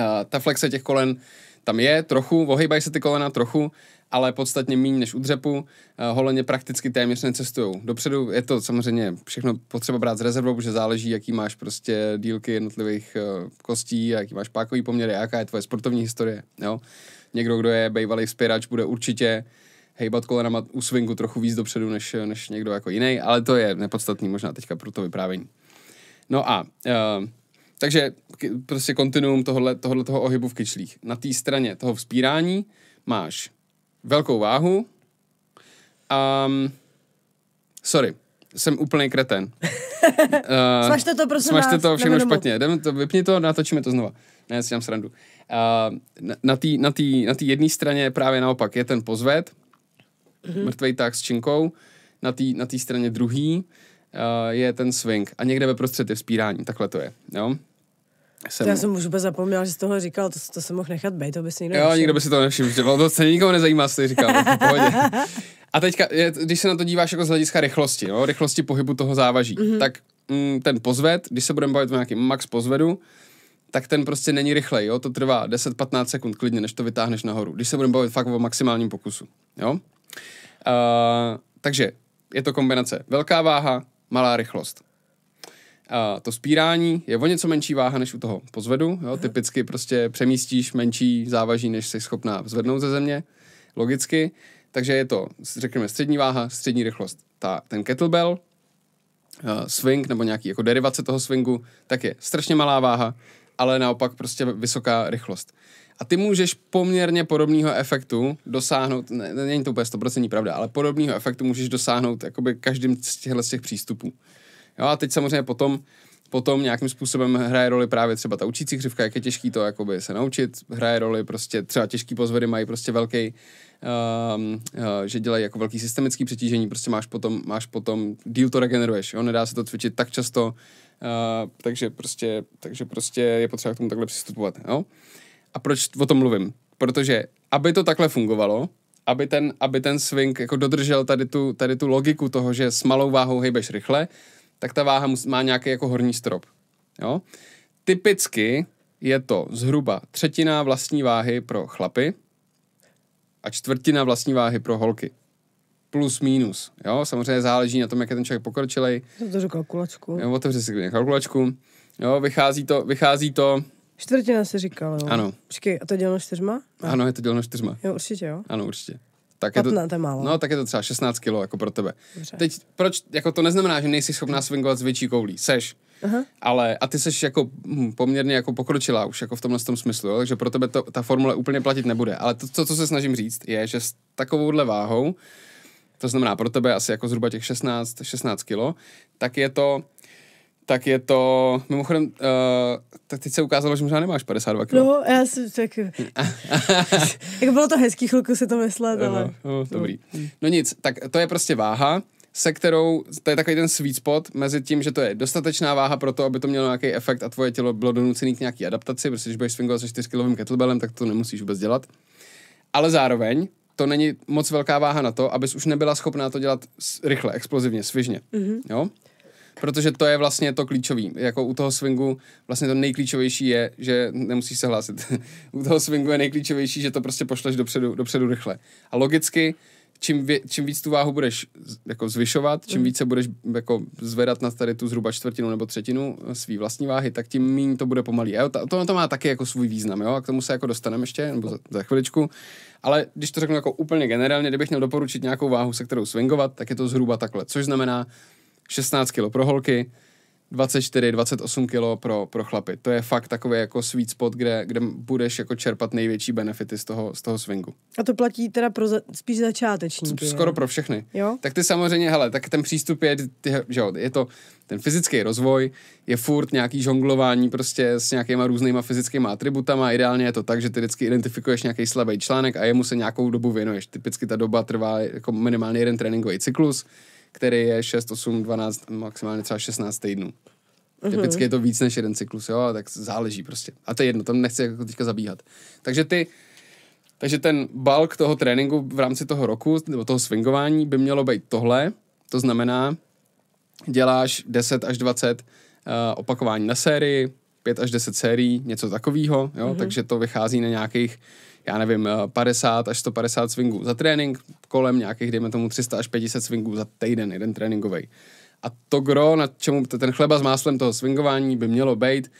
B: A eh, ta flexe těch kolen tam je trochu, ohejbají se ty kolena trochu, ale podstatně méně než u dřepu. Eh, Holeně prakticky téměř necestují. Dopředu je to samozřejmě všechno potřeba brát s rezervou, protože záleží, jaký máš prostě dílky jednotlivých eh, kostí, jaký máš pákový poměry, jaká je tvoje sportovní historie. Jo? Někdo, kdo je bývalý vzpěrač, bude určitě hejbat kolenama u swingu trochu víc dopředu než, než někdo jako jiný, ale to je nepodstatný možná teďka pro to vyprávění. No a uh, takže prostě kontinuum tohohle, tohohle toho ohybu v kyčlích. Na té straně toho vzpírání máš velkou váhu a... Um, sorry, jsem úplný kreten. uh, smažte to, prosím Smažte vás. to všechno špatně. Jdeme to, vypni to, natočíme to znova. Ne, si dám srandu. Uh, na té na na jedné straně právě naopak je ten pozved, mm-hmm. mrtvej tak s činkou, na té na straně druhý Eh, je ten swing a někde ve prostřed je vzpírání, takhle to je, jo? Jsem... Já jsem
A: už vůbec zapomněl, že jsi toho říkal, to, to se mohl nechat být, to by si nikdo Jo, nikdo by
B: si to nevšiml, že to se nikoho nezajímá, co ty říkal, A teďka, když se na to díváš jako z hlediska rychlosti, jo, rychlosti pohybu toho závaží, mm-hmm. tak mm, ten pozved, když se budeme bavit o nějakém max pozvedu, tak ten prostě není rychlej, jo, to trvá 10-15 sekund klidně, než to vytáhneš nahoru, když se budeme bavit fakt o maximálním pokusu, jo. Uh, takže je to kombinace velká váha, malá rychlost. A to spírání je o něco menší váha než u toho pozvedu. Jo? Typicky prostě přemístíš menší závaží, než jsi schopná vzvednout ze země, logicky. Takže je to, řekněme, střední váha, střední rychlost. Ta, ten kettlebell, uh, swing nebo nějaký jako derivace toho swingu, tak je strašně malá váha, ale naopak prostě vysoká rychlost. A ty můžeš poměrně podobného efektu dosáhnout, ne, není to úplně 100% pravda, ale podobného efektu můžeš dosáhnout jakoby každým z těchto z těch přístupů. Jo, a teď samozřejmě potom, potom nějakým způsobem hraje roli právě třeba ta učící křivka, jak je těžký to jakoby se naučit, hraje roli prostě třeba těžký pozvody mají prostě velký, um, uh, že dělají jako velký systemický přetížení, prostě máš potom, máš potom, díl to regeneruješ, jo, nedá se to cvičit tak často, uh, takže prostě, takže prostě je potřeba k tomu takhle přistupovat, jo. A proč o tom mluvím? Protože aby to takhle fungovalo, aby ten, aby ten swing jako dodržel tady tu, tady tu logiku toho, že s malou váhou hejbeš rychle, tak ta váha má nějaký jako horní strop. Jo? Typicky je to zhruba třetina vlastní váhy pro chlapy a čtvrtina vlastní váhy pro holky. Plus, minus. Jo? Samozřejmě záleží na tom, jak je ten člověk pokročilej.
A: Otevři kalkulačku.
B: Jo, otevři si kalkulačku. Jo, vychází to, vychází to
A: Čtvrtina se říkal, jo? Ano. Počkej, a to děleno čtyřma? Ne. Ano, je
B: to děleno čtyřma. Jo, určitě, jo? Ano, určitě. Tak je to, to je málo. No, tak je to třeba 16 kilo jako pro tebe. Dobře. Teď, proč, jako to neznamená, že nejsi schopná swingovat s větší koulí. Seš. Aha. Ale, a ty seš jako hm, poměrně jako pokročila už jako v tomhle tom smyslu, jo? takže pro tebe to, ta formule úplně platit nebude. Ale to, to, co se snažím říct, je, že s takovouhle váhou, to znamená pro tebe asi jako zhruba těch 16, 16 kilo, tak je to tak je to, mimochodem, uh, tak teď se ukázalo, že možná nemáš 52 kg.
A: No, já si tak, jako bylo to hezký chvilku si to myslet, no, ale...
B: No, no, dobrý. No nic, tak to je prostě váha, se kterou, to je takový ten sweet spot mezi tím, že to je dostatečná váha pro to, aby to mělo nějaký efekt a tvoje tělo bylo donucené k nějaký adaptaci, protože když budeš swingovat se 4 kilovým kettlebellem, tak to nemusíš vůbec dělat. Ale zároveň to není moc velká váha na to, abys už nebyla schopná to dělat rychle, explozivně, svižně. Mm-hmm. Jo? protože to je vlastně to klíčový. Jako u toho swingu vlastně to nejklíčovější je, že nemusíš se hlásit. u toho swingu je nejklíčovější, že to prostě pošleš dopředu, dopředu rychle. A logicky, čím, vě, čím víc tu váhu budeš jako zvyšovat, čím mhm. více budeš jako zvedat na tady tu zhruba čtvrtinu nebo třetinu eh, své vlastní váhy, tak tím méně to bude pomalý. to, To, to má taky jako svůj význam, jo? a k tomu se jako dostaneme ještě, nebo za, za chviličku. Ale když to řeknu jako úplně generálně, kdybych měl doporučit nějakou váhu, se kterou swingovat, tak je to zhruba takhle. Což znamená, 16 kg pro holky, 24, 28 kg pro, pro chlapy. To je fakt takový jako sweet spot, kde, kde budeš jako čerpat největší benefity z toho, z toho swingu.
A: A to platí teda pro za, spíš začátečníky. Skoro jo? pro
B: všechny. Jo? Tak ty samozřejmě, hele, tak ten přístup je, ty, že jo, je to ten fyzický rozvoj, je furt nějaký žonglování prostě s nějakýma různýma fyzickýma atributama, ideálně je to tak, že ty vždycky identifikuješ nějaký slabý článek a jemu se nějakou dobu věnuješ. Typicky ta doba trvá jako minimálně jeden tréninkový cyklus který je 6, 8, 12, maximálně třeba 16 týdnů.
C: Mm-hmm. Typicky je
B: to víc než jeden cyklus, jo, tak záleží prostě. A to je jedno, tam nechci jako teďka zabíhat. Takže ty, takže ten balk toho tréninku v rámci toho roku, nebo toho swingování, by mělo být tohle. To znamená, děláš 10 až 20 uh, eh, opakování na sérii, 5 až 10 sérií, něco takového, jo, mm-hmm. takže to vychází na nějakých já nevím, 50 eh, až 150 swingů za trénink, kolem nějakých, dejme tomu, 300 až 50 swingů za týden, jeden tréninkový. A to gro, na čemu ten chleba s máslem toho swingování by mělo být,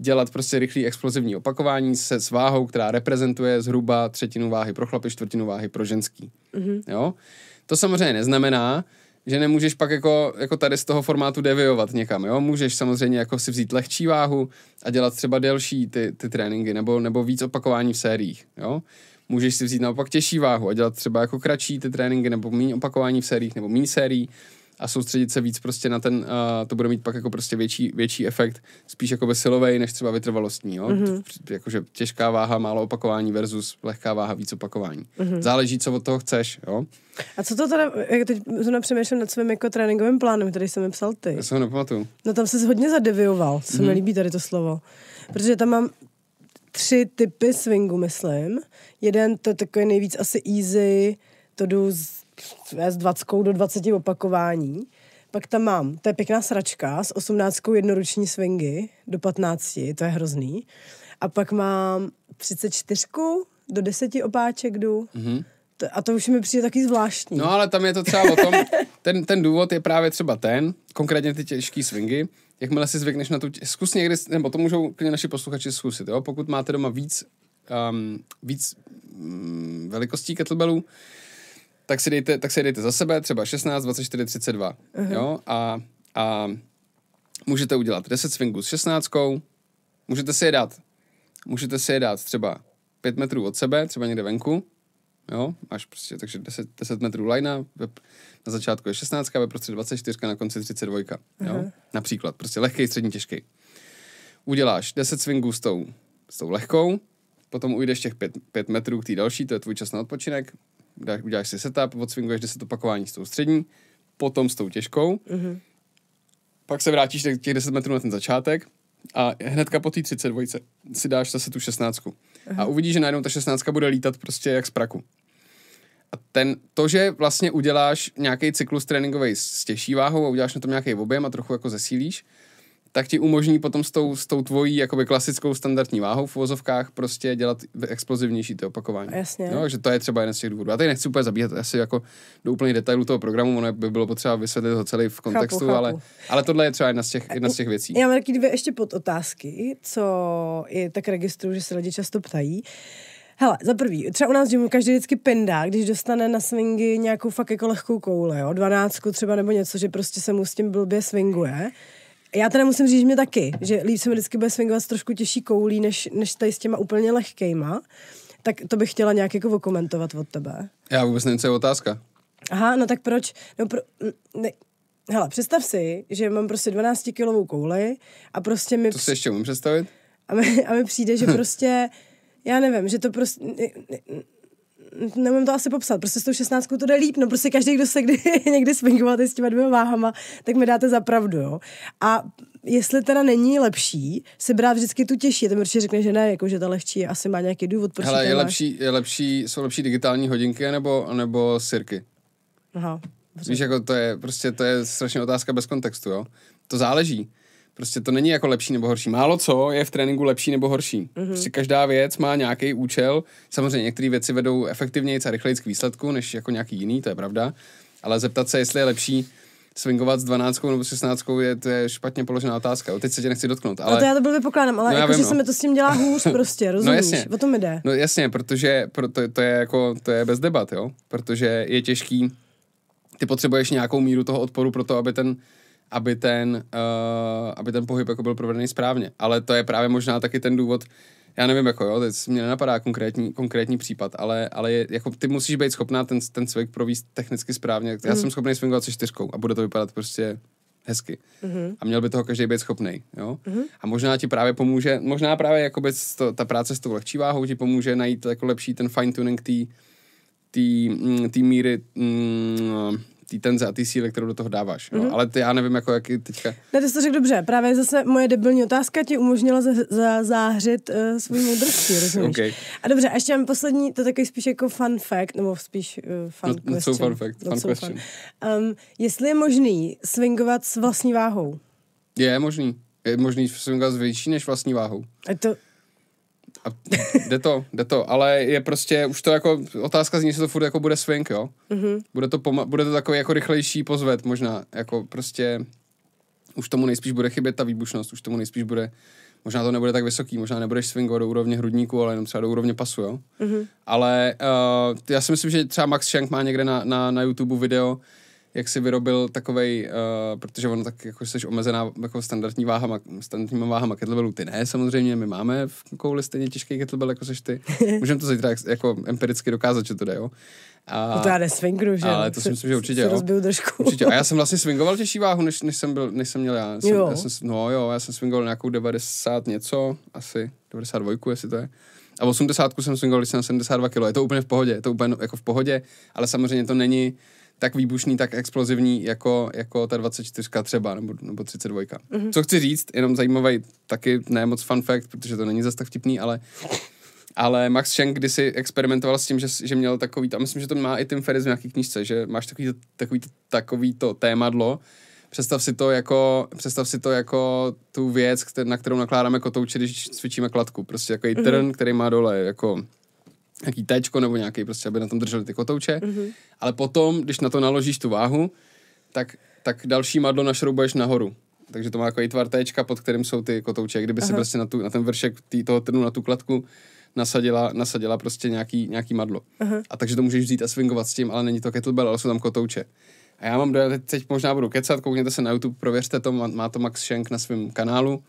B: dělat prostě rychlý explozivní opakování se s váhou, která reprezentuje zhruba třetinu váhy pro chlapy, čtvrtinu váhy pro ženský. Mm-hmm. Jo? To samozřejmě neznamená, že nemůžeš pak jako, jako tady z toho formátu deviovat někam, jo? Můžeš samozřejmě jako si vzít lehčí váhu a dělat třeba delší ty, ty tréninky nebo, nebo víc opakování v sériích, jo? Můžeš si vzít naopak těžší váhu a dělat třeba jako kratší ty tréninky nebo méně opakování v sériích nebo méně sérií a soustředit se víc prostě na ten, uh, to bude mít pak jako prostě větší, větší efekt, spíš jako silovej než třeba vytrvalostní, jo? Mm-hmm. jakože těžká váha, málo opakování versus lehká váha, víc opakování. Mm-hmm. Záleží, co od toho chceš, jo.
A: A co to teda, jak teď zrovna přemýšlím nad svým jako tréninkovým plánem, který jsem mi psal ty. Já se ho nepamatuju. No tam se hodně zadevioval, co mm-hmm. mi mhm. líbí tady to slovo. Protože tam mám tři typy swingu, myslím. Jeden to je takový nejvíc asi easy, to jdu z své s 20 do 20 opakování. Pak tam mám, to je pěkná sračka s 18 jednoruční swingy do 15, to je hrozný. A pak mám 34 do 10 opáček jdu. Mm-hmm. A to už mi přijde taky zvláštní.
B: No ale tam je to třeba o tom, ten, ten důvod je právě třeba ten, konkrétně ty těžké swingy, jakmile si zvykneš na tu, tě... zkus někdy, nebo to můžou klidně naši posluchači zkusit, jo? pokud máte doma víc, um, víc um, velikostí kettlebellů, tak si dejte, tak si dejte za sebe třeba 16, 24, 32.
C: Uh-huh. Jo?
B: A, a můžete udělat 10 swingů s 16, můžete si je dát, můžete si je dát třeba 5 metrů od sebe, třeba někde venku, jo, až prostě, takže 10, 10 metrů lajna, na začátku je 16, ve prostě 24, na konci 32, jo, uh-huh. například, prostě lehký, střední, těžký. Uděláš 10 swingů s tou, s tou lehkou, potom ujdeš těch 5, 5 metrů k té další, to je tvůj čas na odpočinek, dáš, uděláš si setup, odswinguješ 10 opakování s tou střední, potom s tou těžkou, mm-hmm. pak se vrátíš těch 10 metrů na ten začátek a hnedka po té 32 si dáš zase tu 16. Mm-hmm. A uvidíš, že najednou ta 16 bude lítat prostě jak z praku. A ten, to, že vlastně uděláš nějaký cyklus tréninkový s těžší váhou a uděláš na tom nějaký objem a trochu jako zesílíš, tak ti umožní potom s tou, s tou tvojí jakoby klasickou standardní váhou v uvozovkách prostě dělat explozivnější ty opakování.
C: Jasně. No, že
B: to je třeba jeden z těch důvodů. Já tady nechci úplně zabíhat asi jako do úplných detailů toho programu, ono by bylo potřeba vysvětlit ho celý v kontextu, chápu, chápu. ale ale tohle je třeba jedna z těch, jedna z těch věcí. Já
A: mám taky dvě ještě podotázky, co je tak registru, že se lidi často ptají. Hele, za prvý, třeba u nás v každý vždycky pendá, když dostane na swingy nějakou fakt jako lehkou koule, jo, dvanáctku třeba nebo něco, že prostě se mu s tím blbě swinguje. Já teda musím říct, že mě taky, že líp se mi vždycky bude swingovat s trošku těžší koulí, než, než tady s těma úplně lehkejma. Tak to bych chtěla nějak jako okomentovat od tebe.
B: Já vůbec nevím, co je otázka.
A: Aha, no tak proč? No pro, ne, hele, představ si, že mám prostě 12-kilovou kouli a prostě mi... To si ještě můžu představit? A mi, a mi přijde, že prostě, já nevím, že to prostě... Ne, ne, nemůžu to asi popsat, prostě s tou 16 to jde líp, no prostě každý, kdo se kdy, někdy swingoval s těma dvěma váhama, tak mi dáte za pravdu, jo. A jestli teda není lepší si brát vždycky tu těžší, to mi určitě řekne, že ne, jako že ta lehčí asi má nějaký důvod, proč Hele, je máš. lepší,
B: je lepší, jsou lepší digitální hodinky nebo, nebo sirky? Aha. Dobře. Víš, jako to je, prostě to je strašně otázka bez kontextu, jo. To záleží. Prostě to není jako lepší nebo horší. Málo co je v tréninku lepší nebo horší. Mm-hmm. Prostě každá věc má nějaký účel. Samozřejmě některé věci vedou efektivněji a rychleji k výsledku než jako nějaký jiný, to je pravda. Ale zeptat se, jestli je lepší swingovat s 12 nebo 16 je, to je špatně položená otázka. O teď se tě nechci dotknout. No ale... No to já to
A: byl vypokládám, ale no jako, vím, že no. se mi to s tím dělá hůř prostě, no, rozumíš? No jasně. O tom jde.
B: No jasně, protože pro to, to, je jako, to je bez debat, jo? Protože je těžký, ty potřebuješ nějakou míru toho odporu pro to, aby ten aby ten, uh, aby ten pohyb jako byl provedený správně. Ale to je právě možná taky ten důvod, já nevím, jako jo, teď mě nenapadá konkrétní, konkrétní případ, ale, ale je, jako ty musíš být schopná ten, ten cvik províst technicky správně. Já mm. jsem schopný swingovat se čtyřkou a bude to vypadat prostě hezky. Mm-hmm. A měl by toho každý být schopný. Jo? Mm-hmm. A možná ti právě pomůže, možná právě jakoby to, ta práce s tou lehčí váhou ti pomůže najít jako lepší ten fine tuning té mm, míry mm, té tenze a té síly, kterou do toho dáváš. Mm-hmm. No, ale ty já nevím, jako jaký teďka. Ne,
A: ty jsi to řekl dobře. Právě zase moje debilní otázka ti umožnila za, za, zářit uh, eh, svůj moudrostí, rozumíš? okay. A dobře, a ještě mám poslední, to taky spíš jako fun fact, nebo spíš uh, fun not, no, question. Not so fun fact, not fun so question. Fun. Um, jestli je možný swingovat s vlastní váhou?
B: Je možný. Je možný swingovat s větší než vlastní váhou. A to, a jde to, jde to, ale je prostě, už to jako, otázka z ní se to furt jako bude swing, jo? Mm-hmm. Bude, to poma- bude to takový jako rychlejší pozvet možná, jako prostě už tomu nejspíš bude chybět ta výbušnost, už tomu nejspíš bude, možná to nebude tak vysoký, možná nebudeš swingovat do úrovně hrudníku, ale jenom třeba do úrovně pasu, jo? Mm-hmm. Ale uh, já si myslím, že třeba Max Schenk má někde na, na, na YouTube video, jak si vyrobil takovej, uh, protože ono tak jako jsi omezená jako standardní váhama, standardníma váhama kettlebellů, ty ne samozřejmě, my máme v kouli stejně těžký kettlebell, jako seš ty. Můžeme to zítra jako empiricky dokázat, že to jde, jo. A, no to já
A: nesvingnu, že? Ale to si myslím, že určitě jo. Určitě. A já
B: jsem vlastně swingoval těžší váhu, než, než, jsem, byl, než jsem měl já. Jsem, jo. já jsem, no jo, já jsem swingoval nějakou 90 něco, asi 92, jestli to je. A 80 jsem swingoval, když jsem na 72 kg. Je to úplně v pohodě, je to úplně no- jako v pohodě, ale samozřejmě to není tak výbušný, tak explozivní jako, jako ta 24 třeba, nebo, nebo 32. Mm-hmm. Co chci říct, jenom zajímavý, taky ne moc fun fact, protože to není zase tak vtipný, ale ale Max Schenk kdysi experimentoval s tím, že, že měl takový, a myslím, že to má i Tim Ferriss v nějaký knížce, že máš takový, takový, takový to témadlo, představ si to jako, představ si to jako tu věc, kter- na kterou nakládáme kotouče, když cvičíme kladku. Prostě jako mm-hmm. trn, který má dole jako nějaký téčko nebo nějaký prostě, aby na tom drželi ty kotouče. Mm-hmm. Ale potom, když na to naložíš tu váhu, tak, tak další madlo našroubuješ nahoru. Takže to má jako i tvar téčka, pod kterým jsou ty kotouče. Kdyby se si prostě na, tu, na ten vršek tý, toho trnu, na tu kladku nasadila, nasadila prostě nějaký, nějaký madlo. Aha. A takže to můžeš vzít a swingovat s tím, ale není to kettlebell, ale jsou tam kotouče. A já mám, teď možná budu kecat, koukněte se na YouTube, prověřte to, má to Max Schenk na svém kanálu.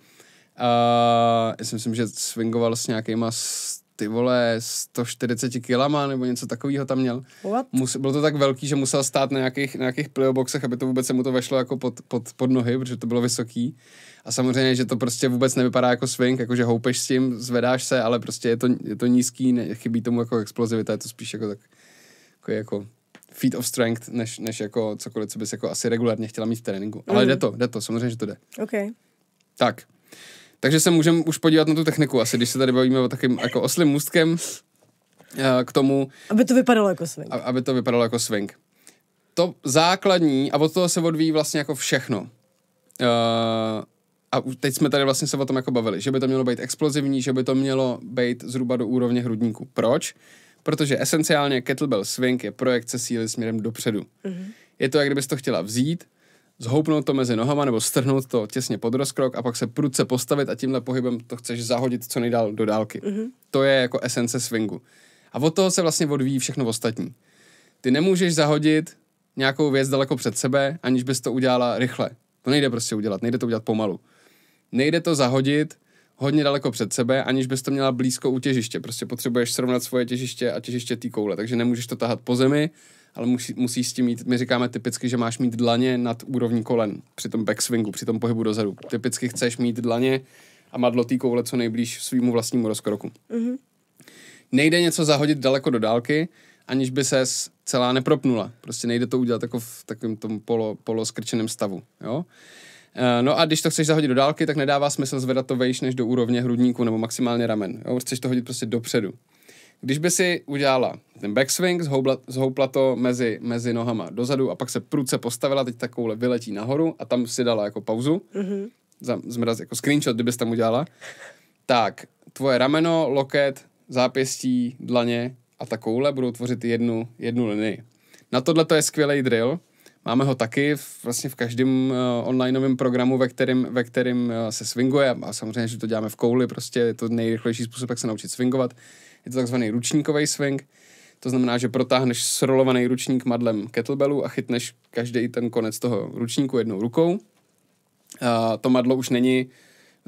B: A já si myslím, že swingoval s nějakýma ty vole 140 kilama nebo něco takového tam měl. Mus, bylo to tak velký, že musel stát na nějakých, na nějakých playboxech, aby to vůbec se mu to vešlo jako pod, pod, pod nohy, protože to bylo vysoký. A samozřejmě, že to prostě vůbec nevypadá jako swing, jakože houpeš s tím, zvedáš se, ale prostě je to, je to nízký, ne, chybí tomu jako explozivita, je to spíš jako tak jako, jako feet of strength, než, než jako cokoliv, co bys jako asi regulárně chtěla mít v tréninku. Ale mm. jde to, jde to, samozřejmě, že to jde. Okay. Tak, takže se můžeme už podívat na tu techniku asi, když se tady bavíme o takým jako oslým můstkem eh, k tomu. Aby to vypadalo jako swing. Aby to vypadalo jako swing. To základní, a od toho se odvíjí vlastně jako všechno. Uh, a teď jsme tady vlastně se o tom jako bavili, že by to mělo být explozivní, že by to mělo být zhruba do úrovně hrudníku. Proč? Protože esenciálně kettlebell swing je projekce síly směrem dopředu. Mm-hmm. Je to, jak kdybys to chtěla vzít, zhoupnout to mezi nohama nebo strhnout to těsně pod rozkrok a pak se prudce postavit a tímhle pohybem to chceš zahodit co nejdál do dálky. Mm-hmm. To je jako esence swingu. A od toho se vlastně odvíjí všechno ostatní. Ty nemůžeš zahodit nějakou věc daleko před sebe, aniž bys to udělala rychle. To nejde prostě udělat, nejde to udělat pomalu. Nejde to zahodit hodně daleko před sebe, aniž bys to měla blízko u těžiště. Prostě potřebuješ srovnat svoje těžiště a těžiště té koule, takže nemůžeš to tahat po zemi, ale musí, musíš s tím mít, my říkáme typicky, že máš mít dlaně nad úrovní kolen při tom backswingu, při tom pohybu dozadu. Typicky chceš mít dlaně a madlo té koule co nejblíž svýmu vlastnímu rozkroku. Mm-hmm. Nejde něco zahodit daleko do dálky, aniž by se celá nepropnula. Prostě nejde to udělat jako v takovém tom polo, skrčeném stavu. Jo? Eh, no a když to chceš zahodit do dálky, tak nedává smysl zvedat to vejš než do úrovně hrudníku nebo maximálně ramen. Jo? Chceš to hodit prostě dopředu. Když by si udělala ten backswing, zhoubla, zhoupla to mezi, mezi nohama dozadu a pak se pruce postavila, teď takovouhle vyletí nahoru a tam si dala jako pauzu, mm-hmm. zmraz jako screenshot, kdybys tam udělala, tak tvoje rameno, loket, zápěstí, dlaně a ta koule budou tvořit jednu, jednu linii. Na tohle to je skvělý drill. Máme ho taky v, vlastně v každém uh, onlineovém programu, ve kterém ve kterým, uh, eh, se swinguje. A samozřejmě, že to děláme v kouli, prostě je to nejrychlejší způsob, jak se naučit swingovat. Je to takzvaný ručníkový swing, to znamená, že protáhneš srolovaný ručník madlem kettlebellu a chytneš každý ten konec toho ručníku jednou rukou. A to madlo už není,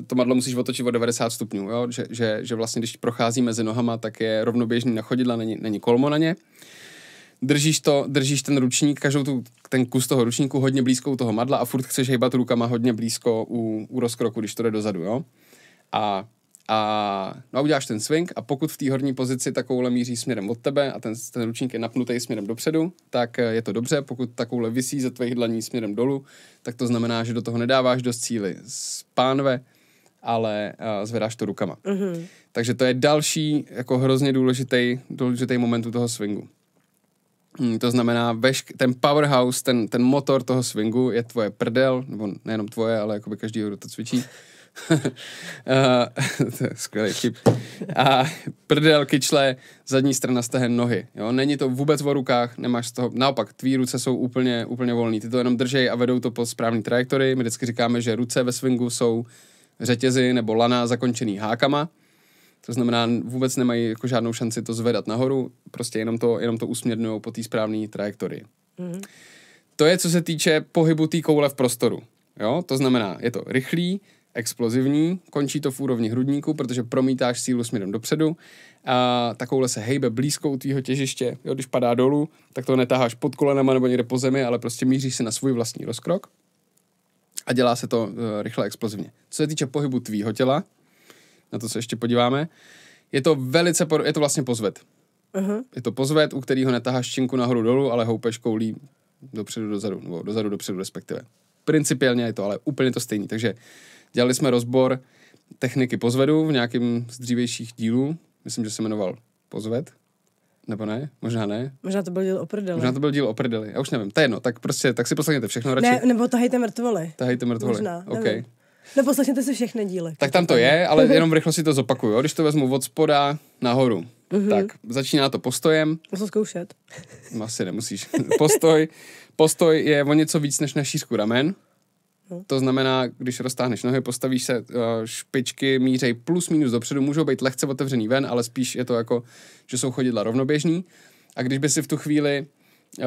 B: to madlo musíš otočit o 90 stupňů, jo? Že, že, že vlastně když prochází mezi nohama, tak je rovnoběžný na chodidla, není, není kolmo na ně. Držíš, to, držíš ten ručník, každou tu, ten kus toho ručníku hodně blízko u toho madla a furt chceš hejbat rukama hodně blízko u, u rozkroku, když to jde dozadu, jo? A a, no a uděláš ten swing a pokud v té horní pozici koule míří směrem od tebe a ten, ten ručník je napnutý směrem dopředu, tak eh, je to dobře, pokud koule vysí ze tvých dlaní směrem dolů, tak to znamená, že do toho nedáváš dost cíly z pánve, ale uh, zvedáš to rukama. Mm-hmm. Takže to je další jako hrozně důležitý, důležitý moment u toho swingu. Hmm, to znamená, veš, ten powerhouse, ten, ten motor toho swingu je tvoje prdel, nebo nejenom tvoje, ale jakoby každý, kdo to cvičí, Eh, to je skvělý chyb. A prdel, kyčle, zadní strana stehen nohy. Jo? Není to vůbec o rukách, nemáš z toho, naopak, tvý ruce jsou úplně, úplně volné. ty to jenom držej a vedou to po správné trajektorii. My vždycky říkáme, že ruce ve swingu jsou řetězy nebo lana zakončený hákama, to znamená, vůbec nemají jako žádnou šanci to zvedat nahoru, prostě jenom to, jenom to usměrňují po té správné trajektorii. Mm. To je, co se týče pohybu té tý koule v prostoru. Jo? To znamená, je to rychlý, explozivní, končí to v úrovni hrudníku, protože promítáš sílu směrem dopředu. A takovouhle se hejbe blízko u tvýho těžiště. Jo, když padá dolů, tak to netáháš pod kolenama nebo někde po zemi, ale prostě míříš si na svůj vlastní rozkrok a dělá se to uh, rychle explozivně. Co se týče pohybu tvýho těla, na to se ještě podíváme, je to velice, por- je to vlastně pozved. Uh-huh. Je to pozved, u kterého netáháš činku nahoru dolů, ale houpeš koulí dopředu, dozadu, nebo dozadu, dopředu respektive. Principiálně je to ale úplně to stejný, takže Dělali jsme rozbor techniky pozvedu v nějakém z dřívějších dílů. Myslím, že se jmenoval Pozved. Nebo ne? Možná ne.
A: Možná to byl díl o prdeli. Možná to
B: byl díl o prdeli. Já už nevím. To je jedno. Tak prostě, tak si poslechněte všechno radši. Ne,
A: nebo mrtvoli. To
B: hejte mrtvoli. Možná, okay. nevím.
A: No poslechněte si všechny díly.
B: Tak tam to je, ale jenom v si to zopakuju. Když to vezmu od spoda nahoru, mm-hmm. tak začíná to postojem.
A: Musím zkoušet.
B: No, asi nemusíš. Postoj. Postoj je o něco víc než na šířku ramen. No. To znamená, když roztáhneš nohy, postavíš se, eh, špičky mířej plus minus dopředu, můžou být lehce otevřený ven, ale spíš je to jako, že jsou chodidla rovnoběžní. A když by si v tu chvíli uh,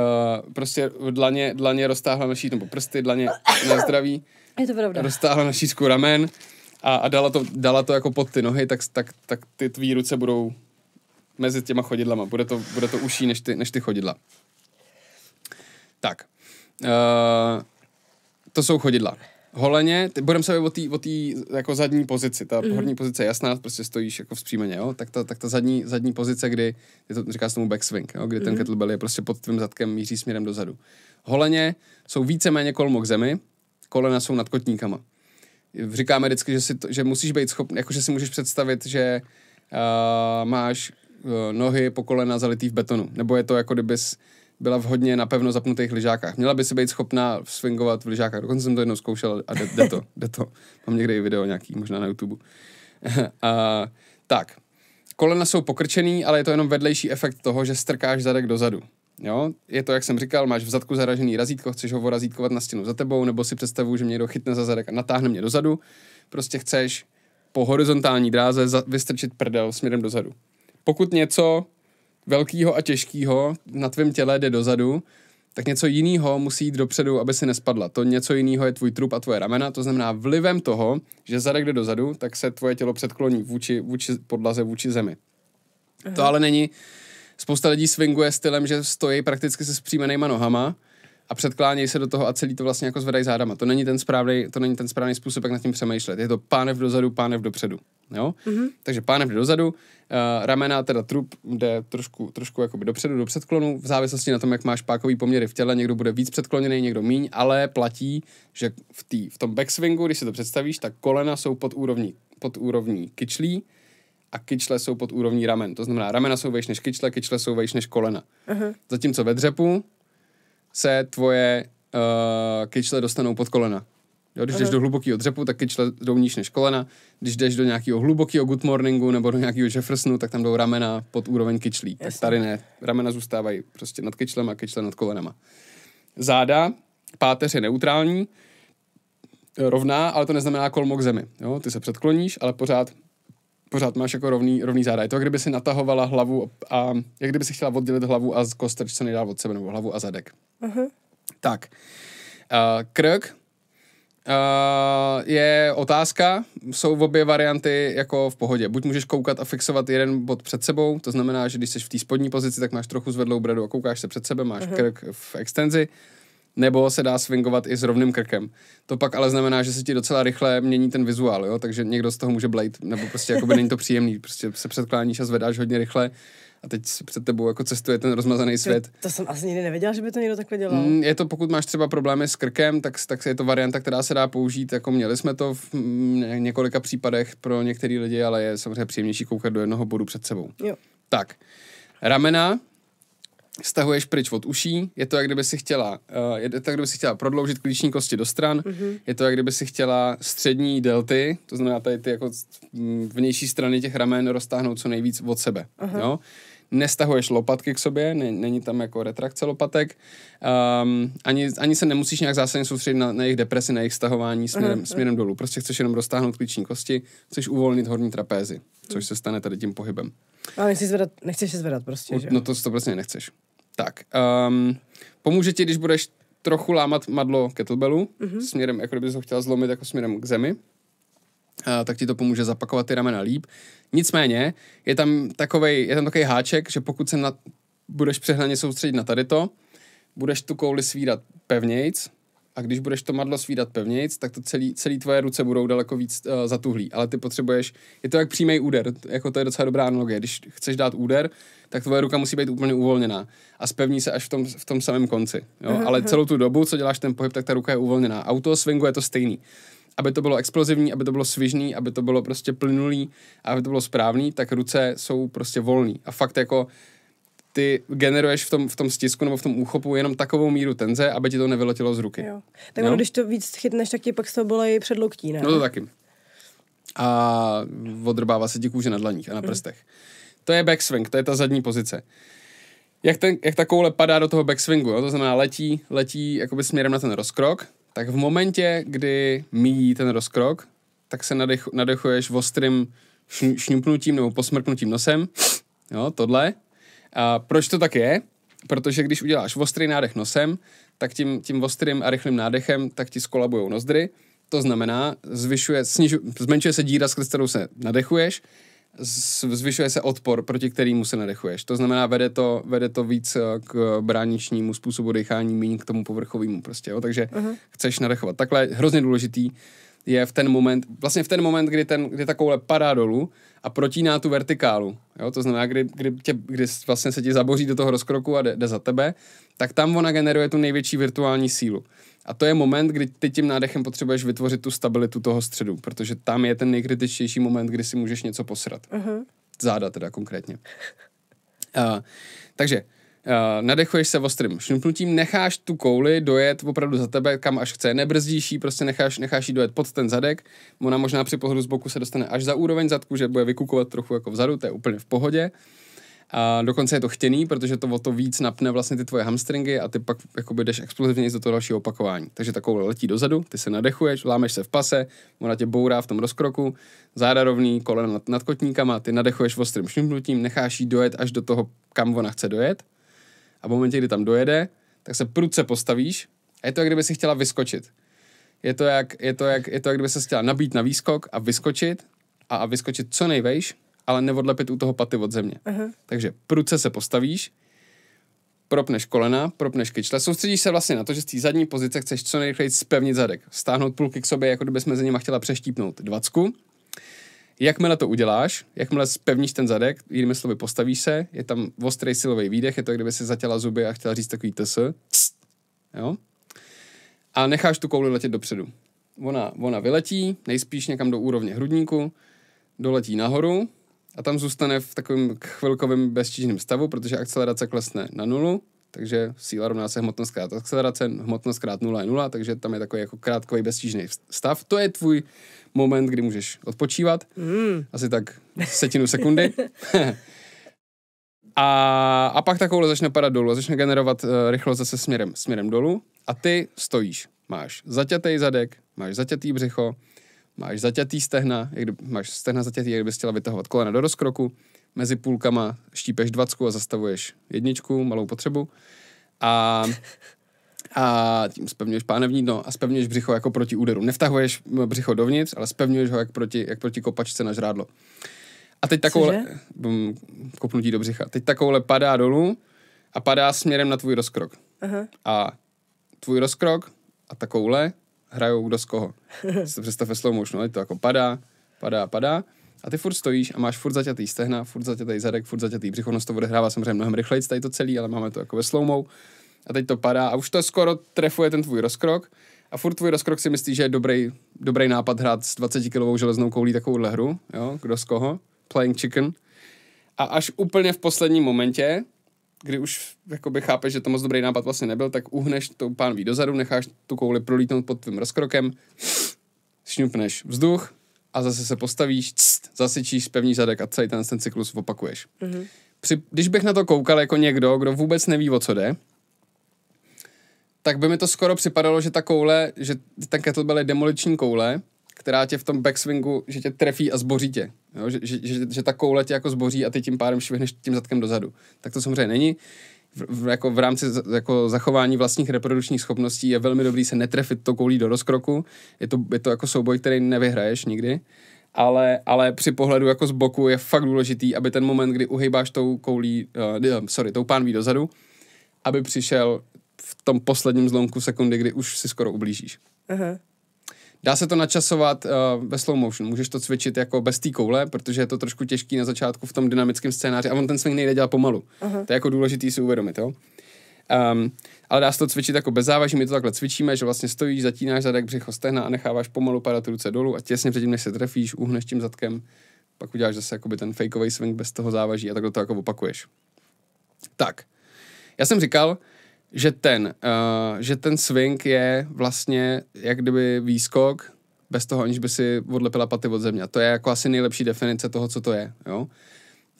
B: prostě dlaně, dlaně roztáhla naší, nebo prsty dlaně na zdraví,
A: je to pravda.
B: roztáhla naší zku ramen a, a dala, to, dala to jako pod ty nohy, tak, tak, tak ty tvý ruce budou mezi těma chodidlama. Bude to, bude to uší než ty, než ty chodidla. Tak. Uh, to jsou chodidla. Holeně, budeme se o té o tý, jako zadní pozici, ta mm-hmm. horní pozice je jasná, prostě stojíš jako vzpřímeně, jo? Tak, ta, tak ta zadní, zadní pozice, kdy, je to, říká se tomu backswing, jo? kdy mm-hmm. ten mhm. kettlebell je prostě pod tvým zadkem, míří směrem dozadu. Holeně jsou víceméně kolmo k zemi, kolena jsou nad kotníkama. Říkáme vždycky, že, si to, že musíš být schopný, jakože si můžeš představit, že uh, máš uh, nohy po kolena zalitý v betonu, nebo je to jako kdybys byla vhodně na pevno zapnutých lyžákách. Měla by si být schopná swingovat v lyžákách. Dokonce jsem to jednou zkoušel a jde, jde to, jde to. Mám někde i video nějaký, možná na YouTube. a, tak, kolena jsou pokrčený, ale je to jenom vedlejší efekt toho, že strkáš zadek dozadu. Jo? Je to, jak jsem říkal, máš v zadku zaražený razítko, chceš ho razítkovat na stěnu za tebou, nebo si představuju, že mě někdo chytne za zadek a natáhne mě dozadu. Prostě chceš po horizontální dráze vystrčit prdel směrem dozadu. Pokud něco Velkého a těžkého na tvém těle jde dozadu, tak něco jiného musí jít dopředu, aby si nespadla. To něco jiného je tvůj trup a tvoje ramena, to znamená vlivem toho, že zadek jde dozadu, tak se tvoje tělo předkloní vůči, vůči podlaze, vůči zemi. Aha. To ale není, spousta lidí swinguje stylem, že stojí prakticky se spřímenýma nohama, a předklánějí se do toho a celý to vlastně jako zvedají zádama. To není ten správný, to není ten správný způsob, jak nad tím přemýšlet. Je to pánev dozadu, pánev dopředu. Jo? Mm-hmm. Takže pánev dozadu, uh, ramena, teda trup, jde trošku, trošku jakoby dopředu, do předklonu, v závislosti na tom, jak máš pákový poměry v těle, někdo bude víc předkloněný, někdo míň, ale platí, že v, tý, v tom backswingu, když si to představíš, tak kolena jsou pod úrovní, pod úrovní kyčlí, a kyčle jsou pod úrovní ramen. To znamená, ramena jsou vejš než kyčle, kyčle jsou vejš než kolena. Uh-huh. Zatímco ve dřepu se tvoje uh, kyčle dostanou pod kolena. Jo, když jdeš do hlubokého dřepu, tak kyčle jdou níž než kolena. Když jdeš do nějakého hlubokého good morningu nebo do nějakého Jeffersonu, tak tam jdou ramena pod úroveň kyčlí. Jasně. Tak tady ne. Ramena zůstávají prostě nad kyčlem a kyčle nad kolenama. Záda, páteř je neutrální, rovná, ale to neznamená kolmo k zemi. Jo? Ty se předkloníš, ale pořád pořád máš jako rovný, rovný záda. Je to, kdyby si natahovala hlavu a jak kdyby si chtěla oddělit hlavu a z kostrč se nedá od sebe, nebo hlavu a zadek. Uh-huh. Tak. Uh, krk, Uh, je otázka, jsou v obě varianty jako v pohodě. Buď můžeš koukat a fixovat jeden bod před sebou, to znamená, že když jsi v té spodní pozici, tak máš trochu zvedlou bradu a koukáš se před sebe, máš uh-huh. krk v extenzi. Nebo se dá swingovat i s rovným krkem. To pak ale znamená, že se ti docela rychle mění ten vizuál, jo? takže někdo z toho může blade, nebo prostě jako by není to příjemný, prostě se předkláníš a zvedáš hodně rychle a teď před tebou jako cestuje ten rozmazaný svět.
A: To, to jsem asi nikdy nevěděl, že by to někdo takhle dělal. Mm,
B: je to, pokud máš třeba problémy s krkem, tak, tak je to varianta, která se dá použít, jako měli jsme to v mm, několika případech pro některé lidi, ale je samozřejmě příjemnější koukat do jednoho bodu před sebou. Jo. Tak, ramena, stahuješ pryč od uší, je to, jak kdyby si chtěla, uh, je to, jak kdyby si chtěla prodloužit klíční kosti do stran, mm-hmm. je to, jak kdyby si chtěla střední delty, to znamená tady ty jako vnější strany těch ramen roztáhnout co nejvíc od sebe, uh-huh. jo nestahuješ lopatky k sobě, ne, není tam jako retrakce lopatek, um, ani, ani se nemusíš nějak zásadně soustředit na, na jejich depresi, na jejich stahování směrem, uh-huh. směrem dolů. Prostě chceš jenom roztáhnout klíční kosti, chceš uvolnit horní trapézy, což se stane tady tím pohybem.
A: Ale nechci zvedat, nechceš se zvedat prostě, U, že? No to,
B: to prostě nechceš. Tak, um, pomůže ti, když budeš trochu lámat madlo kettlebellu, uh-huh. směrem, jako kdyby ho chtěla zlomit jako směrem k zemi, tak ti to pomůže zapakovat ty ramena líp. Nicméně je tam takový je tam takovej háček, že pokud se na, budeš přehnaně soustředit na tady to, budeš tu kouli svídat pevnějc a když budeš to madlo svídat pevnějc, tak to celý, celý tvoje ruce budou daleko víc uh, eh, zatuhlí, ale ty potřebuješ, je to jak přímý úder, jako to je docela dobrá analogie, když chceš dát úder, tak tvoje ruka musí být úplně uvolněná a spevní se až v tom, v tom samém konci, jo? Mhm, ale mhm. celou tu dobu, co děláš ten pohyb, tak ta ruka je uvolněná a u toho swingu je to stejný aby to bylo explozivní, aby to bylo svižný, aby to bylo prostě plynulý, aby to bylo správný, tak ruce jsou prostě volný. A fakt jako ty generuješ v tom, v tom stisku nebo v tom úchopu jenom takovou míru tenze, aby ti to nevyletělo z ruky. Jo.
A: Tak jo? když to víc chytneš, tak ti pak z toho i předloktí, ne? No to taky.
B: A odrbává se ti kůže na dlaních a na mhm. prstech. Mm. To je backswing, to je ta zadní pozice. Jak, ten, jak ta koule padá do toho backswingu, jo? to znamená letí, letí jakoby směrem na ten rozkrok, tak v momentě, kdy míjí ten rozkrok, tak se nadech, nadechuješ ostrým šňupnutím nebo posmrknutím nosem. Jo, tohle. A proč to tak je? Protože když uděláš ostrý nádech nosem, tak tím, tím ostrým a rychlým nádechem tak ti skolabujou nozdry. To znamená, zvyšuje, snižu, zmenšuje se díra, skrz kterou se nadechuješ zvyšuje se odpor, proti kterýmu se nedechuješ. To znamená, vede to, vede to víc eh, k bráničnímu způsobu dechání, méně k tomu povrchovému prostě, jo? takže uh-huh. chceš nadechovat. Takhle hrozně důležitý je v ten moment, vlastně v ten moment, kdy, ten, kdy ta koule padá dolů a protíná tu vertikálu, jo? to znamená, kdy, kdy, tě, kdy vlastně se ti zaboří do toho rozkroku a jde, jde za tebe, tak tam ona generuje tu největší virtuální sílu. A to je moment, kdy ty tím nádechem potřebuješ vytvořit tu stabilitu toho středu, protože tam je ten nejkritičtější moment, kdy si můžeš něco posrat. Uh-huh. Záda teda konkrétně. Uh, takže uh, nadechuješ se ostrým šnupnutím necháš tu kouli dojet opravdu za tebe, kam až chce, nebrzdíš ji, prostě necháš, necháš ji dojet pod ten zadek, ona možná při pohledu z boku se dostane až za úroveň zadku, že bude vykukovat trochu jako vzadu, to je úplně v pohodě. A dokonce je to chtěný, protože to o to víc napne vlastně ty tvoje hamstringy a ty pak jakoby jdeš explozivně do toho dalšího opakování. Takže takovou letí dozadu, ty se nadechuješ, lámeš se v pase, ona tě bourá v tom rozkroku, záda rovný, kolena nad, nad kotníkama, ty nadechuješ ostrým šňupnutím, necháš jí dojet až do toho, kam ona chce dojet. A v momentě, kdy tam dojede, tak se prudce postavíš a je to, jak kdyby si chtěla vyskočit. Je to, jak, je to, jak, je to, jak kdyby se chtěla nabít na výskok a vyskočit a, a vyskočit co nejvejš ale neodlepit u toho paty od země. Uh-huh. Takže pruce se postavíš, propneš kolena, propneš kyčle, soustředíš se vlastně na to, že z té zadní pozice chceš co nejrychleji spevnit zadek, stáhnout půlky k sobě, jako kdyby jsme ze něma chtěla přeštípnout dvacku. Jakmile to uděláš, jakmile spevníš ten zadek, jinými slovy postavíš se, je tam ostrý silový výdech, je to, kdyby si zatěla zuby a chtěla říct takový ts, jo? A necháš tu kouli letět dopředu. Ona, ona vyletí, nejspíš někam do úrovně hrudníku, doletí nahoru, a tam zůstane v takovém chvilkovém bezčížném stavu, protože akcelerace klesne na nulu, takže síla rovná se hmotnost krát akcelerace, hmotnost krát 0 je 0, takže tam je takový jako krátkový beztížný stav. To je tvůj moment, kdy můžeš odpočívat, mm. asi tak setinu sekundy. a, a pak ta koule začne padat dolů, začne generovat uh, rychlost zase směrem, směrem dolů a ty stojíš. Máš zaťatý zadek, máš zaťatý břicho, máš zaťatý stehna, jak kdyby, máš stehna zaťatý, jak bys chtěla vytahovat kolena do rozkroku, mezi půlkama štípeš dvacku a zastavuješ jedničku, malou potřebu a, a tím spevňuješ pánevní dno a spevňuješ břicho jako proti úderu. Nevtahuješ břicho dovnitř, ale spevňuješ ho jak proti, jak proti kopačce na žrádlo. A teď takovouhle... kopnutí do břicha. Teď takovouhle padá dolů a padá směrem na tvůj rozkrok. Aha. A tvůj rozkrok a takovouhle hrajou kdo z koho. si představ ve slow motionu, to jako padá, padá, padá a ty furt stojíš a máš furt zaťatý stehna, furt zaťatý zadek, furt zaťatý břicho, ono se to odehrává samozřejmě mnohem rychleji, tady to celý, ale máme to jako ve slow a teď to padá a už to skoro trefuje ten tvůj rozkrok a furt tvůj rozkrok si myslí, že je dobrý, dobrý nápad hrát s 20-kilovou železnou koulí takovouhle hru, jo, kdo z koho, playing chicken. A až úplně v posledním momentě kdy už jakoby chápeš, že to moc dobrý nápad vlastně nebyl, tak uhneš to pánví dozadu, necháš tu kouli prolítnout pod tvým rozkrokem, šňupneš vzduch a zase se postavíš, cst, zasyčíš pevný zadek a celý ten, ten cyklus opakuješ. Mm-hmm. Při, když bych na to koukal jako někdo, kdo vůbec neví, o co jde, tak by mi to skoro připadalo, že ta koule, že ten kettlebell je demoliční koule, která tě v tom backswingu, že tě trefí a zboří tě. Jo? Že, že, že, že ta koule tě jako zboří a ty tím pádem švihneš tím zadkem dozadu. Tak to samozřejmě není. V, v, jako v rámci z, jako zachování vlastních reprodukčních schopností je velmi dobrý se netrefit to koulí do rozkroku. Je to, je to jako souboj, který nevyhraješ nikdy. Ale, ale při pohledu jako z boku je fakt důležitý, aby ten moment, kdy uhejbáš tou koulí, uh, sorry, tou pánví dozadu, aby přišel v tom posledním zlomku sekundy, kdy už si skoro ublížíš. Aha. Dá se to načasovat uh, ve slow motion, můžeš to cvičit jako bez té koule, protože je to trošku těžký na začátku v tom dynamickém scénáři a on ten swing nejde dělat pomalu. Uh-huh. To je jako důležitý si uvědomit, jo. Um, ale dá se to cvičit jako bez závaží, my to takhle cvičíme, že vlastně stojíš, zatínáš zadek, břicho, stehna a necháváš pomalu padat ruce dolů a těsně předtím, než se trefíš, uhneš tím zadkem, pak uděláš zase jakoby ten fakeový swing bez toho závaží a takhle to jako opakuješ. Tak, já jsem říkal, že ten, uh, že ten swing je vlastně jak kdyby výskok bez toho, aniž by si odlepila paty od země. To je jako asi nejlepší definice toho, co to je. Jo?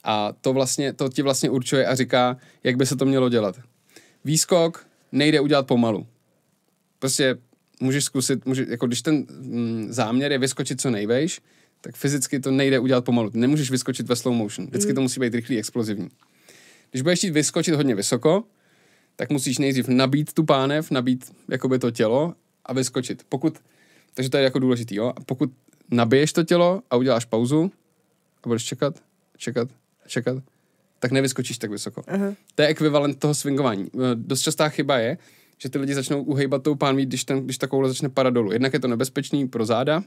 B: A to, vlastně, to ti vlastně určuje a říká, jak by se to mělo dělat. Výskok nejde udělat pomalu. Prostě můžeš zkusit, může, jako když ten mm, záměr je vyskočit co nejvejš, tak fyzicky to nejde udělat pomalu. Nemůžeš vyskočit ve slow motion. Vždycky mm. to musí být rychlý, explozivní. Když budeš chtít vyskočit hodně vysoko, tak musíš nejdřív nabít tu pánev, nabít jakoby to tělo a vyskočit. Pokud, takže to je jako důležitý, jo? Pokud nabiješ to tělo a uděláš pauzu a budeš čekat, čekat, čekat, tak nevyskočíš tak vysoko. Uh-huh. To je ekvivalent toho swingování. Eh, dost častá chyba je, že ty lidi začnou uhejbat tou pánví, když, ten, když koule začne padat dolů. Jednak je to nebezpečný pro záda,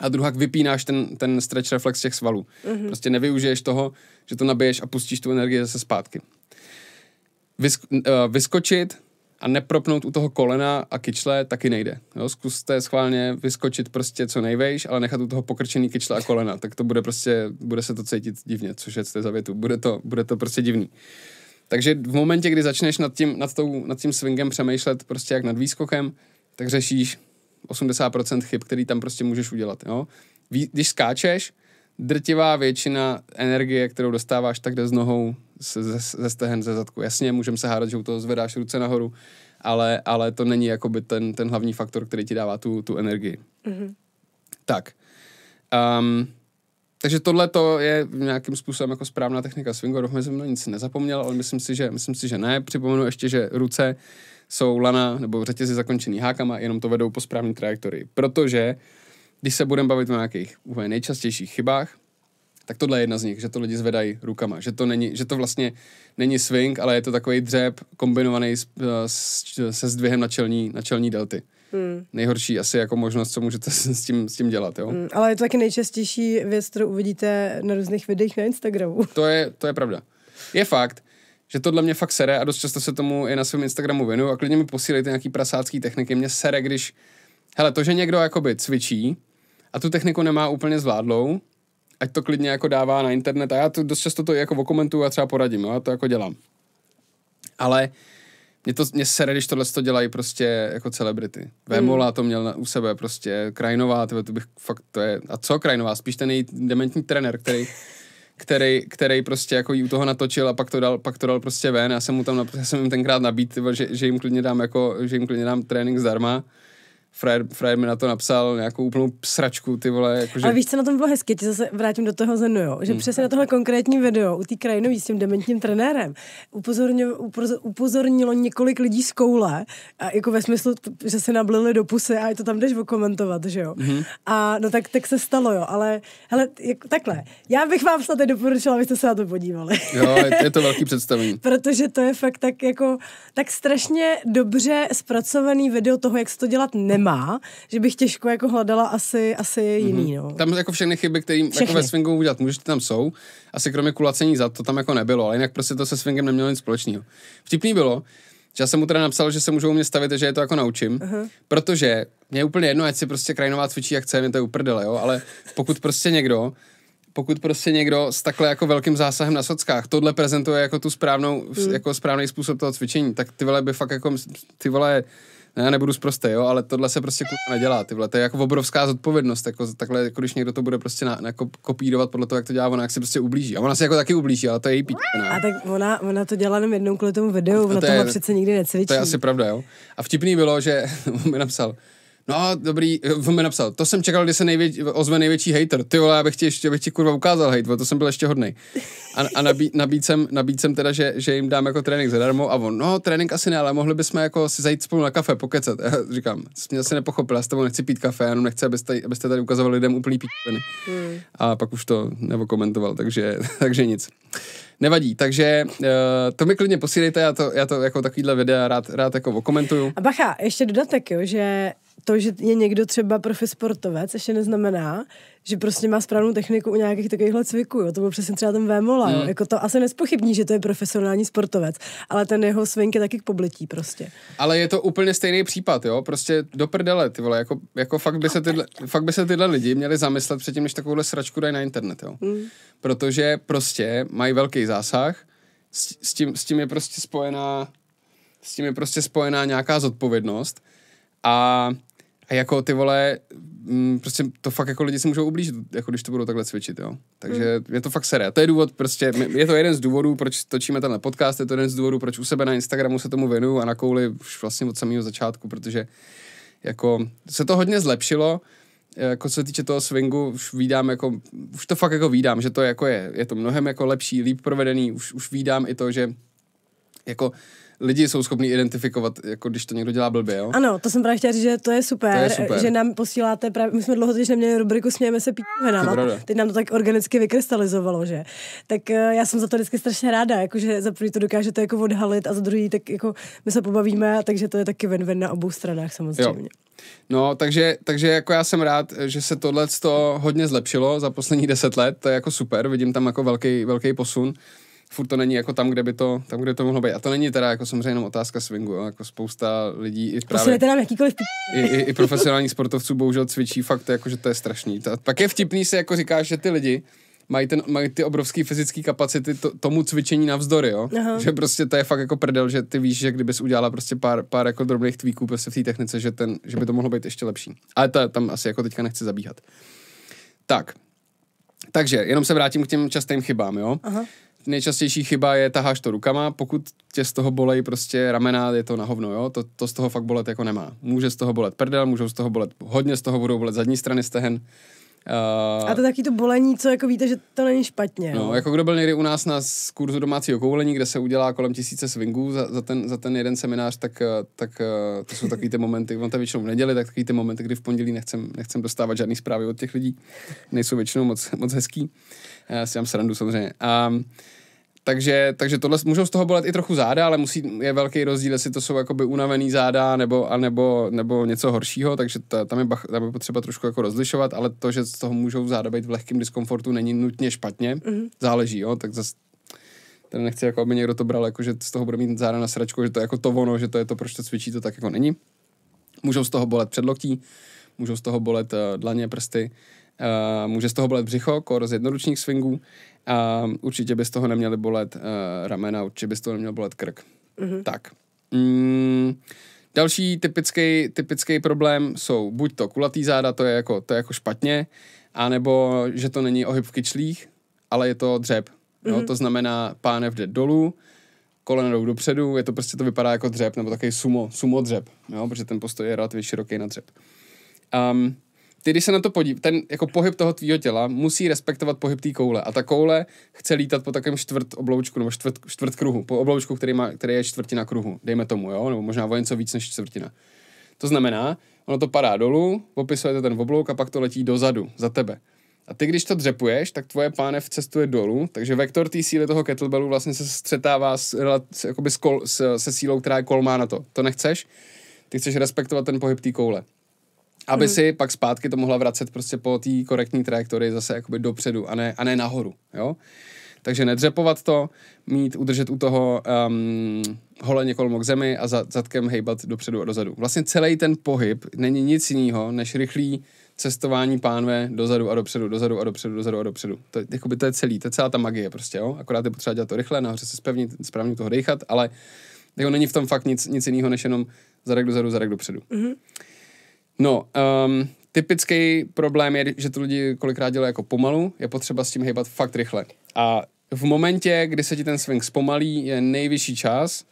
B: a druhak vypínáš ten, ten stretch reflex těch svalů. Mm-hmm. Prostě nevyužiješ toho, že to nabiješ a pustíš tu energii zase zpátky vysk, uh, vyskočit a nepropnout u toho kolena a kyčle taky nejde. Jo? Zkuste schválně vyskočit prostě co nejvejš, ale nechat u toho pokrčený kyčle a kolena, tak to bude prostě, bude se to cítit divně, což je za větu, bude to, bude to prostě divný. Takže v momentě, kdy začneš nad tím, nad, tou, nad tím swingem přemýšlet prostě jak nad výskokem, tak řešíš 80% chyb, který tam prostě můžeš udělat. Jo? Když skáčeš, drtivá většina energie, kterou dostáváš, tak jde z nohou, ze, ze stehen, ze zadku. Jasně, můžeme se hádat, že u toho zvedáš ruce nahoru, ale, ale to není jakoby ten, ten hlavní faktor, který ti dává tu, tu energii. Mm-hmm. Tak. Um, takže tohle to je nějakým způsobem jako správná technika swingu. Doufám, jsem na nic nezapomněl, ale myslím si, že, myslím si, že ne. Připomenu ještě, že ruce jsou lana nebo řetězy zakončený hákama, jenom to vedou po správné trajektorii. Protože uh, když se budeme bavit o nějakých úplně nejčastějších chybách, tak tohle je jedna z nich, že to lidi zvedají rukama, že to, není, že to vlastně není swing, ale je to takový dřep kombinovaný s, eh, s, se zdvihem na čelní, na čelní delty. Hmm. Nejhorší asi jako možnost, co můžete s tím, s tím dělat, jo? Hmm,
A: ale je to taky nejčastější věc, kterou uvidíte na různých videích na Instagramu.
B: To je, to je pravda. Je fakt, že tohle mě fakt sere a dost často se tomu i na svém Instagramu věnuju a klidně mi posílejte nějaký prasácký techniky. Mě sere, když... Hele, to, že někdo jakoby cvičí, a tu techniku nemá úplně zvládlou, ať to klidně jako dává na internet a já to dost často to jako okomentuju a třeba poradím, jo, a to jako dělám. Ale mě, to, mě sere, když tohle to dělají prostě jako celebrity. Vémola mm. to měl na, u sebe prostě, Krajnová, tebe, to bych fakt, to je, a co Krajnová, spíš ten její dementní trenér, který, který, který prostě jako jí u toho natočil a pak to dal, pak to dal prostě ven. Já jsem mu tam, já jsem jim tenkrát nabít, že, že, jim klidně dám jako, že jim klidně dám trénink zdarma frajer, frajer mi na to napsal nějakou úplnou sračku, ty vole. Jakože... Ale víš,
A: co na tom bylo hezky, ti zase vrátím do toho zenu, jo? že hmm. přesně na tohle konkrétní video u té krajinový s tím dementním trenérem upozornilo, upozornilo několik lidí z koule, a jako ve smyslu, že se nablili do pusy a je to tam jdeš okomentovat, že jo. Hmm. A no tak, tak se stalo, jo, ale hele, jako, takhle, já bych vám snad doporučila, abyste se na to podívali. jo,
B: je, je to velký představení.
A: Protože to je fakt tak jako, tak strašně dobře zpracovaný video toho, jak se to dělat nemá nemá, že bych těžko jako hledala asi, asi jiný. Mm-hmm. No.
B: Tam jako všechny chyby, které jako ve swingu udělat můžete, tam jsou. Asi kromě kulacení za to tam jako nebylo, ale jinak prostě to se swingem nemělo nic společného. Vtipný bylo, že já jsem mu teda napsal, že se můžou mě stavit, že je to jako naučím, uh-huh. protože mě je úplně jedno, ať si prostě krajinová cvičí, jak chce, mě to je uprdele, jo, ale pokud prostě někdo pokud prostě někdo s takhle jako velkým zásahem na sockách tohle prezentuje jako tu správnou, mm. jako správný způsob toho cvičení, tak ty vole by fakt jako, ty vole ne, nebudu zprostý, jo, ale tohle se prostě kurva nedělá, vole, to je jako obrovská zodpovědnost, jako takhle, jako když někdo to bude prostě na, na kopírovat podle toho, jak to dělá ona, jak se prostě ublíží. A ona se jako taky ublíží, ale to je její pít. A tak ona,
A: ona to dělá jenom jednou kvůli tomu videu, ona to je, přece nikdy necvičí. To je asi
B: pravda, jo. A vtipný bylo, že on mi napsal, No, dobrý, eh, on mi napsal, to jsem čekal, kdy se největší, ozve největší hater. Ty vole, já bych ti ještě, bych ti kurva ukázal hejt, to jsem byl ještě hodný. A, a nabí, nabíd, jsem, nabíd jsem teda, že, že jim dám jako trénink zadarmo a on, no, trénink asi ne, ale mohli bychom jako si zajít spolu na kafe, pokecat. Já říkám, jsi mě asi nepochopil, já s tebou nechci pít kafe, já jenom nechci, abyste, abyste tady ukazovali lidem úplný pít. Hmm. A pak už to nebo komentoval, takže, takže nic. Nevadí, takže uh, to mi klidně posílejte, já to, já to jako takovýhle videa rád, rád jako okomentuju.
A: A bacha, ještě dodatek, jo, že to, že je někdo třeba profi sportovec, ještě neznamená, že prostě má správnou techniku u nějakých takovýchhle cviků. Jo. To byl přesně třeba ten Vémola. Mm. Jako to asi nespochybní, že to je profesionální sportovec, ale ten jeho svinky taky k pobletí prostě.
B: Ale je to úplně stejný případ, jo. Prostě do prdele, ty vole. Jako, jako fakt, by se tyhle, fakt by se tyhle lidi měli zamyslet předtím, než takovouhle sračku dají na internet, jo. Mm. Protože prostě mají velký zásah, s, s, tím, s tím je prostě spojená s tím je prostě spojená nějaká zodpovědnost a a jako ty vole, m, mm, prostě to fakt jako lidi si můžou ublížit, jako když to budou takhle cvičit, jo. Takže hmm. je to fakt seré. To je důvod, prostě, je to jeden z důvodů, proč točíme tenhle podcast, je to jeden z důvodů, proč u sebe na Instagramu se tomu věnuju a na kouli už vlastně od samého začátku, protože jako se to hodně zlepšilo, jako co se týče toho swingu, už vídám jako, už to fakt jako vídám, že to jako je, je to mnohem jako lepší, líp provedený, už, už vídám i to, že jako lidi jsou schopni identifikovat, jako když to někdo dělá blbě, jo? Ano,
A: to jsem právě chtěla říct, že to je super, to je super. že nám posíláte právě, my jsme dlouho totiž neměli rubriku Smějeme se píčevinám, teď nám to tak organicky vykrystalizovalo, že? Tak eh, já jsem za to vždycky strašně ráda, jakože za první to dokážete jako odhalit a za druhý tak jako my se pobavíme, takže to je taky ven-ven na obou stranách
C: samozřejmě.
B: Jo. No, takže, takže jako já jsem rád, že se tohle hodně zlepšilo za poslední deset let, to je jako super, vidím tam jako velký, velký posun furt to není jako tam, kde by to, tam, kde to mohlo být. A to není teda jako samozřejmě jenom otázka swingu, jo? jako spousta lidí i prostě právě... teda jakýkoliv... I, i, I, profesionální sportovců bohužel cvičí fakt, jako, že to je strašný. Ta, pak je vtipný se jako říkáš, že ty lidi, mají, ten, mají ty obrovské fyzické kapacity to, tomu cvičení navzdory, jo? Aha. Že prostě to je fakt jako prdel, že ty víš, že kdybys udělala prostě pár, pár jako drobných tweaků prostě v té technice, že, ten, že by to mohlo být ještě lepší. Ale ta, tam asi jako teďka nechci zabíhat. Tak. Takže, jenom se vrátím k těm častým chybám, jo? Aha nejčastější chyba je taháš to rukama, pokud tě z toho bolej, prostě ramena, je to na hovno, jo? To, to z toho fakt bolet jako nemá. Může z toho bolet prdel, můžou z toho bolet, hodně z toho budou bolet zadní strany stehen. Uh, a to
A: taky to bolení, co jako víte, že to není špatně. No, no. jako
B: kdo byl někdy u nás na kurzu domácího koulení, kde se udělá kolem tisíce swingů za, za, ten, za ten jeden seminář, tak, eh, tak eh, to jsou takový ty momenty, on to většinou v neděli, tak takový ty momenty, kdy v pondělí nechcem, nechcem dostávat žádný zprávy od těch lidí, nejsou většinou moc, moc hezký. Uh, já si mám srandu samozřejmě. Um, takže, takže tohle můžou z toho bolet i trochu záda, ale musí, je velký rozdíl, jestli to jsou jakoby unavený záda nebo, nebo nebo něco horšího, takže ta, tam, je bach, tam je potřeba trošku jako rozlišovat, ale to, že z toho můžou záda být v lehkém diskomfortu, není nutně špatně, mm-hmm. záleží, jo, tak zase ten nechci, jako aby někdo to bral, jako, že z toho bude mít záda na sračku, že to je jako to ono, že to je to, proč to cvičí, to tak jako není. Můžou z toho bolet předloktí, můžou z toho bolet uh, dlaně, prsty, může z toho bolet břicho, kor z jednoručních swingů a určitě by z toho neměly bolet eh, ramena, určitě by z toho neměl bolet krk. Mm-hmm. Tak. Mm, další typický, typický problém jsou buď to kulatý záda, to je jako, to je jako špatně, anebo že to není ohyb v kyčlích, ale je to dřep. Mm-hmm. No, to znamená, pánev jde dolů, kolena jdou dopředu, je to prostě, to vypadá jako dřep, nebo takový sumo, sumo dřep, jo, protože ten postoj je relativně široký na dřep. Um, ty, když se na to podív, ten jako pohyb toho tvýho těla musí respektovat pohyb té koule. A ta koule chce lítat po takovém čtvrt obloučku, nebo čtvrt, čtvrt kruhu, po obloučku, který, má, který je čtvrtina kruhu, dejme tomu, jo, nebo možná o něco víc než čtvrtina. To znamená, ono to padá dolů, popisujete ten oblouk a pak to letí dozadu, za tebe. A ty, když to dřepuješ, tak tvoje pánev cestuje dolů, takže vektor té síly toho kettlebellu vlastně se střetává s, s, jakoby s kol, s, se sílou, která je kolmá na to. To nechceš? Ty chceš respektovat ten pohyb té koule aby hmm. si pak zpátky to mohla vracet prostě po té korektní trajektorii zase jakoby dopředu a ne, a ne nahoru, jo. Takže nedřepovat to, mít, udržet u toho um, holeně kolmo k zemi a za, zadkem hejbat dopředu a dozadu. Vlastně celý ten pohyb není nic jiného, než rychlý cestování pánve dozadu a dopředu, dozadu a dopředu, dozadu a dopředu. To, jakoby to je celý, to je celá ta magie prostě, jo. Akorát je potřeba dělat to rychle, nahoře se spevnit, správně toho dejchat, ale jo, není v tom fakt nic, nic jiného, než jenom zadek dozadu, zadek dopředu. Mm-hmm. No, um, typický problém je, že to lidi kolikrát dělají jako pomalu, je potřeba s tím hejbat fakt rychle. A v momentě, kdy se ti ten swing zpomalí, je nejvyšší čas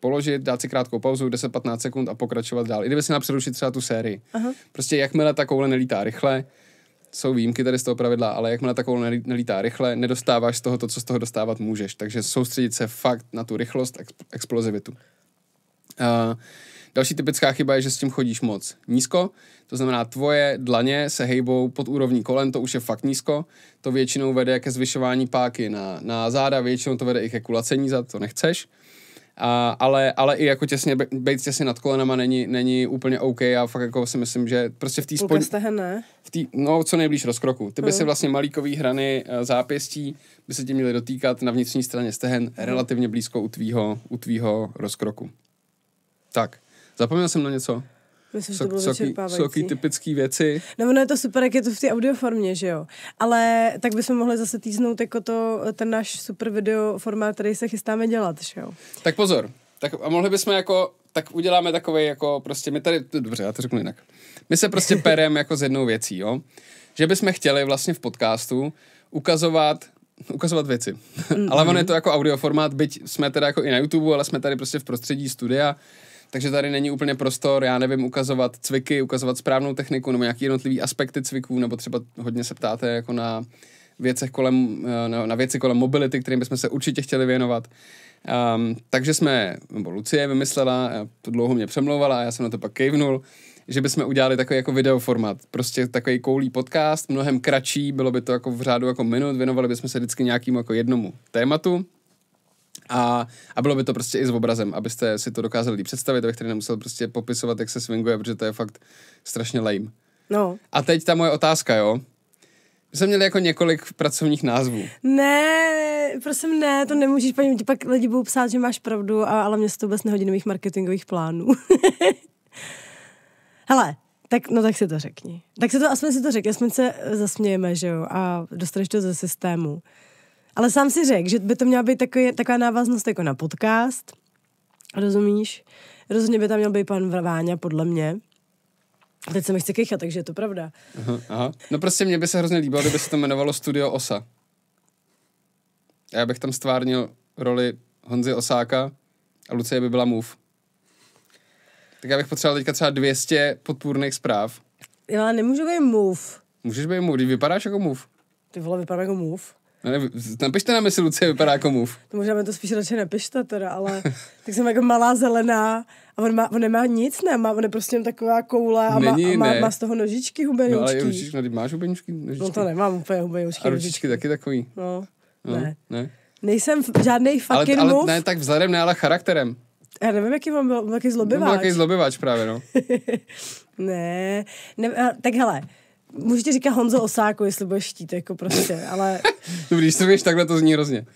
B: položit, dát si krátkou pauzu, 10-15 sekund a pokračovat dál. I kdyby si měl přerušit třeba tu sérii. Aha. Prostě jakmile ta koule nelítá rychle, jsou výjimky tady z toho pravidla, ale jakmile ta koule nelítá rychle, nedostáváš z toho to, co z toho dostávat můžeš. Takže soustředit se fakt na tu rychlost ex- explozivitu. Uh, Další typická chyba je, že s tím chodíš moc nízko, to znamená tvoje dlaně se hejbou pod úrovní kolen, to už je fakt nízko, to většinou vede ke zvyšování páky na, na záda, většinou to vede i ke kulacení za to nechceš. A, ale, ale i jako těsně, být těsně nad kolenama není, není úplně OK a fakt jako si myslím, že prostě v té spodní... ne? V tý, no, co nejblíž rozkroku. Ty by hmm. si vlastně malíkový hrany eh, zápěstí by se tě měly dotýkat na vnitřní straně stehen hmm. relativně blízko u tvýho, u tvýho rozkroku. Tak. Zapomněl jsem na něco?
A: Myslím, že to bylo vyčerpávající. Jsou
B: typické věci.
A: No, no je to super, jak je to v té audioformě, že jo. Ale tak bychom mohli zase týznout jako to, ten náš super video formát, který se chystáme dělat,
B: že jo. Tak pozor. Tak a mohli bychom jako, tak uděláme takový jako prostě, my tady, dobře, já to řeknu jinak. My se prostě perem jako s jednou věcí, jo. Že bychom chtěli vlastně v podcastu ukazovat ukazovat věci.
C: Mm-hmm. ale on je to
B: jako audioformát, byť jsme teda jako i na YouTube, ale jsme tady prostě v prostředí studia, takže tady není úplně prostor, já nevím, ukazovat cviky, ukazovat správnou techniku nebo nějaký jednotlivý aspekty cviků, nebo třeba hodně se ptáte jako na věcech kolem, eh, na, na věci kolem mobility, kterým bychom se určitě chtěli věnovat. Um, takže jsme, nebo Lucie vymyslela, eh, to dlouho mě přemlouvala a já jsem na to pak kejvnul, že bychom udělali takový jako videoformat, prostě takový koulí podcast, mnohem kratší, bylo by to jako v řádu jako minut, věnovali bychom se vždycky nějakému jako jednomu tématu a, a bylo by to prostě i s obrazem, abyste si to dokázali představit, abych tady nemusel prostě popisovat, jak se swinguje, protože to je fakt strašně lame. No. A teď ta moje otázka, jo? My jsme měli jako několik pracovních názvů.
A: Ne, prosím ne, to nemůžeš, paní, pak lidi budou psát, že máš pravdu, a, ale mě se to vůbec nehodí do mých marketingových plánů. Hele, tak, no tak si to řekni. Tak si to, aspoň si to řekni, aspoň se zasmějeme, že jo, a dostaneš to ze systému. Ale sám si řekl, že by to měla být takový, taková návaznost jako na podcast, rozumíš? Rozhodně by tam měl být pan Váňa, podle mě. Teď se mi chce kechat, takže je to pravda.
B: Aha, aha. No prostě mě by se hrozně líbilo, kdyby se to jmenovalo Studio Osa. já bych tam stvárnil roli Honzy Osáka a Lucie by byla Move. Tak já bych potřeboval teďka třeba 200 podpůrných zpráv. Já nemůžu být Move. Můžeš být Move, vypadáš jako Move. Ty vole, vypadá jako Move. No ne, napište nám, jestli Lucie vypadá jako muv.
A: To možná to spíš radši nepište teda, ale tak jsem jako malá zelená a on, má, on nemá nic, ne? Má, on je prostě jen taková koule a, Není, má, a má, ne. má, z toho nožičky hubeničky. No ale je ručičky,
B: no, máš hubeničky? nožičky? No to nemám úplně hubeničky. A ručičky taky takový? No, no ne. ne.
A: Nejsem žádný fucking ale, ale, ne, tak
B: vzhledem, ne, ale charakterem.
A: Já nevím, jaký mám byl, byl jaký zlobiváč. Byl jaký
B: zlobiváč právě, no.
A: ne, ne, tak hele, Můžete říkat Honzo Osáku, jestli budeš štít, jako prostě, ale...
B: Dobrý, když to takhle, to zní hrozně.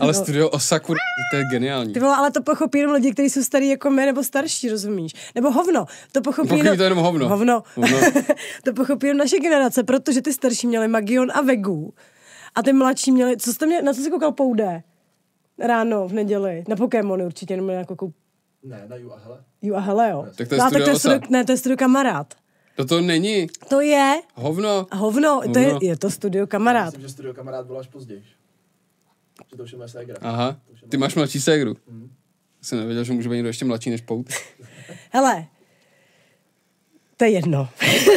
B: Ale no. studio Osaku, to je
C: geniální. Ty
A: vole, ale to pochopí jenom lidi, kteří jsou starý jako my nebo starší, rozumíš? Nebo hovno. To pochopí, pochopí jenom... to jenom hovno. Hovno. hovno. to pochopí jenom naše generace, protože ty starší měli Magion a Vegu. A ty mladší měli... Co jste mě... Na co jsi koukal poudé? Ráno, v neděli. Na Pokémony určitě, jako kou...
C: Ne, na Ju a Hele.
A: Ju a Hele, jo. Tak to
C: je no, studio, tak to je studio,
A: ne, to je studio kamarád.
B: To to není. To je. Hovno. Hovno, Hovno. to je, je
A: to studio kamarád. Já myslím, že studio kamarád byl až později. Že to už je moje ségra.
B: Aha, ty máš mladší ségru. Hmm. Jsem nevěděl, že může být někdo ještě mladší než Pout.
A: Hele, to je jedno.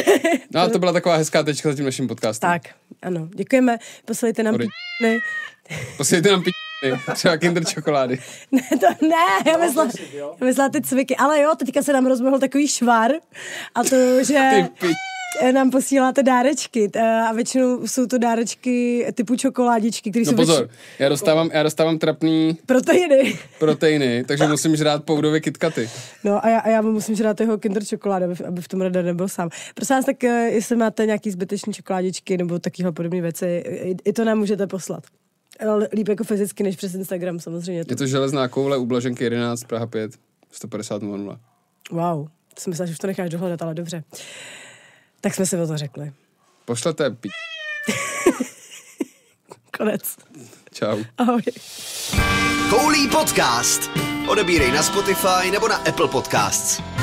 B: no a to byla taková hezká tečka za tím naším podcastem. Tak, ano, děkujeme. Poslejte nám p***ny. Posílejte nám p***ny. Třeba kinder čokolády.
A: ne, to ne, já myslela, já myslela ty cviky. Ale jo, teďka se nám rozmohl takový švar a to, že eh, nám posíláte dárečky eh, a většinou jsou to dárečky typu čokoládičky, které no jsou pozor, větši...
B: já dostávám, já dostávám trapný... Proteiny. Proteiny, takže musím žrát poudově kitkaty.
A: No a já, a já musím žrát jeho kinder čokoládu, aby, aby v tom rada nebyl sám. Prosím vás, tak eh, jestli máte nějaký zbytečný čokoládičky nebo takovéhle podobné věci, i, i to nám můžete poslat líp jako fyzicky než přes Instagram samozřejmě. To. Je to
B: železná koule u Blaženky 11, Praha 5, 150 Wow,
A: to jsem myslela, že už to necháš dohledat, ale dobře. Tak jsme si o to řekli.
B: Pošlete pi.
A: Konec. Čau. Ahoj.
B: Koulí
C: podcast. Odebírej na Spotify nebo na Apple Podcasts.